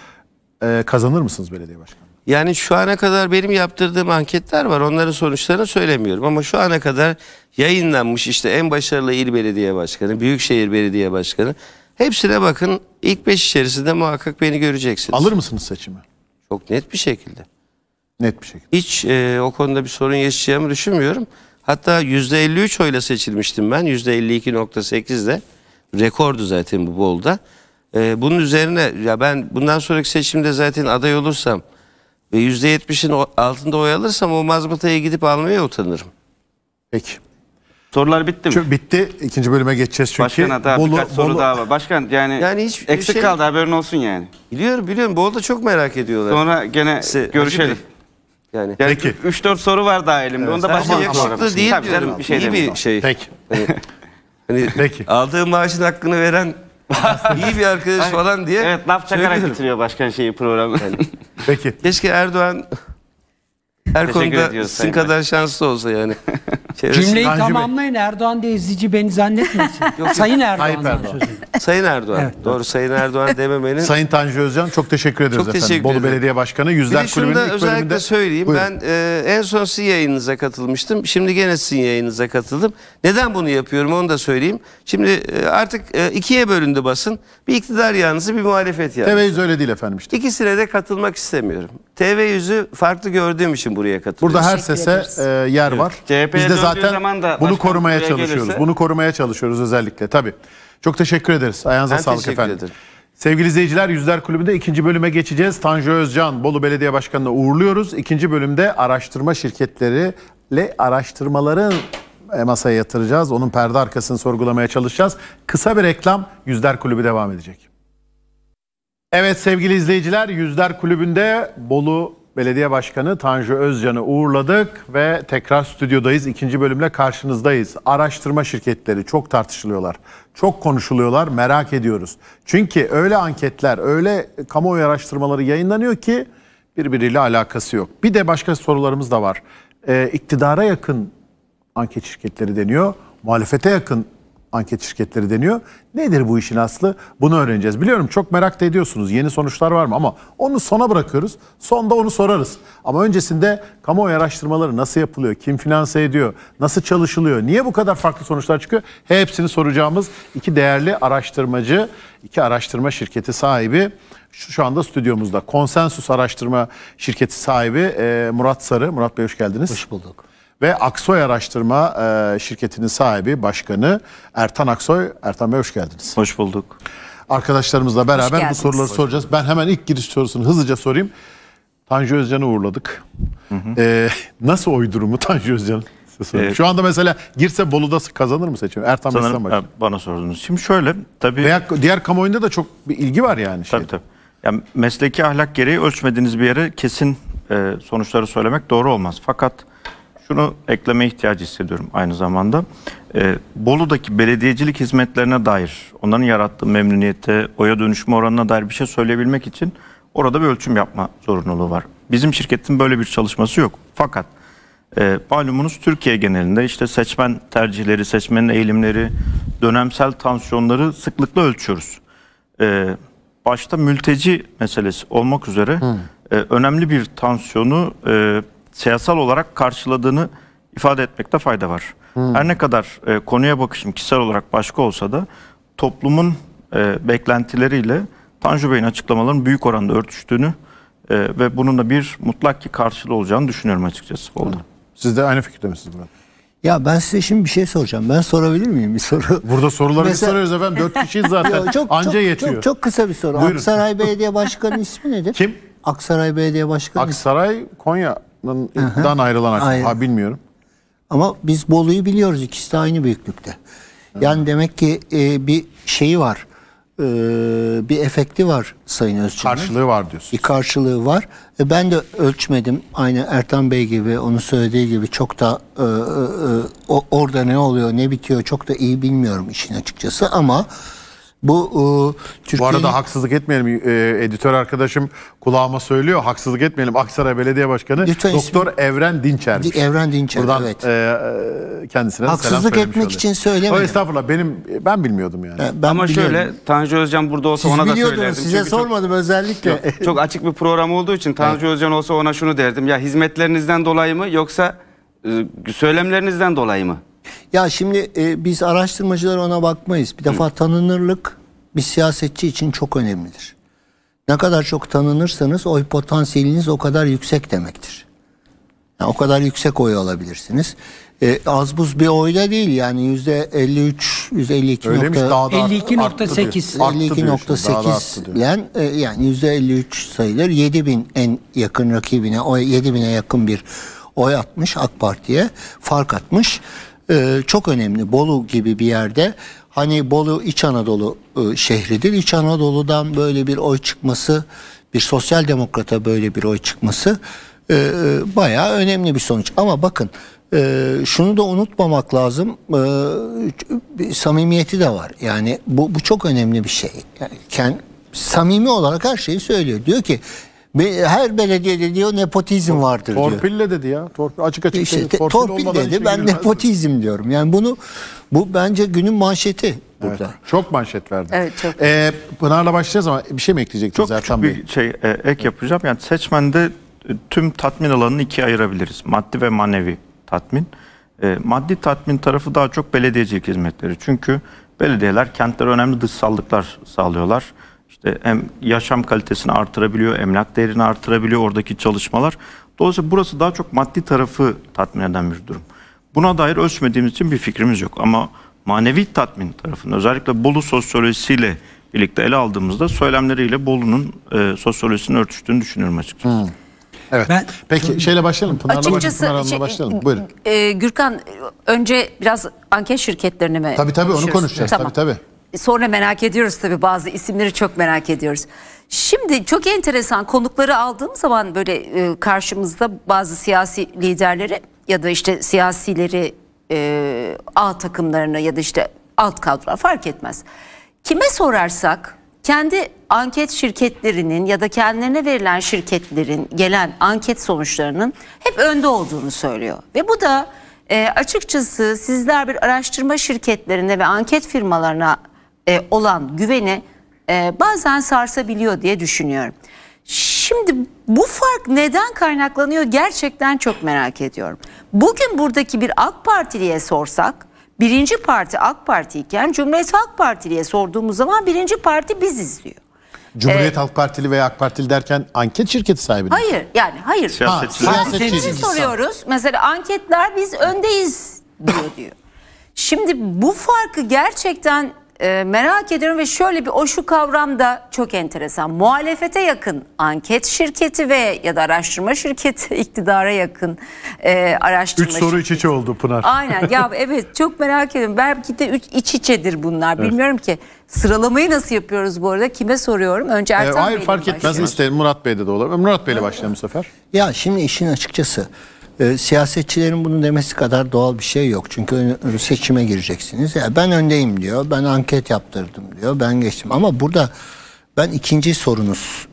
e, kazanır mısınız belediye başkanı? Yani şu ana kadar benim yaptırdığım anketler var. Onların sonuçlarını söylemiyorum ama şu ana kadar yayınlanmış işte en başarılı il belediye başkanı, büyükşehir belediye başkanı hepsine bakın. ilk beş içerisinde muhakkak beni göreceksiniz. Alır mısınız seçimi? Çok net bir şekilde. Net bir şekilde. Hiç e, o konuda bir sorun yaşayacağımı düşünmüyorum. Hatta %53 oyla seçilmiştim ben. 52.8 de Rekordu zaten bu bolda. Ee, bunun üzerine ya ben bundan sonraki seçimde zaten aday olursam ve %70'in altında oy alırsam o mazbataya gidip almaya utanırım. Peki. Sorular bitti mi? Çünkü bitti. İkinci bölüme geçeceğiz çünkü. Başkan daha Bolu, birkaç soru Bolu... daha var. Başkan yani, yani hiç eksik şey... kaldı haberin olsun yani. Biliyorum biliyorum. da çok merak ediyorlar. Sonra gene Se görüşelim. Yani. Peki. 3-4 soru var daha elimde. Evet, Onu da başka yakışıklı değil Tabii diyorum. Bir şey İyi bir şey. Peki. hani Peki. aldığı maaşın hakkını veren İyi bir arkadaş falan diye. Evet laf çakarak söylüyorum. bitiriyor başkan şeyi programı. Peki. Keşke Erdoğan her konuda ediyoruz sizin kadar şanslı olsa yani. Cümleyi tamamlayın Erdoğan da izleyici beni zannetmesin. Sayın Erdoğan. Tayyip Erdoğan. zaten. Sayın Erdoğan. Doğru Sayın Erdoğan dememenin. Sayın Tanju Özcan çok teşekkür ederiz Çok efendim. teşekkür Bolu Belediye Başkanı Yüzler de şunu Kulübü'nün da ilk özellikle söyleyeyim. Buyurun. Ben e, en son sizin yayınınıza katılmıştım. Şimdi gene sizin yayınınıza katıldım. Neden bunu yapıyorum onu da söyleyeyim. Şimdi e, artık e, ikiye bölündü basın. Bir iktidar yanlısı bir muhalefet yanlısı. TV yüzü öyle değil efendim işte. İkisine de katılmak istemiyorum. TV yüzü farklı gördüğüm için için buraya katılıyoruz. Burada her sese e, yer var. Evet. Biz de zaten zaman da bunu korumaya çalışıyoruz. Gelirse... Bunu korumaya çalışıyoruz özellikle tabii. Çok teşekkür ederiz. Ayağınıza ben sağlık efendim. Ederim. Sevgili izleyiciler Yüzler Kulübü'nde ikinci bölüme geçeceğiz. Tanju Özcan Bolu Belediye Başkanı'na uğurluyoruz. İkinci bölümde araştırma şirketleriyle araştırmaların e, masaya yatıracağız. Onun perde arkasını sorgulamaya çalışacağız. Kısa bir reklam Yüzler Kulübü devam edecek. Evet sevgili izleyiciler Yüzler Kulübü'nde Bolu Belediye Başkanı Tanju Özcan'ı uğurladık ve tekrar stüdyodayız. İkinci bölümle karşınızdayız. Araştırma şirketleri çok tartışılıyorlar. Çok konuşuluyorlar. Merak ediyoruz. Çünkü öyle anketler, öyle kamuoyu araştırmaları yayınlanıyor ki birbiriyle alakası yok. Bir de başka sorularımız da var. Ee, iktidara yakın anket şirketleri deniyor. Muhalefete yakın anket şirketleri deniyor. Nedir bu işin aslı? Bunu öğreneceğiz. Biliyorum çok merak da ediyorsunuz. Yeni sonuçlar var mı? Ama onu sona bırakıyoruz. Sonda onu sorarız. Ama öncesinde kamuoyu araştırmaları nasıl yapılıyor? Kim finanse ediyor? Nasıl çalışılıyor? Niye bu kadar farklı sonuçlar çıkıyor? Hepsini soracağımız iki değerli araştırmacı, iki araştırma şirketi sahibi şu şu anda stüdyomuzda. Konsensus Araştırma Şirketi sahibi e, Murat Sarı. Murat Bey hoş geldiniz. Hoş bulduk ve Aksoy Araştırma e, şirketinin sahibi, başkanı Ertan Aksoy. Ertan Bey hoş geldiniz. Hoş bulduk. Arkadaşlarımızla beraber bu soruları hoş soracağız. Ben hemen ilk giriş sorusunu hızlıca sorayım. Tanju Özcan'ı uğurladık. Hı hı. E, nasıl oy durumu Tanju Özcan'ın? Evet. Şu anda mesela girse Bolu'da kazanır mı seçim? Ertan Sanırım, Beslenbaşı. E, bana sordunuz. Şimdi şöyle tabii. Veya diğer kamuoyunda da çok bir ilgi var yani. Tabii şeyde. tabii. Yani mesleki ahlak gereği ölçmediğiniz bir yere kesin e, sonuçları söylemek doğru olmaz. Fakat şunu ekleme ihtiyacı hissediyorum aynı zamanda. Ee, Bolu'daki belediyecilik hizmetlerine dair, onların yarattığı memnuniyete, oya dönüşme oranına dair bir şey söyleyebilmek için orada bir ölçüm yapma zorunluluğu var. Bizim şirketin böyle bir çalışması yok. Fakat e, malumunuz Türkiye genelinde işte seçmen tercihleri, seçmenin eğilimleri, dönemsel tansiyonları sıklıkla ölçüyoruz. E, başta mülteci meselesi olmak üzere e, önemli bir tansiyonu e, siyasal olarak karşıladığını ifade etmekte fayda var. Hmm. Her ne kadar e, konuya bakışım kişisel olarak başka olsa da toplumun e, beklentileriyle Tanju Bey'in açıklamalarının büyük oranda örtüştüğünü e, ve bunun da bir mutlak ki karşılığı olacağını düşünüyorum açıkçası. Oldu. Hmm. Siz de aynı fikirde misiniz Murat? Ya ben size şimdi bir şey soracağım. Ben sorabilir miyim bir soru? Burada soruları Mesela... soruyoruz efendim. Dört kişiyiz zaten. çok, Anca çok, yetiyor. Çok, çok kısa bir soru. Buyurun. Aksaray Belediye Başkanı ismi nedir? Kim? Aksaray Belediye Başkanı. Aksaray Konya dan ayrılan akçe. Ha bilmiyorum. Ama biz Bolu'yu biliyoruz. İkisi de aynı büyüklükte. Yani demek ki e, bir şeyi var. E, bir efekti var Sayın Özcan'ın. Karşılığı var diyorsun. Bir karşılığı var. E, ben de ölçmedim. Aynı Ertan Bey gibi onun söylediği gibi çok da e, e, e orada ne oluyor ne bitiyor çok da iyi bilmiyorum işin açıkçası ama... Bu e, Bu arada haksızlık etmeyelim e, editör arkadaşım kulağıma söylüyor haksızlık etmeyelim Aksaray Belediye Başkanı Lütfen Doktor ismi... Evren Dinçer. Evren Dinçer Buradan, evet. E, e kendisine haksızlık etmek için söylemedim. O estağfurullah benim ben bilmiyordum yani. Ben, Ama biliyorum. şöyle Tanju Özcan burada olsa Siz ona da söylerdim. Size Çünkü sormadım çok, özellikle. Yok, çok açık bir program olduğu için Tanju evet. Özcan olsa ona şunu derdim ya hizmetlerinizden dolayı mı yoksa e, söylemlerinizden dolayı mı? Ya şimdi e, biz araştırmacılar ona bakmayız. Bir defa Hı. tanınırlık bir siyasetçi için çok önemlidir. Ne kadar çok tanınırsanız oy potansiyeliniz o kadar yüksek demektir. Yani o kadar yüksek oy alabilirsiniz. E, az buz bir oyla değil yani yüzde 53, 152 Öyleymiş, nokta, daha da 52.8 yani, e, yani yüzde 53 sayılır. 7000 en yakın rakibine, o 7000'e yakın bir oy atmış AK Parti'ye fark atmış e, çok önemli. Bolu gibi bir yerde hani Bolu İç Anadolu e, şehridir. İç Anadolu'dan böyle bir oy çıkması, bir sosyal demokrata böyle bir oy çıkması e, e bayağı önemli bir sonuç. Ama bakın e, şunu da unutmamak lazım. E, samimiyeti de var. Yani bu, bu çok önemli bir şey. Yani, kend, samimi olarak her şeyi söylüyor. Diyor ki her belediyede diyor nepotizm vardır torpille diyor. Torpille dedi ya. Torpil, açık açık işte, dedi. Torpil, torpil dedi. Ben şey nepotizm diyorum. Yani bunu bu bence günün manşeti burada. Evet, çok manşet verdi. Evet çok. Ee, Pınar'la başlayacağız ama bir şey mi ekleyecektiniz Ertan küçük Çok bir şey e, ek yapacağım. Yani seçmende e, tüm tatmin alanını ikiye ayırabiliriz. Maddi ve manevi tatmin. E, maddi tatmin tarafı daha çok belediyecilik hizmetleri. Çünkü belediyeler kentlere önemli dışsallıklar sağlıyorlar. İşte hem yaşam kalitesini artırabiliyor, emlak değerini artırabiliyor oradaki çalışmalar. Dolayısıyla burası daha çok maddi tarafı tatmin eden bir durum. Buna dair ölçmediğimiz için bir fikrimiz yok. Ama manevi tatmin tarafında özellikle Bolu sosyolojisiyle birlikte ele aldığımızda söylemleriyle Bolu'nun e, sosyolojisinin örtüştüğünü düşünüyorum açıkçası. Hmm. Evet. Ben, Peki şeyle başlayalım. Pınar'la açıkçası, başlayalım. Şey, başlayalım. Buyurun. E, Gürkan önce biraz anket şirketlerini mi? Tabii tabii onu konuşacağız. Tamam. Tabii tabii. Sonra merak ediyoruz tabii bazı isimleri çok merak ediyoruz. Şimdi çok enteresan konukları aldığım zaman böyle e, karşımızda bazı siyasi liderleri ya da işte siyasileri e, A takımlarını ya da işte alt kadro fark etmez. Kime sorarsak kendi anket şirketlerinin ya da kendilerine verilen şirketlerin gelen anket sonuçlarının hep önde olduğunu söylüyor. Ve bu da e, açıkçası sizler bir araştırma şirketlerine ve anket firmalarına e, olan güveni e, bazen sarsabiliyor diye düşünüyorum. Şimdi bu fark neden kaynaklanıyor gerçekten çok merak ediyorum. Bugün buradaki bir AK Partiliye sorsak, birinci parti AK Parti iken Cumhuriyet Halk Partiliye sorduğumuz zaman birinci parti biziz diyor. Cumhuriyet ee, Halk Partili veya AK Partili derken anket şirketi sahibi Hayır yani hayır. Siyasetçiler. Ha, siyasetçileri soruyoruz. Mesela anketler biz öndeyiz diyor diyor. Şimdi bu farkı gerçekten e, merak ediyorum ve şöyle bir o şu kavram da çok enteresan. Muhalefete yakın anket şirketi ve ya da araştırma şirketi iktidara yakın e, araştırma Üç soru şirketi. iç içe oldu Pınar. Aynen ya evet çok merak ediyorum. Belki de üç, iç içedir bunlar evet. bilmiyorum ki. Sıralamayı nasıl yapıyoruz bu arada? Kime soruyorum? Önce ee, Ertan e, Hayır fark etmez. Başlayalım. Murat Bey'de de olabilir. Murat Bey'le başlayalım bu sefer. Ya şimdi işin açıkçası e, siyasetçilerin bunu demesi kadar doğal bir şey yok. Çünkü seçime gireceksiniz. Ya ben öndeyim diyor. Ben anket yaptırdım diyor. Ben geçtim. Ama burada ben ikinci sorunuz.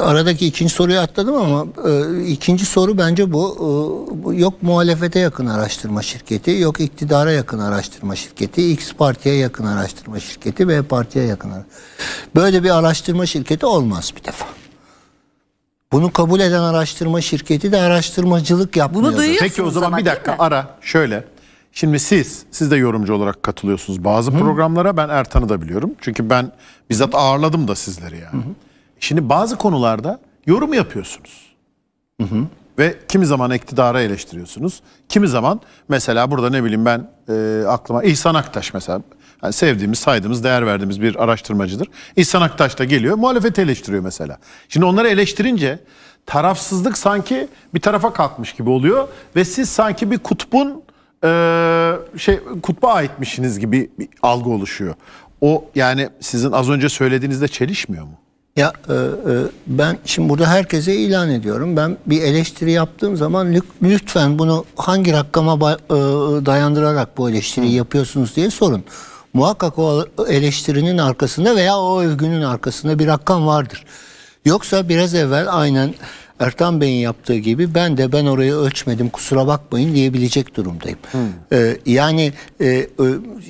Aradaki ikinci soruyu atladım ama e, ikinci soru bence bu. E, yok muhalefete yakın araştırma şirketi, yok iktidara yakın araştırma şirketi, X partiye yakın araştırma şirketi, ve partiye yakın. Böyle bir araştırma şirketi olmaz bir defa. Bunu kabul eden araştırma şirketi de araştırmacılık yapmıyor. Bunu duyuyorsunuz Peki o zaman ama, bir dakika ara şöyle. Şimdi siz, siz de yorumcu olarak katılıyorsunuz bazı Hı. programlara. Ben Ertan'ı da biliyorum. Çünkü ben bizzat ağırladım da sizleri yani. hı. Şimdi bazı konularda yorum yapıyorsunuz. Hı hı. Ve kimi zaman iktidara eleştiriyorsunuz. Kimi zaman mesela burada ne bileyim ben e, aklıma İhsan Aktaş mesela yani sevdiğimiz, saydığımız, değer verdiğimiz bir araştırmacıdır. İhsan Aktaş da geliyor muhalefeti eleştiriyor mesela. Şimdi onları eleştirince tarafsızlık sanki bir tarafa kalkmış gibi oluyor ve siz sanki bir kutbun e, şey kutba aitmişsiniz gibi bir algı oluşuyor. O yani sizin az önce söylediğinizde çelişmiyor mu? Ya e, e, ben şimdi burada herkese ilan ediyorum. Ben bir eleştiri yaptığım zaman lütfen bunu hangi rakama e, dayandırarak bu eleştiriyi Hı. yapıyorsunuz diye sorun muhakkak o eleştirinin arkasında veya o övgünün arkasında bir rakam vardır. Yoksa biraz evvel aynen Ertan Bey'in yaptığı gibi ben de ben orayı ölçmedim kusura bakmayın diyebilecek durumdayım. Hmm. Ee, yani e,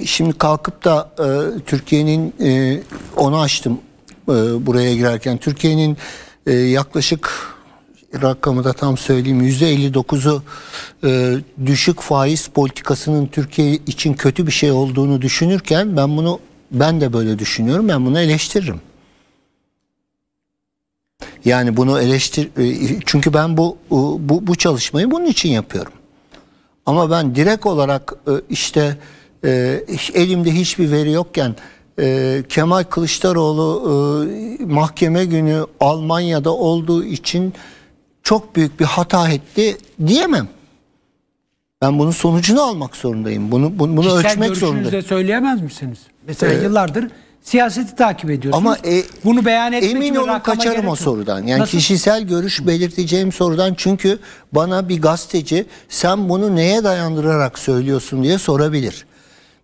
şimdi kalkıp da e, Türkiye'nin e, onu açtım e, buraya girerken Türkiye'nin e, yaklaşık rakamı da tam söyleyeyim %59'u e, düşük faiz politikasının Türkiye için kötü bir şey olduğunu düşünürken ben bunu ben de böyle düşünüyorum ben bunu eleştiririm. Yani bunu eleştir e, çünkü ben bu e, bu, bu çalışmayı bunun için yapıyorum. Ama ben direkt olarak e, işte elimde hiçbir veri yokken Kemal Kılıçdaroğlu mahkeme günü Almanya'da olduğu için çok büyük bir hata etti diyemem. Ben bunun sonucunu almak zorundayım. Bunu bunu, bunu Kişisel ölçmek zorundayım. söyleyemez misiniz? Mesela ee, yıllardır siyaseti takip ediyorsunuz. Ama e, bunu beyan etmek emin olun kaçarım o sorudan. Yani Nasıl? kişisel görüş belirteceğim sorudan çünkü bana bir gazeteci sen bunu neye dayandırarak söylüyorsun diye sorabilir.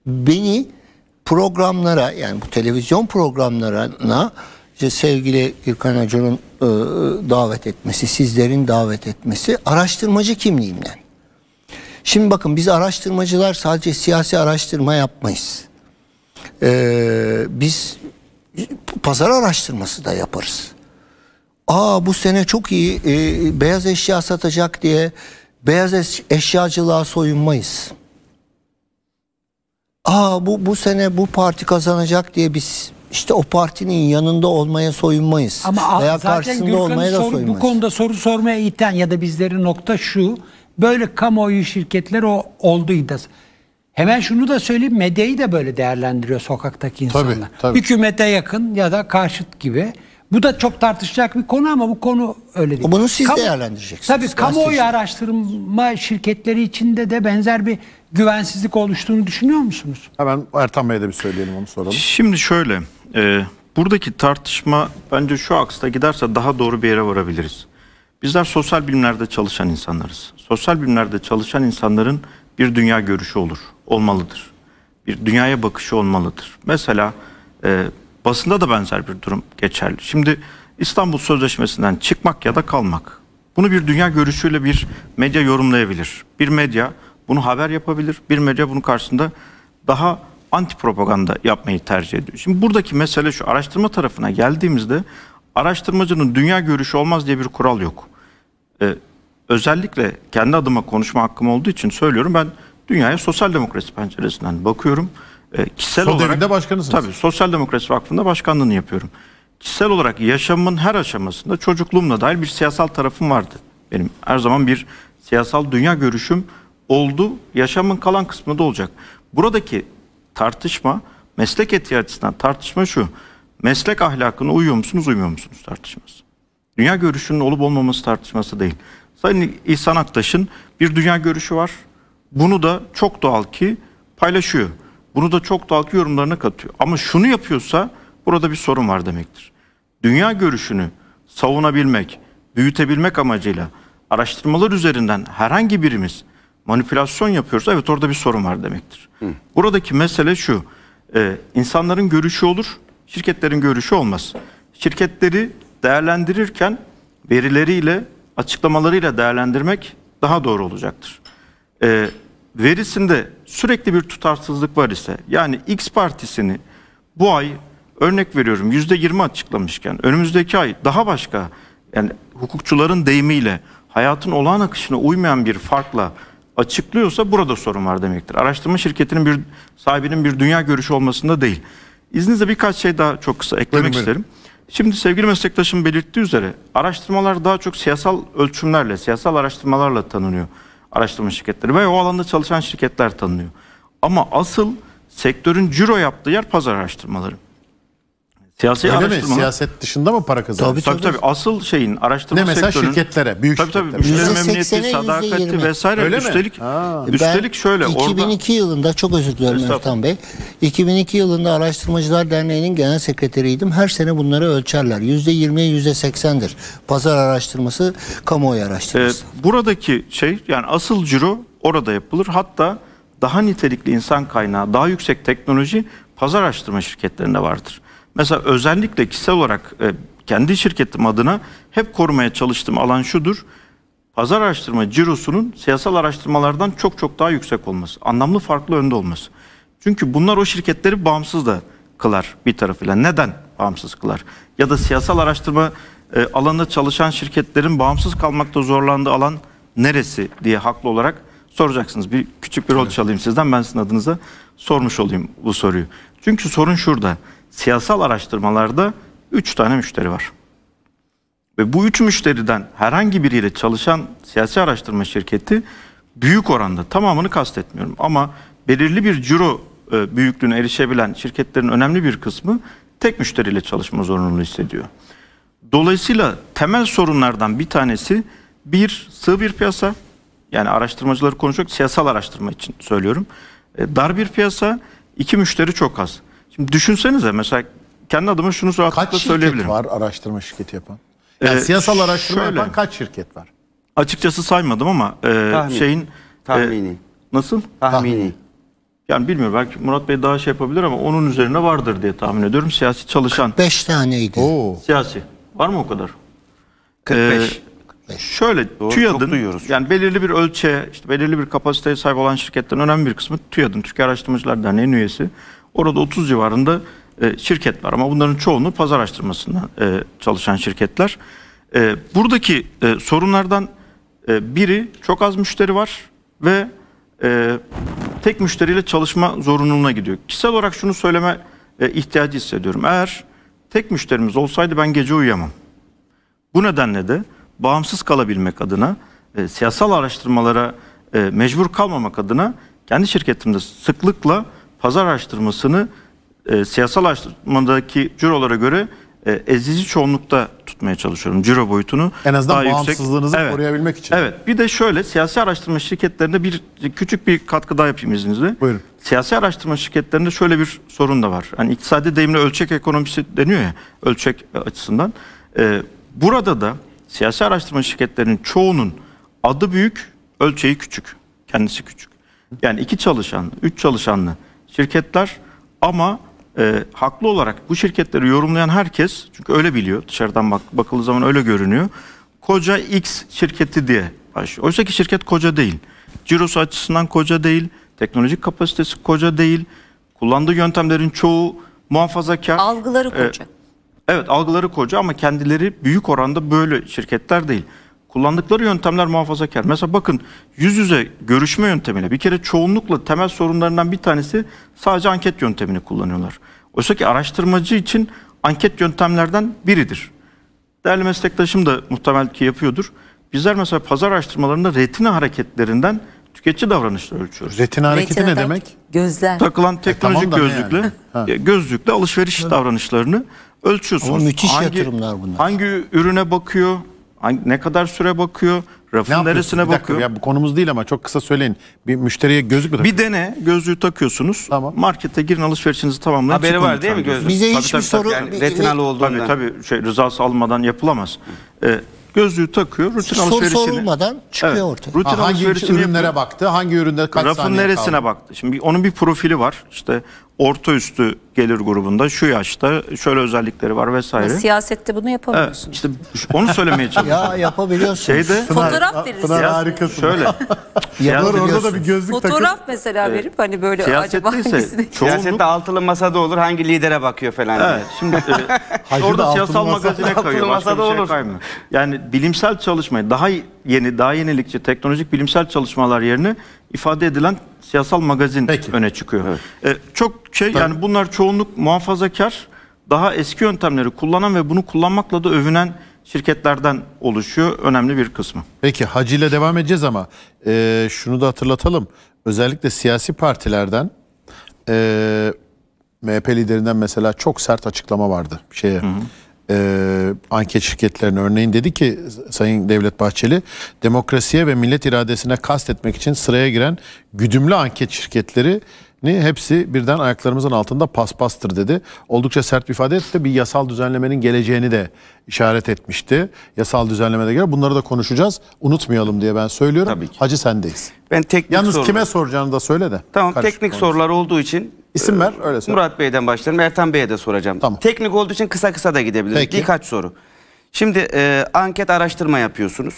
Beni programlara yani bu televizyon programlarına işte sevgili Gürkan Hoca'nın e, e, davet etmesi, sizlerin davet etmesi araştırmacı kimliğimden. Şimdi bakın biz araştırmacılar sadece siyasi araştırma yapmayız. Ee, biz pazar araştırması da yaparız. Aa bu sene çok iyi e, beyaz eşya satacak diye beyaz eş eşyacılığa soyunmayız. Aa bu bu sene bu parti kazanacak diye biz işte o partinin yanında olmaya soyunmayız. Ama veya zaten karşısında Gürkan'ın olmaya da soyunmayız. Bu konuda soru sormaya iten ya da bizleri nokta şu. Böyle kamuoyu şirketler o oldu Hemen şunu da söyleyeyim medyayı da böyle değerlendiriyor sokaktaki insanlar. Tabii, tabii. Hükümete yakın ya da karşıt gibi. Bu da çok tartışacak bir konu ama bu konu öyle değil. Bunu siz Kamu, değerlendireceksiniz. Tabii kamuoyu araştırma şirketleri içinde de benzer bir güvensizlik oluştuğunu düşünüyor musunuz? Hemen Ertan Bey'e de bir söyleyelim onu soralım. Şimdi şöyle, e, buradaki tartışma bence şu aksta giderse daha doğru bir yere varabiliriz. Bizler sosyal bilimlerde çalışan insanlarız. Sosyal bilimlerde çalışan insanların bir dünya görüşü olur, olmalıdır. Bir dünyaya bakışı olmalıdır. Mesela e, Basında da benzer bir durum geçerli. Şimdi İstanbul Sözleşmesi'nden çıkmak ya da kalmak. Bunu bir dünya görüşüyle bir medya yorumlayabilir. Bir medya bunu haber yapabilir. Bir medya bunun karşısında daha anti propaganda yapmayı tercih ediyor. Şimdi buradaki mesele şu araştırma tarafına geldiğimizde araştırmacının dünya görüşü olmaz diye bir kural yok. Ee, özellikle kendi adıma konuşma hakkım olduğu için söylüyorum ben dünyaya sosyal demokrasi penceresinden bakıyorum. E, kişisel Sol olarak başkanısınız. Tabii Sosyal Demokrasi Vakfı'nda başkanlığını yapıyorum. Kişisel olarak yaşamın her aşamasında çocukluğumla dair bir siyasal tarafım vardı. Benim her zaman bir siyasal dünya görüşüm oldu. Yaşamın kalan kısmı da olacak. Buradaki tartışma meslek etiği açısından tartışma şu. Meslek ahlakına uyuyor musunuz uymuyor musunuz tartışması. Dünya görüşünün olup olmaması tartışması değil. Sayın İhsan Aktaş'ın bir dünya görüşü var. Bunu da çok doğal ki paylaşıyor. Bunu da çok dalga yorumlarına katıyor. Ama şunu yapıyorsa burada bir sorun var demektir. Dünya görüşünü savunabilmek, büyütebilmek amacıyla araştırmalar üzerinden herhangi birimiz manipülasyon yapıyorsa evet orada bir sorun var demektir. Hı. Buradaki mesele şu. E, insanların görüşü olur, şirketlerin görüşü olmaz. Şirketleri değerlendirirken verileriyle, açıklamalarıyla değerlendirmek daha doğru olacaktır. E, verisinde sürekli bir tutarsızlık var ise yani X partisini bu ay örnek veriyorum yüzde yirmi açıklamışken önümüzdeki ay daha başka yani hukukçuların deyimiyle hayatın olağan akışına uymayan bir farkla açıklıyorsa burada sorun var demektir. Araştırma şirketinin bir sahibinin bir dünya görüşü olmasında değil. İzninizle birkaç şey daha çok kısa eklemek buyurun, isterim. Buyurun. Şimdi sevgili meslektaşım belirttiği üzere araştırmalar daha çok siyasal ölçümlerle, siyasal araştırmalarla tanınıyor araştırma şirketleri ve o alanda çalışan şirketler tanınıyor. Ama asıl sektörün ciro yaptığı yer pazar araştırmaları. Siyasi Öyle araştırma. Mi? Siyaset dışında mı para kazanıyor? Tabii tabii, tabii. Asıl şeyin araştırma ne mesela sektörünün. şirketlere, büyük tabii, şirketlere. Tabii müşteri memnuniyeti, sadakati vesaire. Öyle üstelik, mi? Ha. üstelik ben şöyle. 2002 orada... yılında çok özür dilerim Ertan Bey. 2002 yılında Araştırmacılar Derneği'nin genel sekreteriydim. Her sene bunları ölçerler. %20'ye %80'dir. Pazar araştırması, kamuoyu araştırması. Ee, buradaki şey yani asıl ciro orada yapılır. Hatta daha nitelikli insan kaynağı, daha yüksek teknoloji pazar araştırma şirketlerinde vardır. Mesela özellikle kişisel olarak e, kendi şirketim adına hep korumaya çalıştığım alan şudur. Pazar araştırma cirosunun siyasal araştırmalardan çok çok daha yüksek olması. Anlamlı farklı önde olması. Çünkü bunlar o şirketleri bağımsız da kılar bir tarafıyla. Neden bağımsız kılar? Ya da siyasal araştırma e, alanında çalışan şirketlerin bağımsız kalmakta zorlandığı alan neresi diye haklı olarak soracaksınız. Bir küçük bir rol çalayım sizden ben sizin adınıza sormuş olayım bu soruyu. Çünkü sorun şurada siyasal araştırmalarda 3 tane müşteri var. Ve bu 3 müşteriden herhangi biriyle çalışan siyasi araştırma şirketi büyük oranda tamamını kastetmiyorum ama belirli bir ciro e, büyüklüğüne erişebilen şirketlerin önemli bir kısmı tek müşteriyle çalışma zorunluluğu hissediyor. Dolayısıyla temel sorunlardan bir tanesi bir sığ bir piyasa yani araştırmacıları konuşuyor siyasal araştırma için söylüyorum. E, dar bir piyasa, iki müşteri çok az. Şimdi düşünsenize mesela kendi adıma şunu rahatlıkla kaç söyleyebilirim. Kaç şirket var araştırma şirketi yapan? Ee, yani ee, siyasal araştırma şöyle, yapan kaç şirket var? Açıkçası saymadım ama e, Tahmin. şeyin... E, Tahmini. E, nasıl? Tahmini. Yani bilmiyorum belki Murat Bey daha şey yapabilir ama onun üzerine vardır diye tahmin ediyorum. Siyasi çalışan. 5 taneydi. Oo. Siyasi. Var mı o kadar? 45. Ee, Şöyle Doğru, TÜYAD'ın yani belirli bir ölçeğe, işte belirli bir kapasiteye sahip olan şirketlerin önemli bir kısmı TÜYAD'ın Türkiye Araştırmacılar Derneği'nin üyesi. Orada 30 civarında e, şirket var ama bunların çoğunu pazar araştırmasından e, çalışan şirketler. E, buradaki sorunlardan biri çok az müşteri var ve tek müşteriyle çalışma zorunluluğuna gidiyor. Kişisel olarak şunu söyleme ihtiyacı hissediyorum. Eğer tek müşterimiz olsaydı ben gece uyuyamam. Bu nedenle de bağımsız kalabilmek adına siyasal araştırmalara mecbur kalmamak adına kendi şirketimde sıklıkla pazar araştırmasını e, siyasal araştırmadaki cirolara göre e, ezici çoğunlukta tutmaya çalışıyorum. Ciro boyutunu en azından daha bağımsızlığınızı yüksek. koruyabilmek için. Evet. Bir de şöyle siyasi araştırma şirketlerinde bir küçük bir katkı daha yapayım izninizle. Buyurun. Siyasi araştırma şirketlerinde şöyle bir sorun da var. Hani iktisadi deyimle ölçek ekonomisi deniyor ya ölçek açısından. E, burada da siyasi araştırma şirketlerinin çoğunun adı büyük, ölçeği küçük. Kendisi küçük. Yani iki çalışanlı, üç çalışanlı şirketler ama e, haklı olarak bu şirketleri yorumlayan herkes çünkü öyle biliyor dışarıdan bak, bakıldığı zaman öyle görünüyor. Koca X şirketi diye başlıyor. Oysa ki şirket koca değil. Cirosu açısından koca değil. Teknolojik kapasitesi koca değil. Kullandığı yöntemlerin çoğu muhafazakar. Algıları e, koca. E, evet algıları koca ama kendileri büyük oranda böyle şirketler değil. Kullandıkları yöntemler muhafazakar. Mesela bakın yüz yüze görüşme yöntemiyle bir kere çoğunlukla temel sorunlarından bir tanesi sadece anket yöntemini kullanıyorlar. Oysa ki araştırmacı için anket yöntemlerden biridir. Değerli meslektaşım da muhtemel ki yapıyordur. Bizler mesela pazar araştırmalarında retina hareketlerinden tüketici davranışları ölçüyoruz. Retina hareketi Retina ne demek? Gözler. Takılan e, teknolojik e, tamam gözlükle yani. E, gözlükle alışveriş evet. davranışlarını ölçüyorsunuz. Ama müthiş hangi, yatırımlar bunlar. Hangi ürüne bakıyor? Ne kadar süre bakıyor? Rafın neresine bir bakıyor? Ya bu konumuz değil ama çok kısa söyleyin. Bir müşteriye gözlük mü Bir dene gözlüğü takıyorsunuz. Tamam. Markete girin alışverişinizi tamamlayın. Haberi var değil mi gözlük? Bize tabii, hiçbir tabii, soru... Yani bir, retinalı olduğundan. Tabii tabii şey, rızası alınmadan yapılamaz. Ee, gözlüğü takıyor rutin Soru alışverişini. sorulmadan çıkıyor evet, ortaya. Rutin ha, hangi ürünlere yapıyor. baktı? Hangi üründe kaç Rafın neresine kaldı? baktı? Şimdi onun bir profili var. İşte orta üstü gelir grubunda şu yaşta şöyle özellikleri var vesaire. Siyasette bunu yapamıyorsun. Evet, işte onu söylemeye çalışıyorum. ya yapabiliyorsun. Şeyde, Fotoğraf veririz. Pınar harikasın. Şöyle. Yapar orada da bir gözlük Fotoğraf takıp. mesela verip hani böyle Siyasette acaba hangisini? Çoğunluk... Siyasette altılı masada olur hangi lidere bakıyor falan Evet, şimdi e, orada siyasal magazine kayıyor. Altılı masada bir şey kaymıyor. Yani bilimsel çalışmayı daha yeni, daha yenilikçi teknolojik bilimsel çalışmalar yerine ifade edilen siyasal magazin Peki. öne çıkıyor. Evet. E, çok şey Tabii. yani bunlar çoğunluk muhafazakar daha eski yöntemleri kullanan ve bunu kullanmakla da övünen şirketlerden oluşuyor önemli bir kısmı. Peki Hacı ile devam edeceğiz ama e, şunu da hatırlatalım. Özellikle siyasi partilerden e, MHP liderinden mesela çok sert açıklama vardı şeye. Hı hı e, anket şirketlerine örneğin dedi ki Sayın Devlet Bahçeli demokrasiye ve millet iradesine kast etmek için sıraya giren güdümlü anket şirketleri ni hepsi birden ayaklarımızın altında paspastır dedi. Oldukça sert bir ifade etti. Bir yasal düzenlemenin geleceğini de işaret etmişti. Yasal düzenlemede göre bunları da konuşacağız. Unutmayalım diye ben söylüyorum. Tabii ki. Hacı sendeyiz. Ben teknik Yalnız sorular. kime soracağını da söyle de. Tamam teknik konusu. sorular olduğu için İsim ee, ver öyle söyle. Murat Bey'den başlayalım. Ertan Bey'e de soracağım. Tamam. Teknik olduğu için kısa kısa da gidebiliriz. Peki. Birkaç soru. Şimdi e, anket araştırma yapıyorsunuz.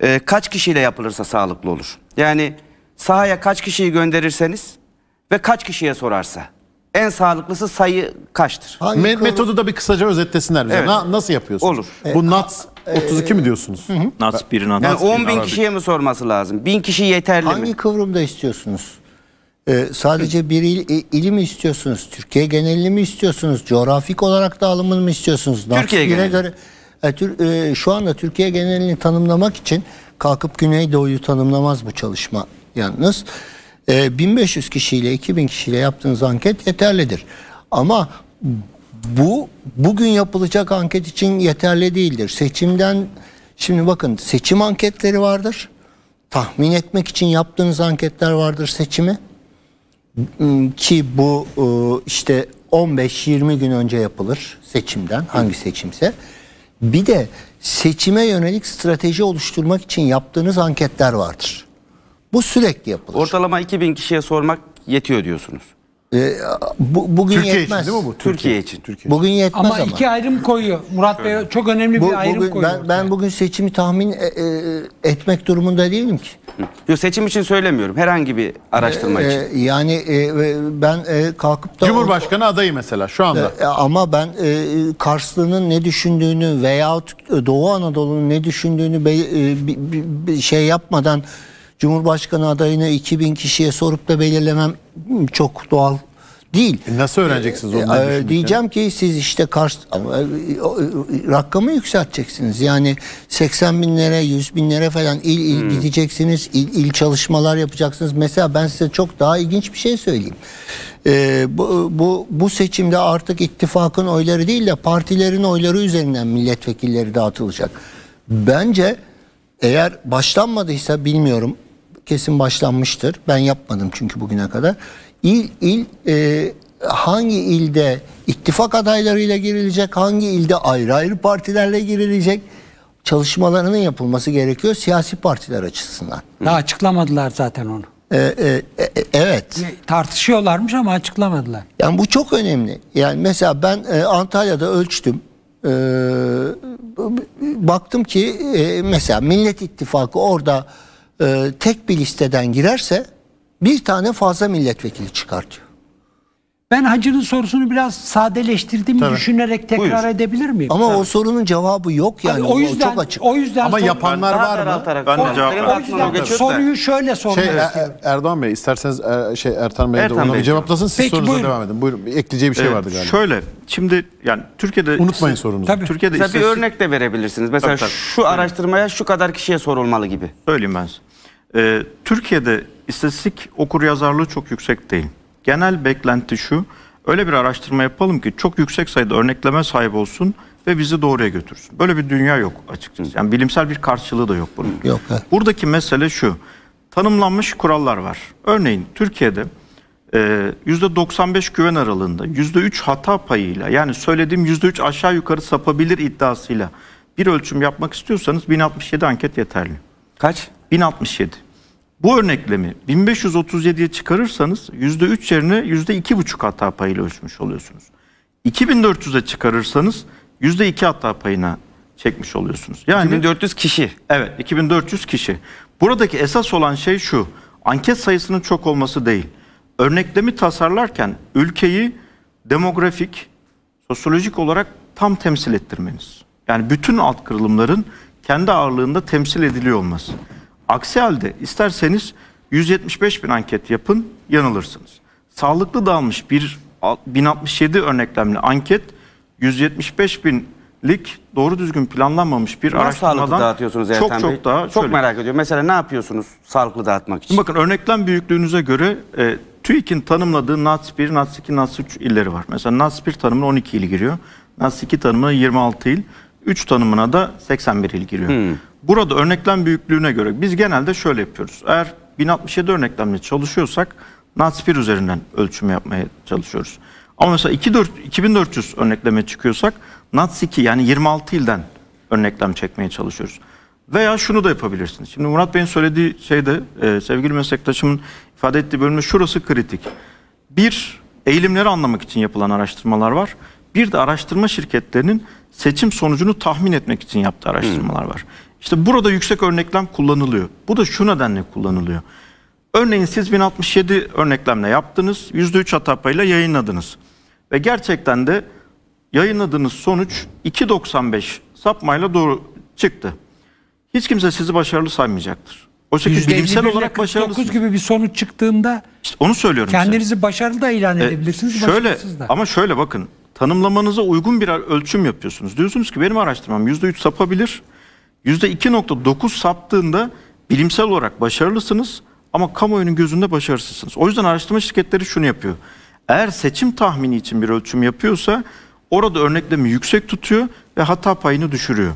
E, kaç kişiyle yapılırsa sağlıklı olur? Yani sahaya kaç kişiyi gönderirseniz ve kaç kişiye sorarsa en sağlıklısı sayı kaçtır? Me metodu da bir kısaca özetlesinler Evet. Na- nasıl yapıyorsunuz? Olur. Bu e, NATS 32 e, mi diyorsunuz? Nats Nasıl birini Yani anlat. 10 bin kişiye mi sorması lazım? 1000 kişi yeterli mi? Hangi kıvrımda istiyorsunuz? Ee, sadece bir il, e, ili mi istiyorsunuz? Türkiye genelini mi istiyorsunuz? Coğrafik olarak dağılımını mı istiyorsunuz? Türkiye geneli. göre e, tür, e, şu anda Türkiye genelini tanımlamak için kalkıp Güneydoğu'yu tanımlamaz bu çalışma yalnız. E, 1500 kişiyle 2000 kişiyle yaptığınız anket yeterlidir. Ama bu bugün yapılacak anket için yeterli değildir. Seçimden şimdi bakın seçim anketleri vardır. Tahmin etmek için yaptığınız anketler vardır seçimi ki bu e, işte 15-20 gün önce yapılır seçimden hangi seçimse. Bir de seçime yönelik strateji oluşturmak için yaptığınız anketler vardır. Bu sürekli yapılır. Ortalama 2000 kişiye sormak yetiyor diyorsunuz. Ee, bu, bugün Türkiye yetmez. için değil mi bu? Türkiye, Türkiye için. Türkiye Bugün yetmez ama. Ama iki ayrım koyuyor. Murat Bey çok önemli bu, bir ayrım bugün, koyuyor. Ben, ben bugün seçimi tahmin e, e, etmek durumunda değilim ki. Yok seçim için söylemiyorum. Herhangi bir araştırma ee, için. E, yani e, ben e, kalkıp da... Cumhurbaşkanı adayı mesela şu anda. E, ama ben e, Karslı'nın ne düşündüğünü veyahut Doğu Anadolu'nun ne düşündüğünü be, e, bi, bi, şey yapmadan... Cumhurbaşkanı adayını 2000 kişiye sorup da belirlemem çok doğal değil. E nasıl öğreneceksiniz onu? E, e diyeceğim ki siz işte Kars e, e, rakamı yükselteceksiniz. Yani 80 binlere, 100 binlere falan il il hmm. gideceksiniz, il, il çalışmalar yapacaksınız. Mesela ben size çok daha ilginç bir şey söyleyeyim. E, bu, bu, bu seçimde artık ittifakın oyları değil de partilerin oyları üzerinden milletvekilleri dağıtılacak. Bence eğer başlanmadıysa bilmiyorum kesin başlanmıştır. Ben yapmadım çünkü bugüne kadar il il e, hangi ilde ittifak adaylarıyla girilecek, hangi ilde ayrı ayrı partilerle girilecek çalışmalarının yapılması gerekiyor siyasi partiler açısından. Daha açıklamadılar zaten onu. E, e, e, evet. Tartışıyorlarmış ama açıklamadılar. Yani bu çok önemli. Yani mesela ben Antalya'da ölçtüm. baktım ki mesela Millet İttifakı orada tek bir listeden girerse bir tane fazla milletvekili çıkartıyor. Ben hacının sorusunu biraz sadeleştirdim Tabii. düşünerek tekrar Buyur. edebilir miyim? Ama Tabii. o sorunun cevabı yok yani. Abi, o yüzden o çok açık. O yüzden Ama yapanlar var mı? Ben de cevap o yüzden soruyu şöyle sormak şey, e, istiyorum. E, Erdoğan Bey isterseniz er, şey Ertan Bey'e de ona cevaplasın siz Peki, sorunuza buyurun. devam edin. Buyurun. Ekleyeceği bir şey ee, vardı galiba. Şöyle şimdi yani Türkiye'de unutmayın sorunuzu. Tabii. Türkiye'de Mesela bir örnek de verebilirsiniz. Mesela tabii, şu araştırmaya şu kadar kişiye sorulmalı gibi. Öyleyim ben size. E, Türkiye'de istatistik okur yazarlığı çok yüksek değil. Genel beklenti şu, öyle bir araştırma yapalım ki çok yüksek sayıda örnekleme sahip olsun ve bizi doğruya götürsün. Böyle bir dünya yok açıkçası. Yani bilimsel bir karşılığı da yok bunun. Yok. He. Buradaki mesele şu, tanımlanmış kurallar var. Örneğin Türkiye'de e, yüzde %95 güven aralığında %3 hata payıyla yani söylediğim %3 aşağı yukarı sapabilir iddiasıyla bir ölçüm yapmak istiyorsanız 1067 anket yeterli. Kaç? 1067. Bu örneklemi 1537'ye çıkarırsanız %3 yerine %2,5 hata payıyla ölçmüş oluyorsunuz. 2400'e çıkarırsanız %2 hata payına çekmiş oluyorsunuz. Yani 2400 kişi. Evet, 2400 kişi. Buradaki esas olan şey şu. Anket sayısının çok olması değil. Örneklemi tasarlarken ülkeyi demografik, sosyolojik olarak tam temsil ettirmeniz. Yani bütün alt kırılımların kendi ağırlığında temsil ediliyor olmaz. Aksi halde isterseniz 175 bin anket yapın yanılırsınız. Sağlıklı dağılmış bir 1067 örneklemli anket 175 binlik doğru düzgün planlanmamış bir Nasıl araştırmadan dağıtıyorsunuz çok Bey? çok daha çok şöyle, merak ediyorum. Mesela ne yapıyorsunuz sağlıklı dağıtmak için? Bakın örneklem büyüklüğünüze göre e, TÜİK'in tanımladığı NATS 1, NATS 2, NATS 3 illeri var. Mesela NATS 1 tanımına 12 il giriyor. NATS 2 tanımına 26 il. 3 tanımına da 81 il giriyor. Hmm. Burada örneklem büyüklüğüne göre biz genelde şöyle yapıyoruz. Eğer 1067 örneklemle çalışıyorsak NATS 1 üzerinden ölçümü yapmaya çalışıyoruz. Ama mesela 2400 örnekleme çıkıyorsak NATS 2 yani 26 ilden örneklem çekmeye çalışıyoruz. Veya şunu da yapabilirsiniz. Şimdi Murat Bey'in söylediği şeyde e, sevgili meslektaşımın ifade ettiği bölümde şurası kritik. Bir, eğilimleri anlamak için yapılan araştırmalar var. Bir de araştırma şirketlerinin seçim sonucunu tahmin etmek için yaptığı araştırmalar hmm. var. İşte burada yüksek örneklem kullanılıyor. Bu da şu nedenle kullanılıyor. Örneğin siz 1067 örneklemle yaptınız, %3 hata payıyla yayınladınız. Ve gerçekten de yayınladığınız sonuç 2.95 sapmayla doğru çıktı. Hiç kimse sizi başarılı saymayacaktır. Oysa ki bilimsel olarak başarılısınız. gibi bir sonuç çıktığında işte onu söylüyorum kendinizi size. başarılı da ilan e, edebilirsiniz, e, şöyle, da. Ama şöyle bakın tanımlamanıza uygun bir ölçüm yapıyorsunuz. Diyorsunuz ki benim araştırmam %3 sapabilir. %2.9 saptığında bilimsel olarak başarılısınız ama kamuoyunun gözünde başarısızsınız. O yüzden araştırma şirketleri şunu yapıyor. Eğer seçim tahmini için bir ölçüm yapıyorsa orada örneklemi yüksek tutuyor ve hata payını düşürüyor.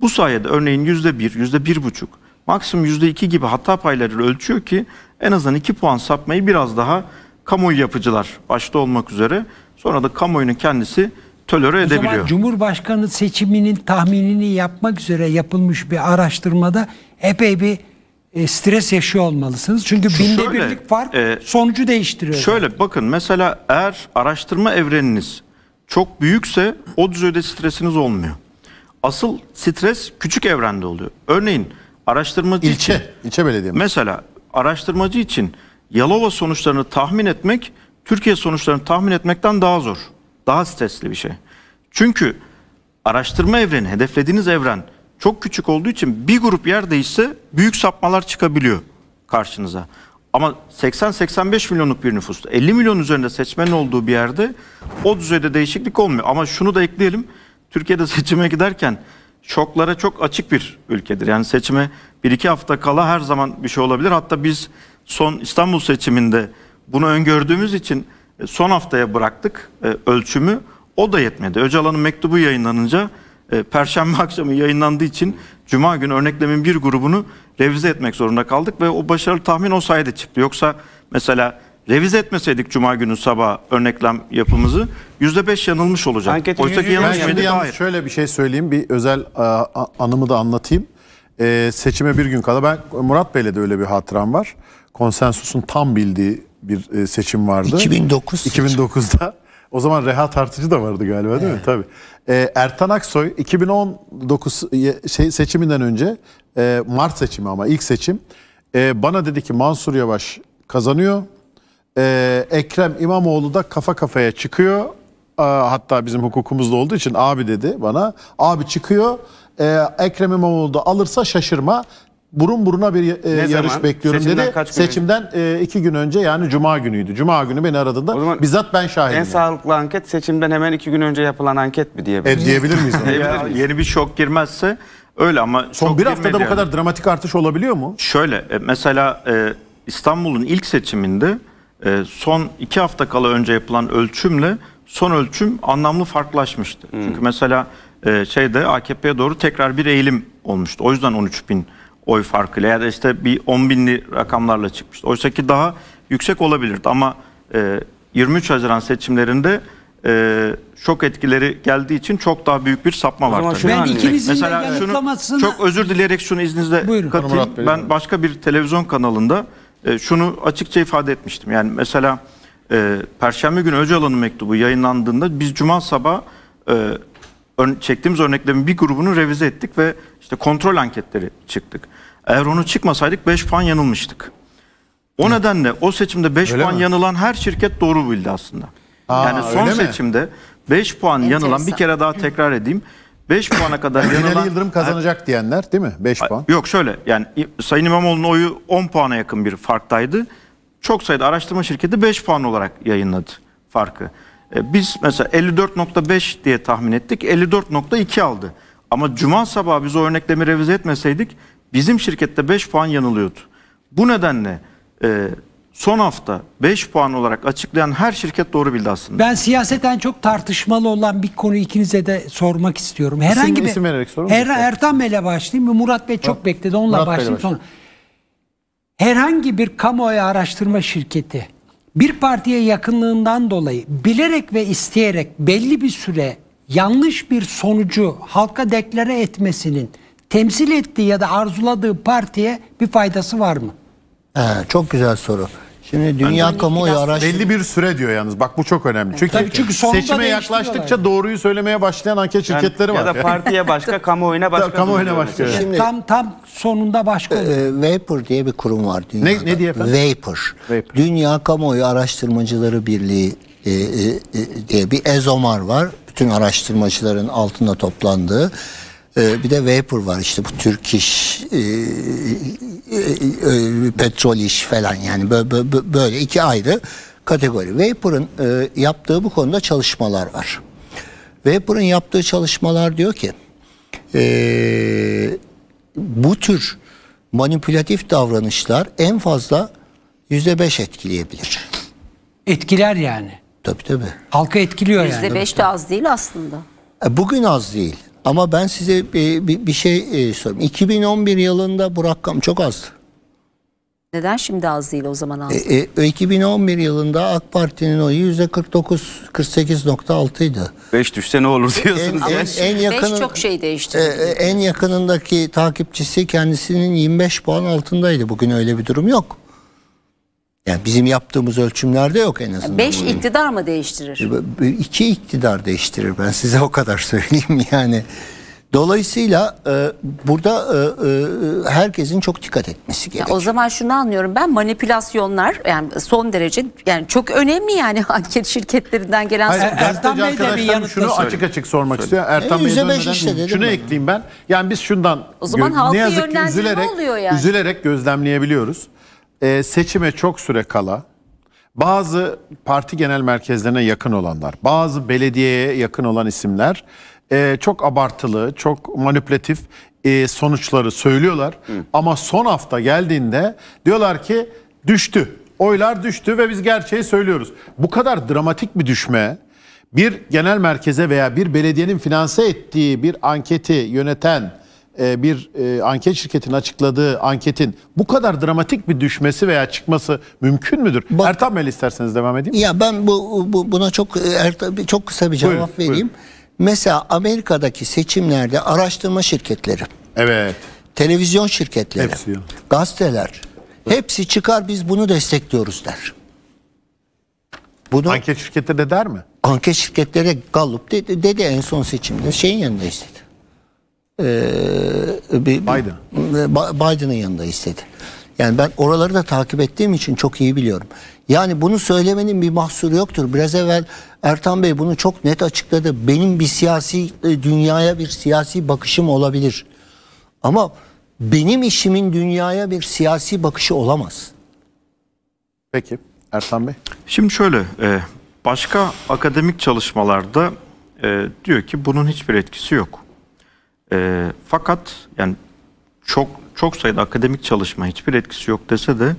Bu sayede örneğin %1, %1,5, maksimum %2 gibi hata payları ölçüyor ki en azından 2 puan sapmayı biraz daha kamuoyu yapıcılar başta olmak üzere Sonra da kamuoyunun kendisi tolere edebiliyor. Zaman Cumhurbaşkanı seçiminin tahminini yapmak üzere yapılmış bir araştırmada epey bir e, stres yaşıyor olmalısınız. Çünkü Şu binde şöyle, birlik fark e, sonucu değiştiriyor. Şöyle zaten. bakın mesela eğer araştırma evreniniz çok büyükse o düzeyde stresiniz olmuyor. Asıl stres küçük evrende oluyor. Örneğin araştırmacı ilçe, için... İlçe belediye Mesela araştırmacı için Yalova sonuçlarını tahmin etmek Türkiye sonuçlarını tahmin etmekten daha zor. Daha stresli bir şey. Çünkü araştırma evreni, hedeflediğiniz evren çok küçük olduğu için bir grup yer değişse büyük sapmalar çıkabiliyor karşınıza. Ama 80-85 milyonluk bir nüfusta 50 milyon üzerinde seçmenin olduğu bir yerde o düzeyde değişiklik olmuyor. Ama şunu da ekleyelim. Türkiye'de seçime giderken şoklara çok açık bir ülkedir. Yani seçime 1-2 hafta kala her zaman bir şey olabilir. Hatta biz son İstanbul seçiminde bunu öngördüğümüz için e, son haftaya bıraktık e, ölçümü. O da yetmedi. Öcalan'ın mektubu yayınlanınca e, Perşembe akşamı yayınlandığı için Cuma günü örneklemin bir grubunu revize etmek zorunda kaldık ve o başarılı tahmin o sayede çıktı. Yoksa mesela revize etmeseydik Cuma günü sabah örneklem yapımızı %5 yanılmış olacak. Anketin Oysa ki yanılmış mıydı? Hayır. Yalnız şöyle bir şey söyleyeyim. Bir özel anımı da anlatayım. Ee, seçime bir gün kala ben Murat Bey'le de öyle bir hatıram var. Konsensusun tam bildiği bir e, seçim vardı. 2009. 2009'da. O zaman Reha Tartıcı da vardı galiba değil evet. mi? Tabii. E, Ertan Aksoy 2019 şey, seçiminden önce e, Mart seçimi ama ilk seçim e, bana dedi ki Mansur Yavaş kazanıyor. E, Ekrem İmamoğlu da kafa kafaya çıkıyor. E, hatta bizim hukukumuzda olduğu için abi dedi bana. Abi çıkıyor. E, Ekrem İmamoğlu da alırsa şaşırma burun buruna bir e, yarış zaman? bekliyorum Seçimden dedi. kaç Seçimden e, iki gün önce yani Cuma günüydü. Cuma günü beni aradığında O zaman bizzat ben şahidim. En sağlıklı anket seçimden hemen iki gün önce yapılan anket mi diyebiliriz? E, diyebilir miyiz? Ya, yeni bir şok girmezse öyle ama Son bir haftada girmedi bu yani. kadar dramatik artış olabiliyor mu? Şöyle e, mesela e, İstanbul'un ilk seçiminde e, son iki hafta kala önce yapılan ölçümle son ölçüm anlamlı farklılaşmıştı. Hmm. Çünkü mesela e, şeyde AKP'ye doğru tekrar bir eğilim olmuştu. O yüzden 13 bin oy farkıyla ya da işte bir 10 binli rakamlarla çıkmıştı. Oysa ki daha yüksek olabilirdi ama e, 23 Haziran seçimlerinde e, şok etkileri geldiği için çok daha büyük bir sapma var. Ben ikinizin Mesela de yanıtlamasını... Şunu, çok özür dileyerek şunu izninizle Buyurun. katayım. ben başka bir televizyon kanalında e, şunu açıkça ifade etmiştim. Yani mesela e, Perşembe günü Öcalan'ın mektubu yayınlandığında biz Cuma sabah e, çektiğimiz örneklerin bir grubunu revize ettik ve işte kontrol anketleri çıktık. Eğer onu çıkmasaydık 5 puan yanılmıştık. O Hı. nedenle o seçimde 5 puan mi? yanılan her şirket doğru bildi aslında. Aa, yani son seçimde 5 puan Enteresan. yanılan bir kere daha tekrar edeyim. 5 puana kadar yanılan. yanılan... Yıldırım kazanacak yani, diyenler değil mi? 5 puan. Yok şöyle yani Sayın İmamoğlu'nun oyu 10 puana yakın bir farktaydı. Çok sayıda araştırma şirketi 5 puan olarak yayınladı farkı. E, biz mesela 54.5 diye tahmin ettik. 54.2 aldı. Ama cuma sabahı biz o örneklemi revize etmeseydik bizim şirkette 5 puan yanılıyordu. Bu nedenle e, son hafta 5 puan olarak açıklayan her şirket doğru bildi aslında. Ben siyaseten çok tartışmalı olan bir konu ikinize de sormak istiyorum. Herhangi isim, bir isim vererek sorun. Er, Ertan Bey'le başlayayım. Murat Bey çok bekledi. Onunla Murat başlayayım sonra. Herhangi bir kamuoyu araştırma şirketi bir partiye yakınlığından dolayı bilerek ve isteyerek belli bir süre yanlış bir sonucu halka deklare etmesinin temsil ettiği ya da arzuladığı partiye bir faydası var mı? Ee, çok güzel soru. Şimdi dünya yani, kamuoyu araştırıyor. Belli bir süre diyor yalnız. Bak bu çok önemli. Çünkü, Tabii çünkü seçime yaklaştıkça yani. doğruyu söylemeye başlayan anket şirketleri yani, var. Ya da partiye başka, kamuoyuna başka. kamuoyuna başka. Yani. Şimdi, tam tam sonunda başka. E, Vapor diye bir kurum var dünyada. Ne, ne diye efendim? Vapor. Vapor. Dünya Kamuoyu Araştırmacıları Birliği e, e, e, diye bir ezomar var. Bütün araştırmacıların altında toplandığı. E, bir de vapor var işte bu Türk iş, e, e, e, e petrol iş falan yani böyle, böyle iki ayrı kategori. Vapor'ın e, yaptığı bu konuda çalışmalar var. Vapor'ın yaptığı çalışmalar diyor ki e, bu tür manipülatif davranışlar en fazla yüzde beş etkileyebilir. Etkiler yani. Tabii tabii. Halka etkiliyor yani. Yüzde beş de az değil aslında. E, bugün az değil ama ben size bir, bir, bir şey e, sorayım. 2011 yılında bu rakam çok azdı. Neden şimdi az değil o zaman az? E, e, 2011 yılında AK Parti'nin oyu %49 48.6'ydı. 5 düşse ne olur diyorsunuz. En, en, en yakın, 5 çok şey değişti. E, e en yakınındaki takipçisi kendisinin 25 puan altındaydı. Bugün öyle bir durum yok. Yani bizim yaptığımız ölçümlerde yok en azından. Beş bunun. iktidar mı değiştirir? E, iki iktidar değiştirir ben size o kadar söyleyeyim yani. Dolayısıyla e, burada e, e, herkesin çok dikkat etmesi gerekiyor. o zaman şunu anlıyorum ben manipülasyonlar yani son derece yani çok önemli yani anket şirketlerinden gelen Hayır, Ertan Bey de bir yanıtla şunu söyleyeyim. açık açık sormak Söyle. istiyor. Ertan e, Bey'e dönmeden işte şunu ben. ekleyeyim ben. Yani biz şundan o zaman ne yazık ki üzülerek, oluyor yani. üzülerek gözlemleyebiliyoruz e, seçime çok süre kala bazı parti genel merkezlerine yakın olanlar, bazı belediyeye yakın olan isimler e, çok abartılı, çok manipülatif e, sonuçları söylüyorlar. Hı. Ama son hafta geldiğinde diyorlar ki düştü, oylar düştü ve biz gerçeği söylüyoruz. Bu kadar dramatik bir düşme, bir genel merkeze veya bir belediyenin finanse ettiği bir anketi yöneten e, bir e, anket şirketinin açıkladığı anketin bu kadar dramatik bir düşmesi veya çıkması mümkün müdür? Bak, Ertan Bey isterseniz devam edeyim. Ya ben bu, bu buna çok çok kısa bir cevap buyurun, vereyim. Buyurun. Mesela Amerika'daki seçimlerde araştırma şirketleri. Evet. Televizyon şirketleri. Hepsi. Gazeteler. Hepsi çıkar biz bunu destekliyoruz der. Bunu, anket şirketleri de der mi? Anket şirketleri Gallup dedi, dedi en son seçimde şeyin yanında istedi. Ee, e, Biden. Biden'ın yanında istedi. Yani ben oraları da takip ettiğim için çok iyi biliyorum. Yani bunu söylemenin bir mahsuru yoktur. Biraz evvel Ertan Bey bunu çok net açıkladı. Benim bir siyasi e, dünyaya bir siyasi bakışım olabilir. Ama benim işimin dünyaya bir siyasi bakışı olamaz. Peki Ertan Bey. Şimdi şöyle e, başka akademik çalışmalarda e, diyor ki bunun hiçbir etkisi yok. E, fakat yani çok çok sayıda akademik çalışma hiçbir etkisi yok dese de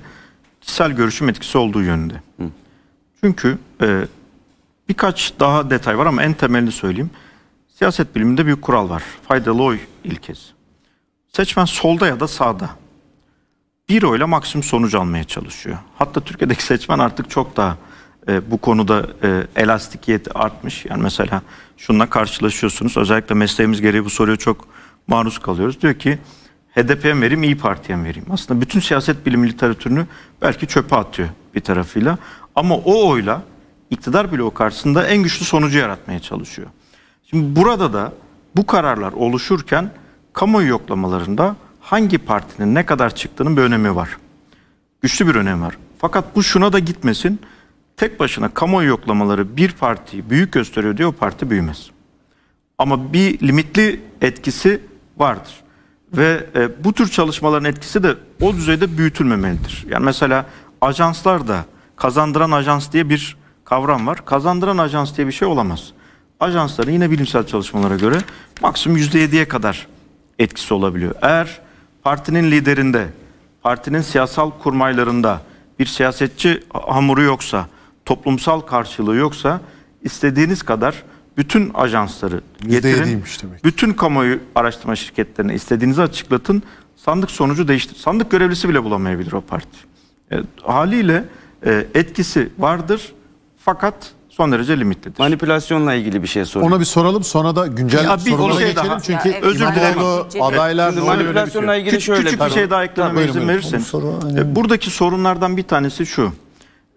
kişisel görüşüm etkisi olduğu yönünde. Hı. Çünkü e, birkaç daha detay var ama en temelini söyleyeyim. Siyaset biliminde bir kural var. Faydalı oy ilkesi. Seçmen solda ya da sağda. Bir oyla maksimum sonuç almaya çalışıyor. Hatta Türkiye'deki seçmen artık çok daha e, bu konuda e, elastikiyet artmış. Yani mesela şununla karşılaşıyorsunuz. Özellikle mesleğimiz gereği bu soruya çok maruz kalıyoruz. Diyor ki HDP'ye mi vereyim, İyi Parti'ye vereyim? Aslında bütün siyaset bilimi literatürünü belki çöpe atıyor bir tarafıyla. Ama o oyla iktidar bloğu karşısında en güçlü sonucu yaratmaya çalışıyor. Şimdi burada da bu kararlar oluşurken kamuoyu yoklamalarında hangi partinin ne kadar çıktığının bir önemi var. Güçlü bir önemi var. Fakat bu şuna da gitmesin tek başına kamuoyu yoklamaları bir partiyi büyük gösteriyor diye o parti büyümez. Ama bir limitli etkisi vardır. Ve e, bu tür çalışmaların etkisi de o düzeyde büyütülmemelidir. Yani mesela ajanslar da kazandıran ajans diye bir kavram var. Kazandıran ajans diye bir şey olamaz. Ajansların yine bilimsel çalışmalara göre maksimum %7'ye kadar etkisi olabiliyor. Eğer partinin liderinde, partinin siyasal kurmaylarında bir siyasetçi hamuru yoksa, toplumsal karşılığı yoksa istediğiniz kadar bütün ajansları getirin. Demek. Bütün kamuoyu araştırma şirketlerine istediğinizi açıklatın. Sandık sonucu değiştir. Sandık görevlisi bile bulamayabilir o parti. E, haliyle e, etkisi vardır fakat son derece limitlidir. Manipülasyonla ilgili bir şey soruyorum. Ona bir soralım sonra da güncel ya, bir sorumuza şey geçelim. Daha. Çünkü ya, özür dilerim. adaylar Şimdi şey. manipülasyonla ilgili Kü şöyle. Küçük bir şey daha eklememe izin verirsen. buradaki sorunlardan bir tanesi şu.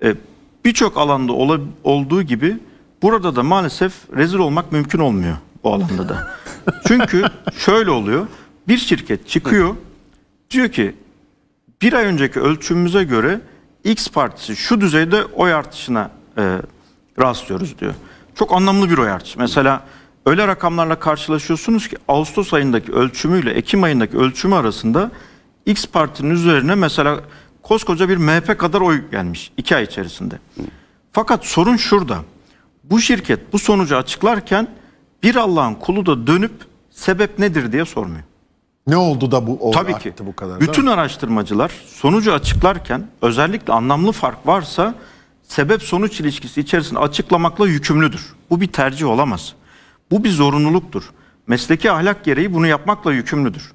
E, birçok alanda ola, olduğu gibi burada da maalesef rezil olmak mümkün olmuyor bu alanda da. Çünkü şöyle oluyor. Bir şirket çıkıyor. Diyor ki bir ay önceki ölçümümüze göre X partisi şu düzeyde oy artışına e, rastlıyoruz diyor. Çok anlamlı bir oy artışı. Mesela öyle rakamlarla karşılaşıyorsunuz ki Ağustos ayındaki ölçümüyle Ekim ayındaki ölçümü arasında X partinin üzerine mesela koskoca bir MHP kadar oy gelmiş iki ay içerisinde. Fakat sorun şurada. Bu şirket bu sonucu açıklarken bir Allah'ın kulu da dönüp sebep nedir diye sormuyor. Ne oldu da bu o Tabii ki. bu kadar? Bütün araştırmacılar sonucu açıklarken özellikle anlamlı fark varsa sebep sonuç ilişkisi içerisinde açıklamakla yükümlüdür. Bu bir tercih olamaz. Bu bir zorunluluktur. Mesleki ahlak gereği bunu yapmakla yükümlüdür.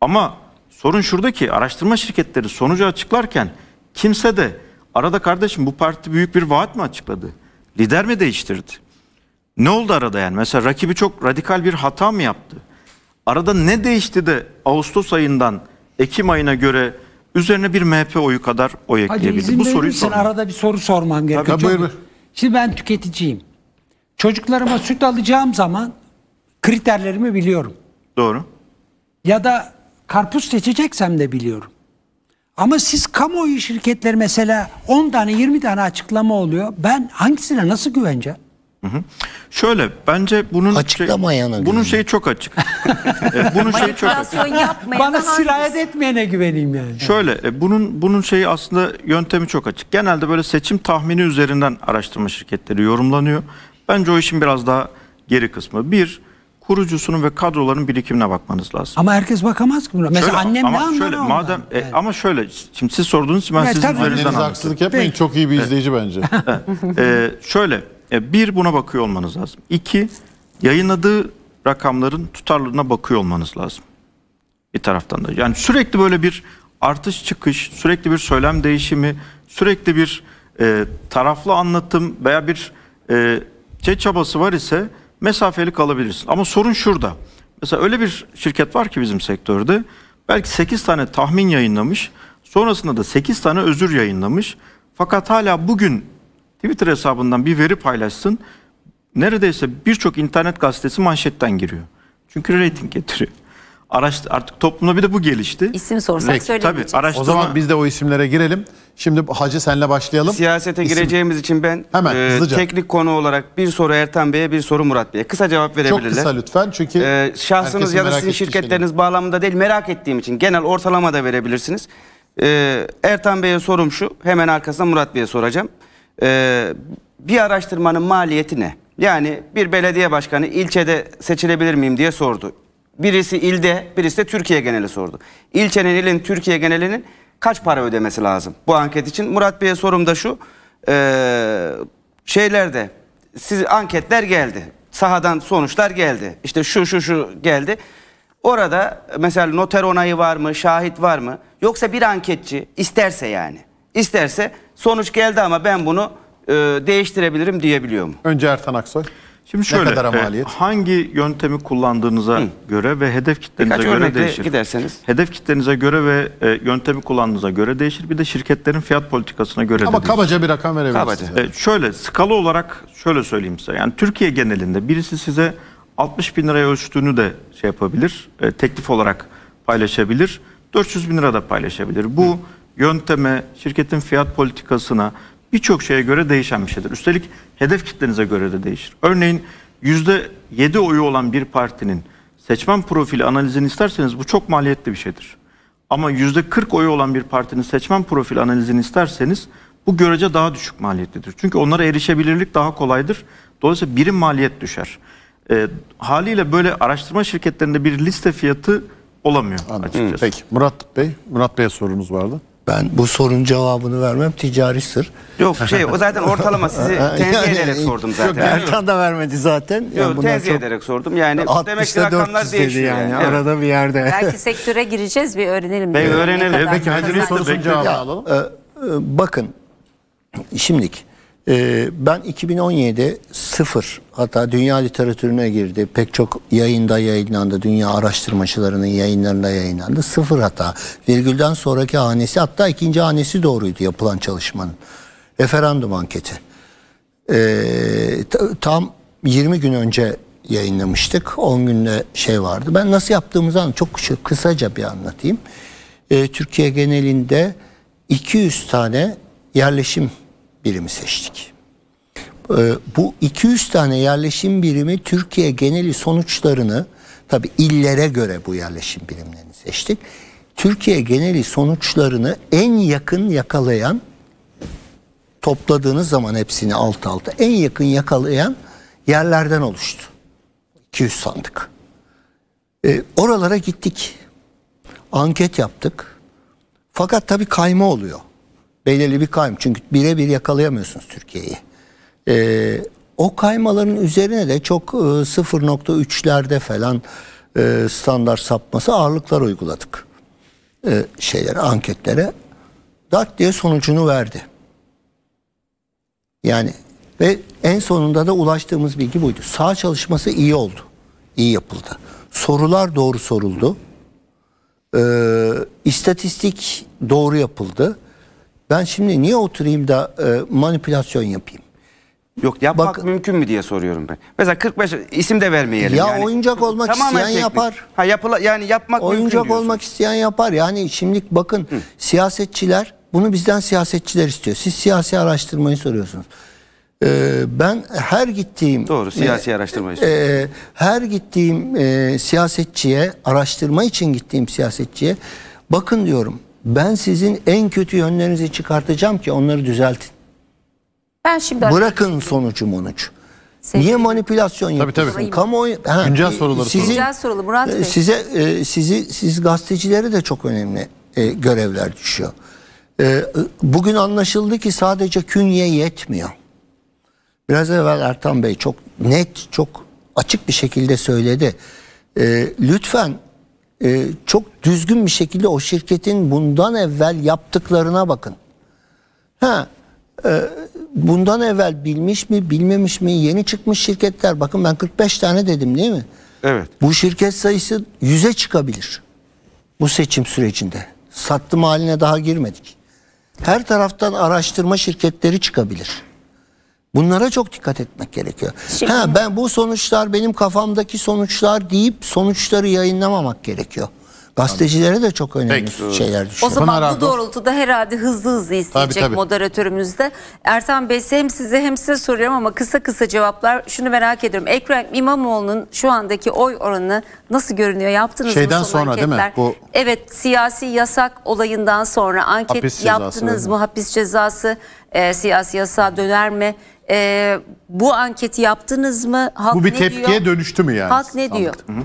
Ama Sorun şurada ki araştırma şirketleri sonucu açıklarken kimse de arada kardeşim bu parti büyük bir vaat mi açıkladı? Lider mi değiştirdi? Ne oldu arada yani? Mesela rakibi çok radikal bir hata mı yaptı? Arada ne değişti de Ağustos ayından Ekim ayına göre üzerine bir MHP oyu kadar oy Hadi ekleyebildi? Bu soruyu sorma. Arada bir soru sormam gerekiyor. Tabii, buyur. Şimdi ben tüketiciyim. Çocuklarıma süt alacağım zaman kriterlerimi biliyorum. Doğru. Ya da karpuz seçeceksem de biliyorum. Ama siz kamuoyu şirketleri mesela 10 tane 20 tane açıklama oluyor. Ben hangisine nasıl güveneceğim? Hı hı. Şöyle bence bunun açıklama şey, bunun şeyi çok açık. e, bunun şeyi çok açık. Bana sirayet etmeyene güveneyim yani. Şöyle e, bunun bunun şeyi aslında yöntemi çok açık. Genelde böyle seçim tahmini üzerinden araştırma şirketleri yorumlanıyor. Bence o işin biraz daha geri kısmı. Bir, kurucusunun ve kadroların birikimine bakmanız lazım. Ama herkes bakamaz ki buna. Mesela şöyle, annem ama ne anlar şöyle, Madem, e, evet. Ama şöyle, şimdi siz sordunuz, ben evet, sizin tabii. üzerinizden anlattım. haksızlık yapmayın, Peki. çok iyi bir izleyici evet. bence. e, şöyle, e, bir buna bakıyor olmanız lazım. İki, yayınladığı rakamların tutarlılığına bakıyor olmanız lazım. Bir taraftan da. Yani sürekli böyle bir artış çıkış, sürekli bir söylem değişimi, sürekli bir e, taraflı anlatım veya bir e, şey çabası var ise mesafeli kalabilirsin. Ama sorun şurada. Mesela öyle bir şirket var ki bizim sektörde belki 8 tane tahmin yayınlamış. Sonrasında da 8 tane özür yayınlamış. Fakat hala bugün Twitter hesabından bir veri paylaşsın. Neredeyse birçok internet gazetesi manşetten giriyor. Çünkü reyting getiriyor. Araç, artık toplumda bir de bu gelişti. İsim sorsak Peki, söylemeyeceğiz. Tabii, araştırma... O zaman biz de o isimlere girelim. Şimdi Hacı senle başlayalım. Siyasete İsim. gireceğimiz için ben Hemen, e, teknik konu olarak bir soru Ertan Bey'e bir soru Murat Bey'e. Kısa cevap verebilirler. Çok kısa lütfen çünkü... E, şahsınız ya da sizin şirketleriniz şeyler. bağlamında değil merak ettiğim için genel ortalama da verebilirsiniz. E, Ertan Bey'e sorum şu hemen arkasından Murat Bey'e soracağım. E, bir araştırmanın maliyeti ne? Yani bir belediye başkanı ilçede seçilebilir miyim diye sordu. Birisi ilde, birisi de Türkiye geneli sordu. İlçenin, ilin, Türkiye genelinin kaç para ödemesi lazım bu anket için? Murat Bey'e sorum da şu. Ee, şeylerde siz anketler geldi. Sahadan sonuçlar geldi. İşte şu şu şu geldi. Orada mesela noter onayı var mı, şahit var mı? Yoksa bir anketçi isterse yani, isterse sonuç geldi ama ben bunu e, değiştirebilirim diyebiliyor mu? Önce Ertan Aksoy. Şimdi şöyle, ne kadar e, hangi yöntemi kullandığınıza Hı. göre ve hedef kitlenize Birkaç göre değişir. giderseniz. Hedef kitlenize göre ve e, yöntemi kullandığınıza göre değişir. Bir de şirketlerin fiyat politikasına göre Ama de değişir. kabaca bir rakam verebiliriz. E, şöyle skala olarak şöyle söyleyeyim size. Yani Türkiye genelinde birisi size 60 bin liraya ölçtüğünü de şey yapabilir. E, teklif olarak paylaşabilir. 400 bin lira da paylaşabilir. Bu Hı. yönteme, şirketin fiyat politikasına birçok şeye göre değişen bir şeydir. Üstelik hedef kitlenize göre de değişir. Örneğin %7 oyu olan bir partinin seçmen profili analizini isterseniz bu çok maliyetli bir şeydir. Ama %40 oyu olan bir partinin seçmen profili analizini isterseniz bu görece daha düşük maliyetlidir. Çünkü onlara erişebilirlik daha kolaydır. Dolayısıyla birim maliyet düşer. E, haliyle böyle araştırma şirketlerinde bir liste fiyatı olamıyor Anladım. açıkçası. Peki Murat Bey, Murat Bey'e sorunuz vardı. Ben bu sorunun cevabını vermem ticari sır. Yok şey o zaten ortalama sizi tenzih yani, ederek sordum zaten. Yok Ertan da vermedi zaten. Yok yani tenzih çok... ederek sordum. Yani demek ki rakamlar değişiyor. Yani, Evet. Arada bir yerde. Belki sektöre gireceğiz bir öğrenelim. Ben öğrenelim. Peki Hacer'in sorusunun cevabını alalım. E, e, bakın şimdiki ee, ben 2017 sıfır hatta dünya literatürüne girdi. Pek çok yayında yayınlandı. Dünya araştırmacılarının yayınlarında yayınlandı. Sıfır hata. Virgülden sonraki hanesi hatta ikinci hanesi doğruydu yapılan çalışmanın. Referandum anketi. Ee, tam 20 gün önce yayınlamıştık. 10 günde şey vardı. Ben nasıl yaptığımızı çok kısaca bir anlatayım. Ee, Türkiye genelinde 200 tane yerleşim birimi seçtik. Ee, bu 200 tane yerleşim birimi Türkiye geneli sonuçlarını tabi illere göre bu yerleşim birimlerini seçtik. Türkiye geneli sonuçlarını en yakın yakalayan topladığınız zaman hepsini alt alta en yakın yakalayan yerlerden oluştu. 200 sandık. E, oralara gittik. Anket yaptık. Fakat tabi kayma oluyor belirli bir kaym Çünkü birebir yakalayamıyorsunuz Türkiye'yi. E, o kaymaların üzerine de çok e, 0.3'lerde falan e, standart sapması ağırlıklar uyguladık. E, şeyler anketlere dart diye sonucunu verdi. Yani ve en sonunda da ulaştığımız bilgi buydu. Sağ çalışması iyi oldu. İyi yapıldı. Sorular doğru soruldu. E, istatistik doğru yapıldı. Ben şimdi niye oturayım da e, manipülasyon yapayım? Yok yapmak Bak, mümkün mü diye soruyorum ben. Mesela 45 isim de vermeyelim. Ya yani. oyuncak olmak Tamamen isteyen teknik. yapar. Ha yapıla, yani yapmak Oyuncak olmak isteyen yapar. Yani şimdi bakın Hı. siyasetçiler bunu bizden siyasetçiler istiyor. Siz siyasi araştırmayı soruyorsunuz. Ee, ben her gittiğim doğru e, siyasi e, araştırma E, her gittiğim e, siyasetçiye araştırma için gittiğim siyasetçiye bakın diyorum ben sizin en kötü yönlerinizi çıkartacağım ki onları düzeltin. Ben şimdi Bırakın sonucu monuç. Niye manipülasyon yapıyorsun? Tabii tabii. Kamuoyu, ha, e, Güncel soruları sizin, Güncel sorulu Murat e, Bey. Size, e, sizi, siz gazetecilere de çok önemli e, görevler düşüyor. E, bugün anlaşıldı ki sadece künye yetmiyor. Biraz evvel Ertan Bey çok net, çok açık bir şekilde söyledi. E, lütfen ee, çok düzgün bir şekilde o şirketin bundan evvel yaptıklarına bakın. Ha, e, bundan evvel bilmiş mi bilmemiş mi yeni çıkmış şirketler bakın ben 45 tane dedim değil mi? Evet. Bu şirket sayısı 100'e çıkabilir bu seçim sürecinde. Sattım haline daha girmedik. Her taraftan araştırma şirketleri çıkabilir. Bunlara çok dikkat etmek gerekiyor. Şimdi... Şey- ha, ben bu sonuçlar benim kafamdaki sonuçlar deyip sonuçları yayınlamamak gerekiyor. Gazetecilere de çok önemli Peki. şeyler düşünüyorum. O zaman bu doğrultuda herhalde hızlı hızlı isteyecek tabii, tabii. moderatörümüz de. Ertan Bey hem size hem size soruyorum ama kısa kısa cevaplar. Şunu merak ediyorum. Ekrem İmamoğlu'nun şu andaki oy oranı nasıl görünüyor? Yaptınız Şeyden mı son sonra anketler? değil mi? Bu... Evet siyasi yasak olayından sonra anket hapis yaptınız mı? Hapis cezası e, siyasi yasağa döner mi? E, bu anketi yaptınız mı? Halk Bu bir ne tepkiye diyor? dönüştü mü yani? Halk ne diyor? Hı hı.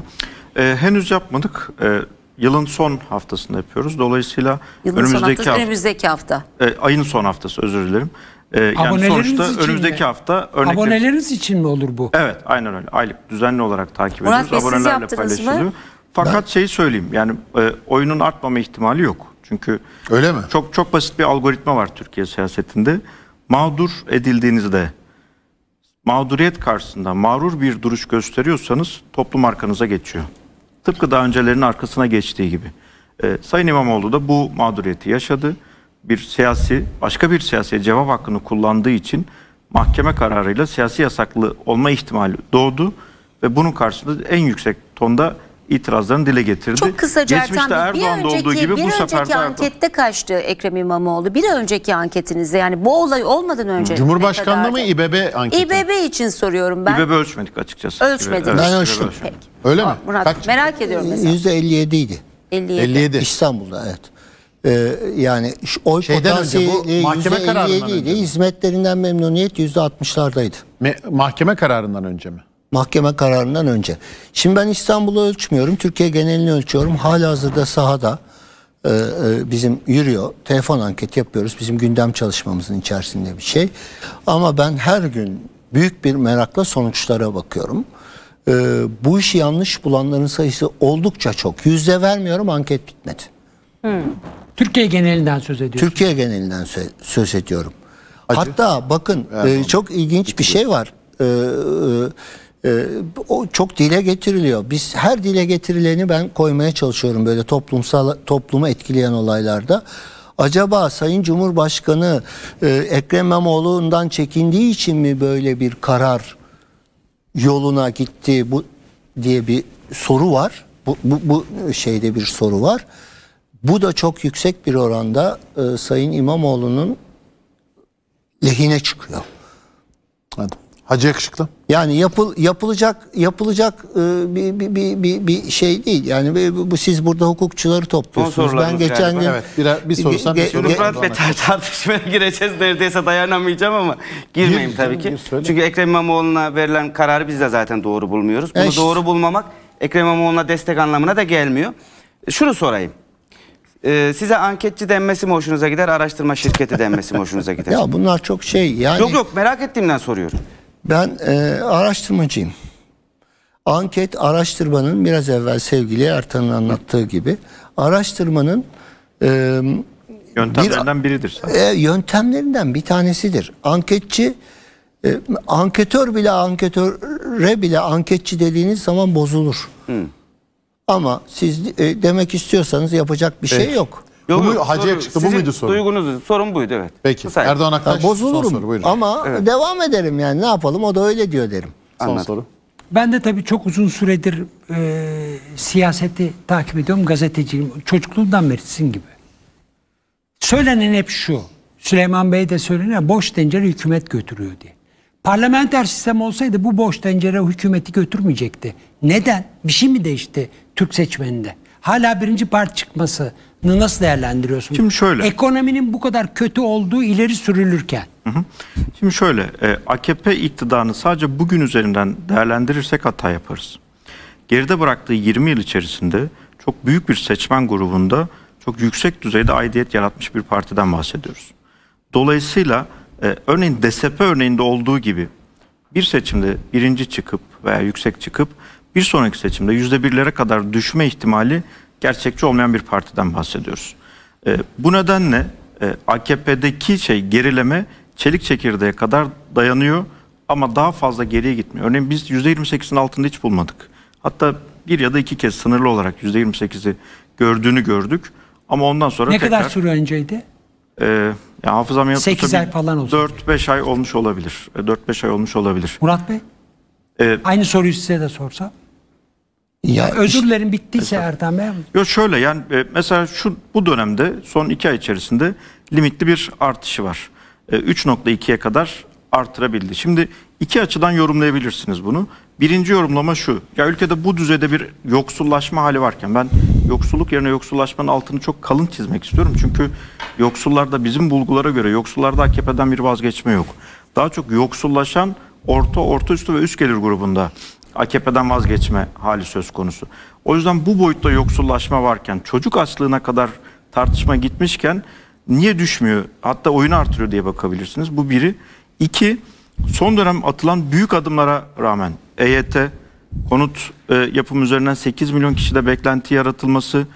Ee, henüz yapmadık. Ee, yılın son haftasında yapıyoruz. Dolayısıyla Yılın önümüzdeki son haftası, hafta, önümüzdeki hafta. E, ayın son haftası özür dilerim. E, yani sonuçta için önümüzdeki mi? hafta örnek Aboneleriniz için mi olur bu? Evet aynen öyle. Aylık düzenli olarak takip Murat ediyoruz. Bey, Abonelerle yaptınız paylaşılıyor. Fakat şeyi söyleyeyim yani e, oyunun artmama ihtimali yok. Çünkü Öyle mi? çok çok basit bir algoritma var Türkiye siyasetinde mağdur edildiğinizde mağduriyet karşısında mağrur bir duruş gösteriyorsanız toplum arkanıza geçiyor. Tıpkı daha öncelerinin arkasına geçtiği gibi. Ee, Sayın İmamoğlu da bu mağduriyeti yaşadı. Bir siyasi, başka bir siyasi cevap hakkını kullandığı için mahkeme kararıyla siyasi yasaklı olma ihtimali doğdu. Ve bunun karşısında en yüksek tonda itirazlarını dile getirdi. Çok kısaca Geçmişte Ertan Bey, Erdoğan'da önceki, olduğu gibi bu sefer de ankette kaçtı Ekrem İmamoğlu? Bir önceki anketinizde yani bu olay olmadan önce. Cumhurbaşkanlığı mı İBB anketi? İBB için soruyorum ben. İBB ölçmedik açıkçası. Ölçmedik. Evet, ben ölçtüm. Öyle mi? Murat Kaç? merak ediyorum mesela. %57 idi. 57. 57. İstanbul'da evet. Ee, yani oy Şeyden potansiyeli önce bu mahkeme %57 idi. Hizmetlerinden memnuniyet %60'lardaydı. Me mahkeme kararından önce mi? mahkeme kararından önce. Şimdi ben İstanbul'u ölçmüyorum. Türkiye genelini ölçüyorum. Hala hazırda sahada e, e, bizim yürüyor. Telefon anketi yapıyoruz. Bizim gündem çalışmamızın içerisinde bir şey. Ama ben her gün büyük bir merakla sonuçlara bakıyorum. E, bu işi yanlış bulanların sayısı oldukça çok. Yüzde vermiyorum anket bitmedi. Hmm. Türkiye genelinden söz ediyorsun. Türkiye genelinden söz, söz ediyorum. Acı. Hatta bakın e, çok ilginç bir şey var. Eee e, ee, o çok dile getiriliyor. Biz her dile getirileni ben koymaya çalışıyorum böyle toplumsal toplumu etkileyen olaylarda acaba Sayın Cumhurbaşkanı e, Ekrem İmamoğlu'ndan çekindiği için mi böyle bir karar yoluna gitti bu diye bir soru var. Bu, bu, bu şeyde bir soru var. Bu da çok yüksek bir oranda e, Sayın İmamoğlu'nun lehine çıkıyor. Hacı Yakışıklı. Yani yapıl, yapılacak yapılacak e, bir, bir, bir, bir, şey değil. Yani bu, bu siz burada hukukçuları topluyorsunuz. Ben geçen yani. gün evet, bir, bir sorsam ge, bir soru. Ge, beter tartışmaya gireceğiz neredeyse dayanamayacağım ama girmeyeyim Gir, tabii ki. Söyle. Çünkü Ekrem İmamoğlu'na verilen kararı biz de zaten doğru bulmuyoruz. Bunu Eş. doğru bulmamak Ekrem İmamoğlu'na destek anlamına da gelmiyor. Şunu sorayım. Ee, size anketçi denmesi mi hoşunuza gider, araştırma şirketi denmesi mi hoşunuza gider? ya bunlar çok şey yani... Yok yok merak ettiğimden soruyorum. Ben e, araştırmacıyım. Anket araştırmanın biraz evvel sevgili Ertan'ın anlattığı gibi araştırmanın e, yöntemlerinden bir, biridir. E, yöntemlerinden bir tanesidir. Anketçi e, anketör bile anketöre bile anketçi dediğiniz zaman bozulur. Hı. Ama siz e, demek istiyorsanız yapacak bir şey yok. Yok, bu mu, hacıya çıktı bu muydu sorun? Duygunuz sorun buydu evet. Peki Kısa Erdoğan Aktaş ya, bozulurum soru, buyurun. ama evet. devam ederim yani ne yapalım o da öyle diyor derim. Anladım. Son soru. Ben de tabii çok uzun süredir e, siyaseti takip ediyorum gazeteciyim. Çocukluğumdan beri sizin gibi. Söylenen hep şu. Süleyman Bey de söyleniyor boş tencere hükümet götürüyor diye. Parlamenter sistem olsaydı bu boş tencere hükümeti götürmeyecekti. Neden? Bir şey mi değişti Türk seçmeninde? hala birinci parti çıkmasını nasıl değerlendiriyorsun? Şimdi şöyle. Ekonominin bu kadar kötü olduğu ileri sürülürken. Hı hı. Şimdi şöyle e, AKP iktidarını sadece bugün üzerinden değerlendirirsek hata yaparız. Geride bıraktığı 20 yıl içerisinde çok büyük bir seçmen grubunda çok yüksek düzeyde aidiyet yaratmış bir partiden bahsediyoruz. Dolayısıyla e, örneğin DSP örneğinde olduğu gibi bir seçimde birinci çıkıp veya yüksek çıkıp bir sonraki seçimde yüzde birlere kadar düşme ihtimali gerçekçi olmayan bir partiden bahsediyoruz. E, bu nedenle e, AKP'deki şey gerileme çelik çekirdeğe kadar dayanıyor ama daha fazla geriye gitmiyor. Örneğin biz yüzde %28'in altında hiç bulmadık. Hatta bir ya da iki kez sınırlı olarak yüzde %28'i gördüğünü gördük. Ama ondan sonra ne tekrar... kadar süre önceydi? E, ya hafızam yanıtı 8 ay falan oldu. 4-5 ay olmuş olabilir. 4-5 e, ay olmuş olabilir. Murat Bey? E, Aynı soruyu size de sorsam. Ya özürlerin bittiyse Erdem Bey. Yok şöyle yani e, mesela şu bu dönemde son iki ay içerisinde limitli bir artışı var. 3.2'ye e, kadar artırabildi. Şimdi iki açıdan yorumlayabilirsiniz bunu. Birinci yorumlama şu. Ya ülkede bu düzeyde bir yoksullaşma hali varken ben yoksulluk yerine yoksullaşmanın altını çok kalın çizmek istiyorum. Çünkü yoksullarda bizim bulgulara göre yoksullarda AKP'den bir vazgeçme yok. Daha çok yoksullaşan orta, orta üstü ve üst gelir grubunda AKP'den vazgeçme hali söz konusu. O yüzden bu boyutta yoksullaşma varken çocuk açlığına kadar tartışma gitmişken niye düşmüyor? Hatta oyunu artırıyor diye bakabilirsiniz. Bu biri. İki, son dönem atılan büyük adımlara rağmen EYT, konut e, yapım üzerinden 8 milyon kişide beklenti yaratılması,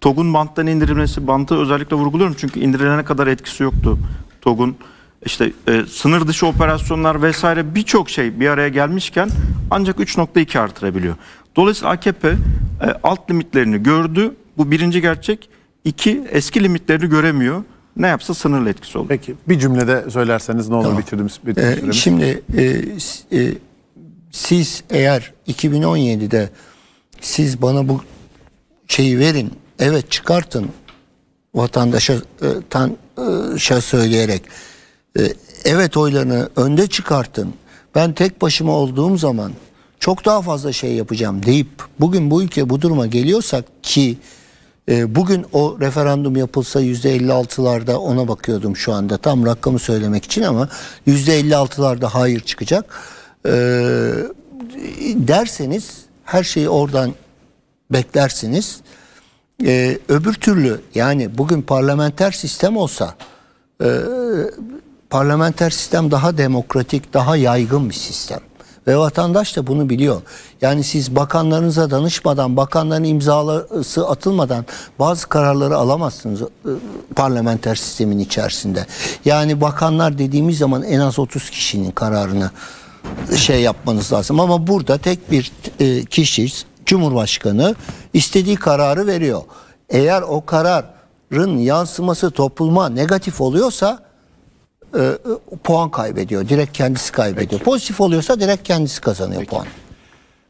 TOG'un banttan indirilmesi, bantı özellikle vurguluyorum çünkü indirilene kadar etkisi yoktu TOG'un işte e, sınır dışı operasyonlar vesaire birçok şey bir araya gelmişken ancak 3.2 artırabiliyor. Dolayısıyla AKP e, alt limitlerini gördü. Bu birinci gerçek. İki, eski limitlerini göremiyor. Ne yapsa sınırlı etkisi olur. Peki bir cümlede söylerseniz ne olur tamam. bitirdim, e, bitirdim ee, Şimdi e, e, siz eğer 2017'de siz bana bu şeyi verin, evet çıkartın vatandaşa e, tan, e, söyleyerek e, evet oylarını önde çıkartın. Ben tek başıma olduğum zaman çok daha fazla şey yapacağım deyip bugün bu ülke bu duruma geliyorsak ki e, bugün o referandum yapılsa %56'larda ona bakıyordum şu anda tam rakamı söylemek için ama %56'larda hayır çıkacak e, derseniz her şeyi oradan beklersiniz. Öbür türlü yani bugün parlamenter sistem olsa parlamenter sistem daha demokratik, daha yaygın bir sistem. Ve vatandaş da bunu biliyor. Yani siz bakanlarınıza danışmadan, bakanların imzası atılmadan bazı kararları alamazsınız ıı, parlamenter sistemin içerisinde. Yani bakanlar dediğimiz zaman en az 30 kişinin kararını şey yapmanız lazım. Ama burada tek bir ıı, kişi, Cumhurbaşkanı istediği kararı veriyor. Eğer o kararın yansıması topluma negatif oluyorsa e, e, puan kaybediyor. Direkt kendisi kaybediyor. Peki. Pozitif oluyorsa direkt kendisi kazanıyor Peki. puan.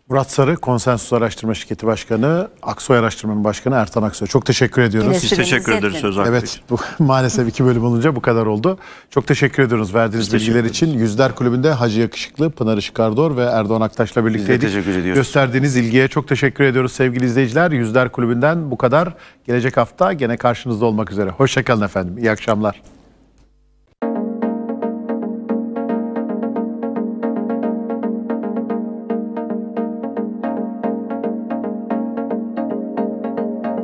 Murat Sarı, Konsensus Araştırma Şirketi Başkanı, Aksoy Araştırma'nın Başkanı Ertan Aksoy. Çok teşekkür ediyoruz. Biz teşekkür ederiz söz hakkı Evet, bu, maalesef iki bölüm olunca bu kadar oldu. Çok teşekkür ediyoruz verdiğiniz Biz bilgiler için. Yüzler Kulübü'nde Hacı Yakışıklı, Pınar Işıkardor ve Erdoğan Aktaş'la birlikteydik. Biz teşekkür ediyoruz. Gösterdiğiniz ilgiye çok teşekkür ediyoruz sevgili izleyiciler. Yüzler Kulübü'nden bu kadar. Gelecek hafta gene karşınızda olmak üzere. Hoşçakalın efendim, İyi akşamlar.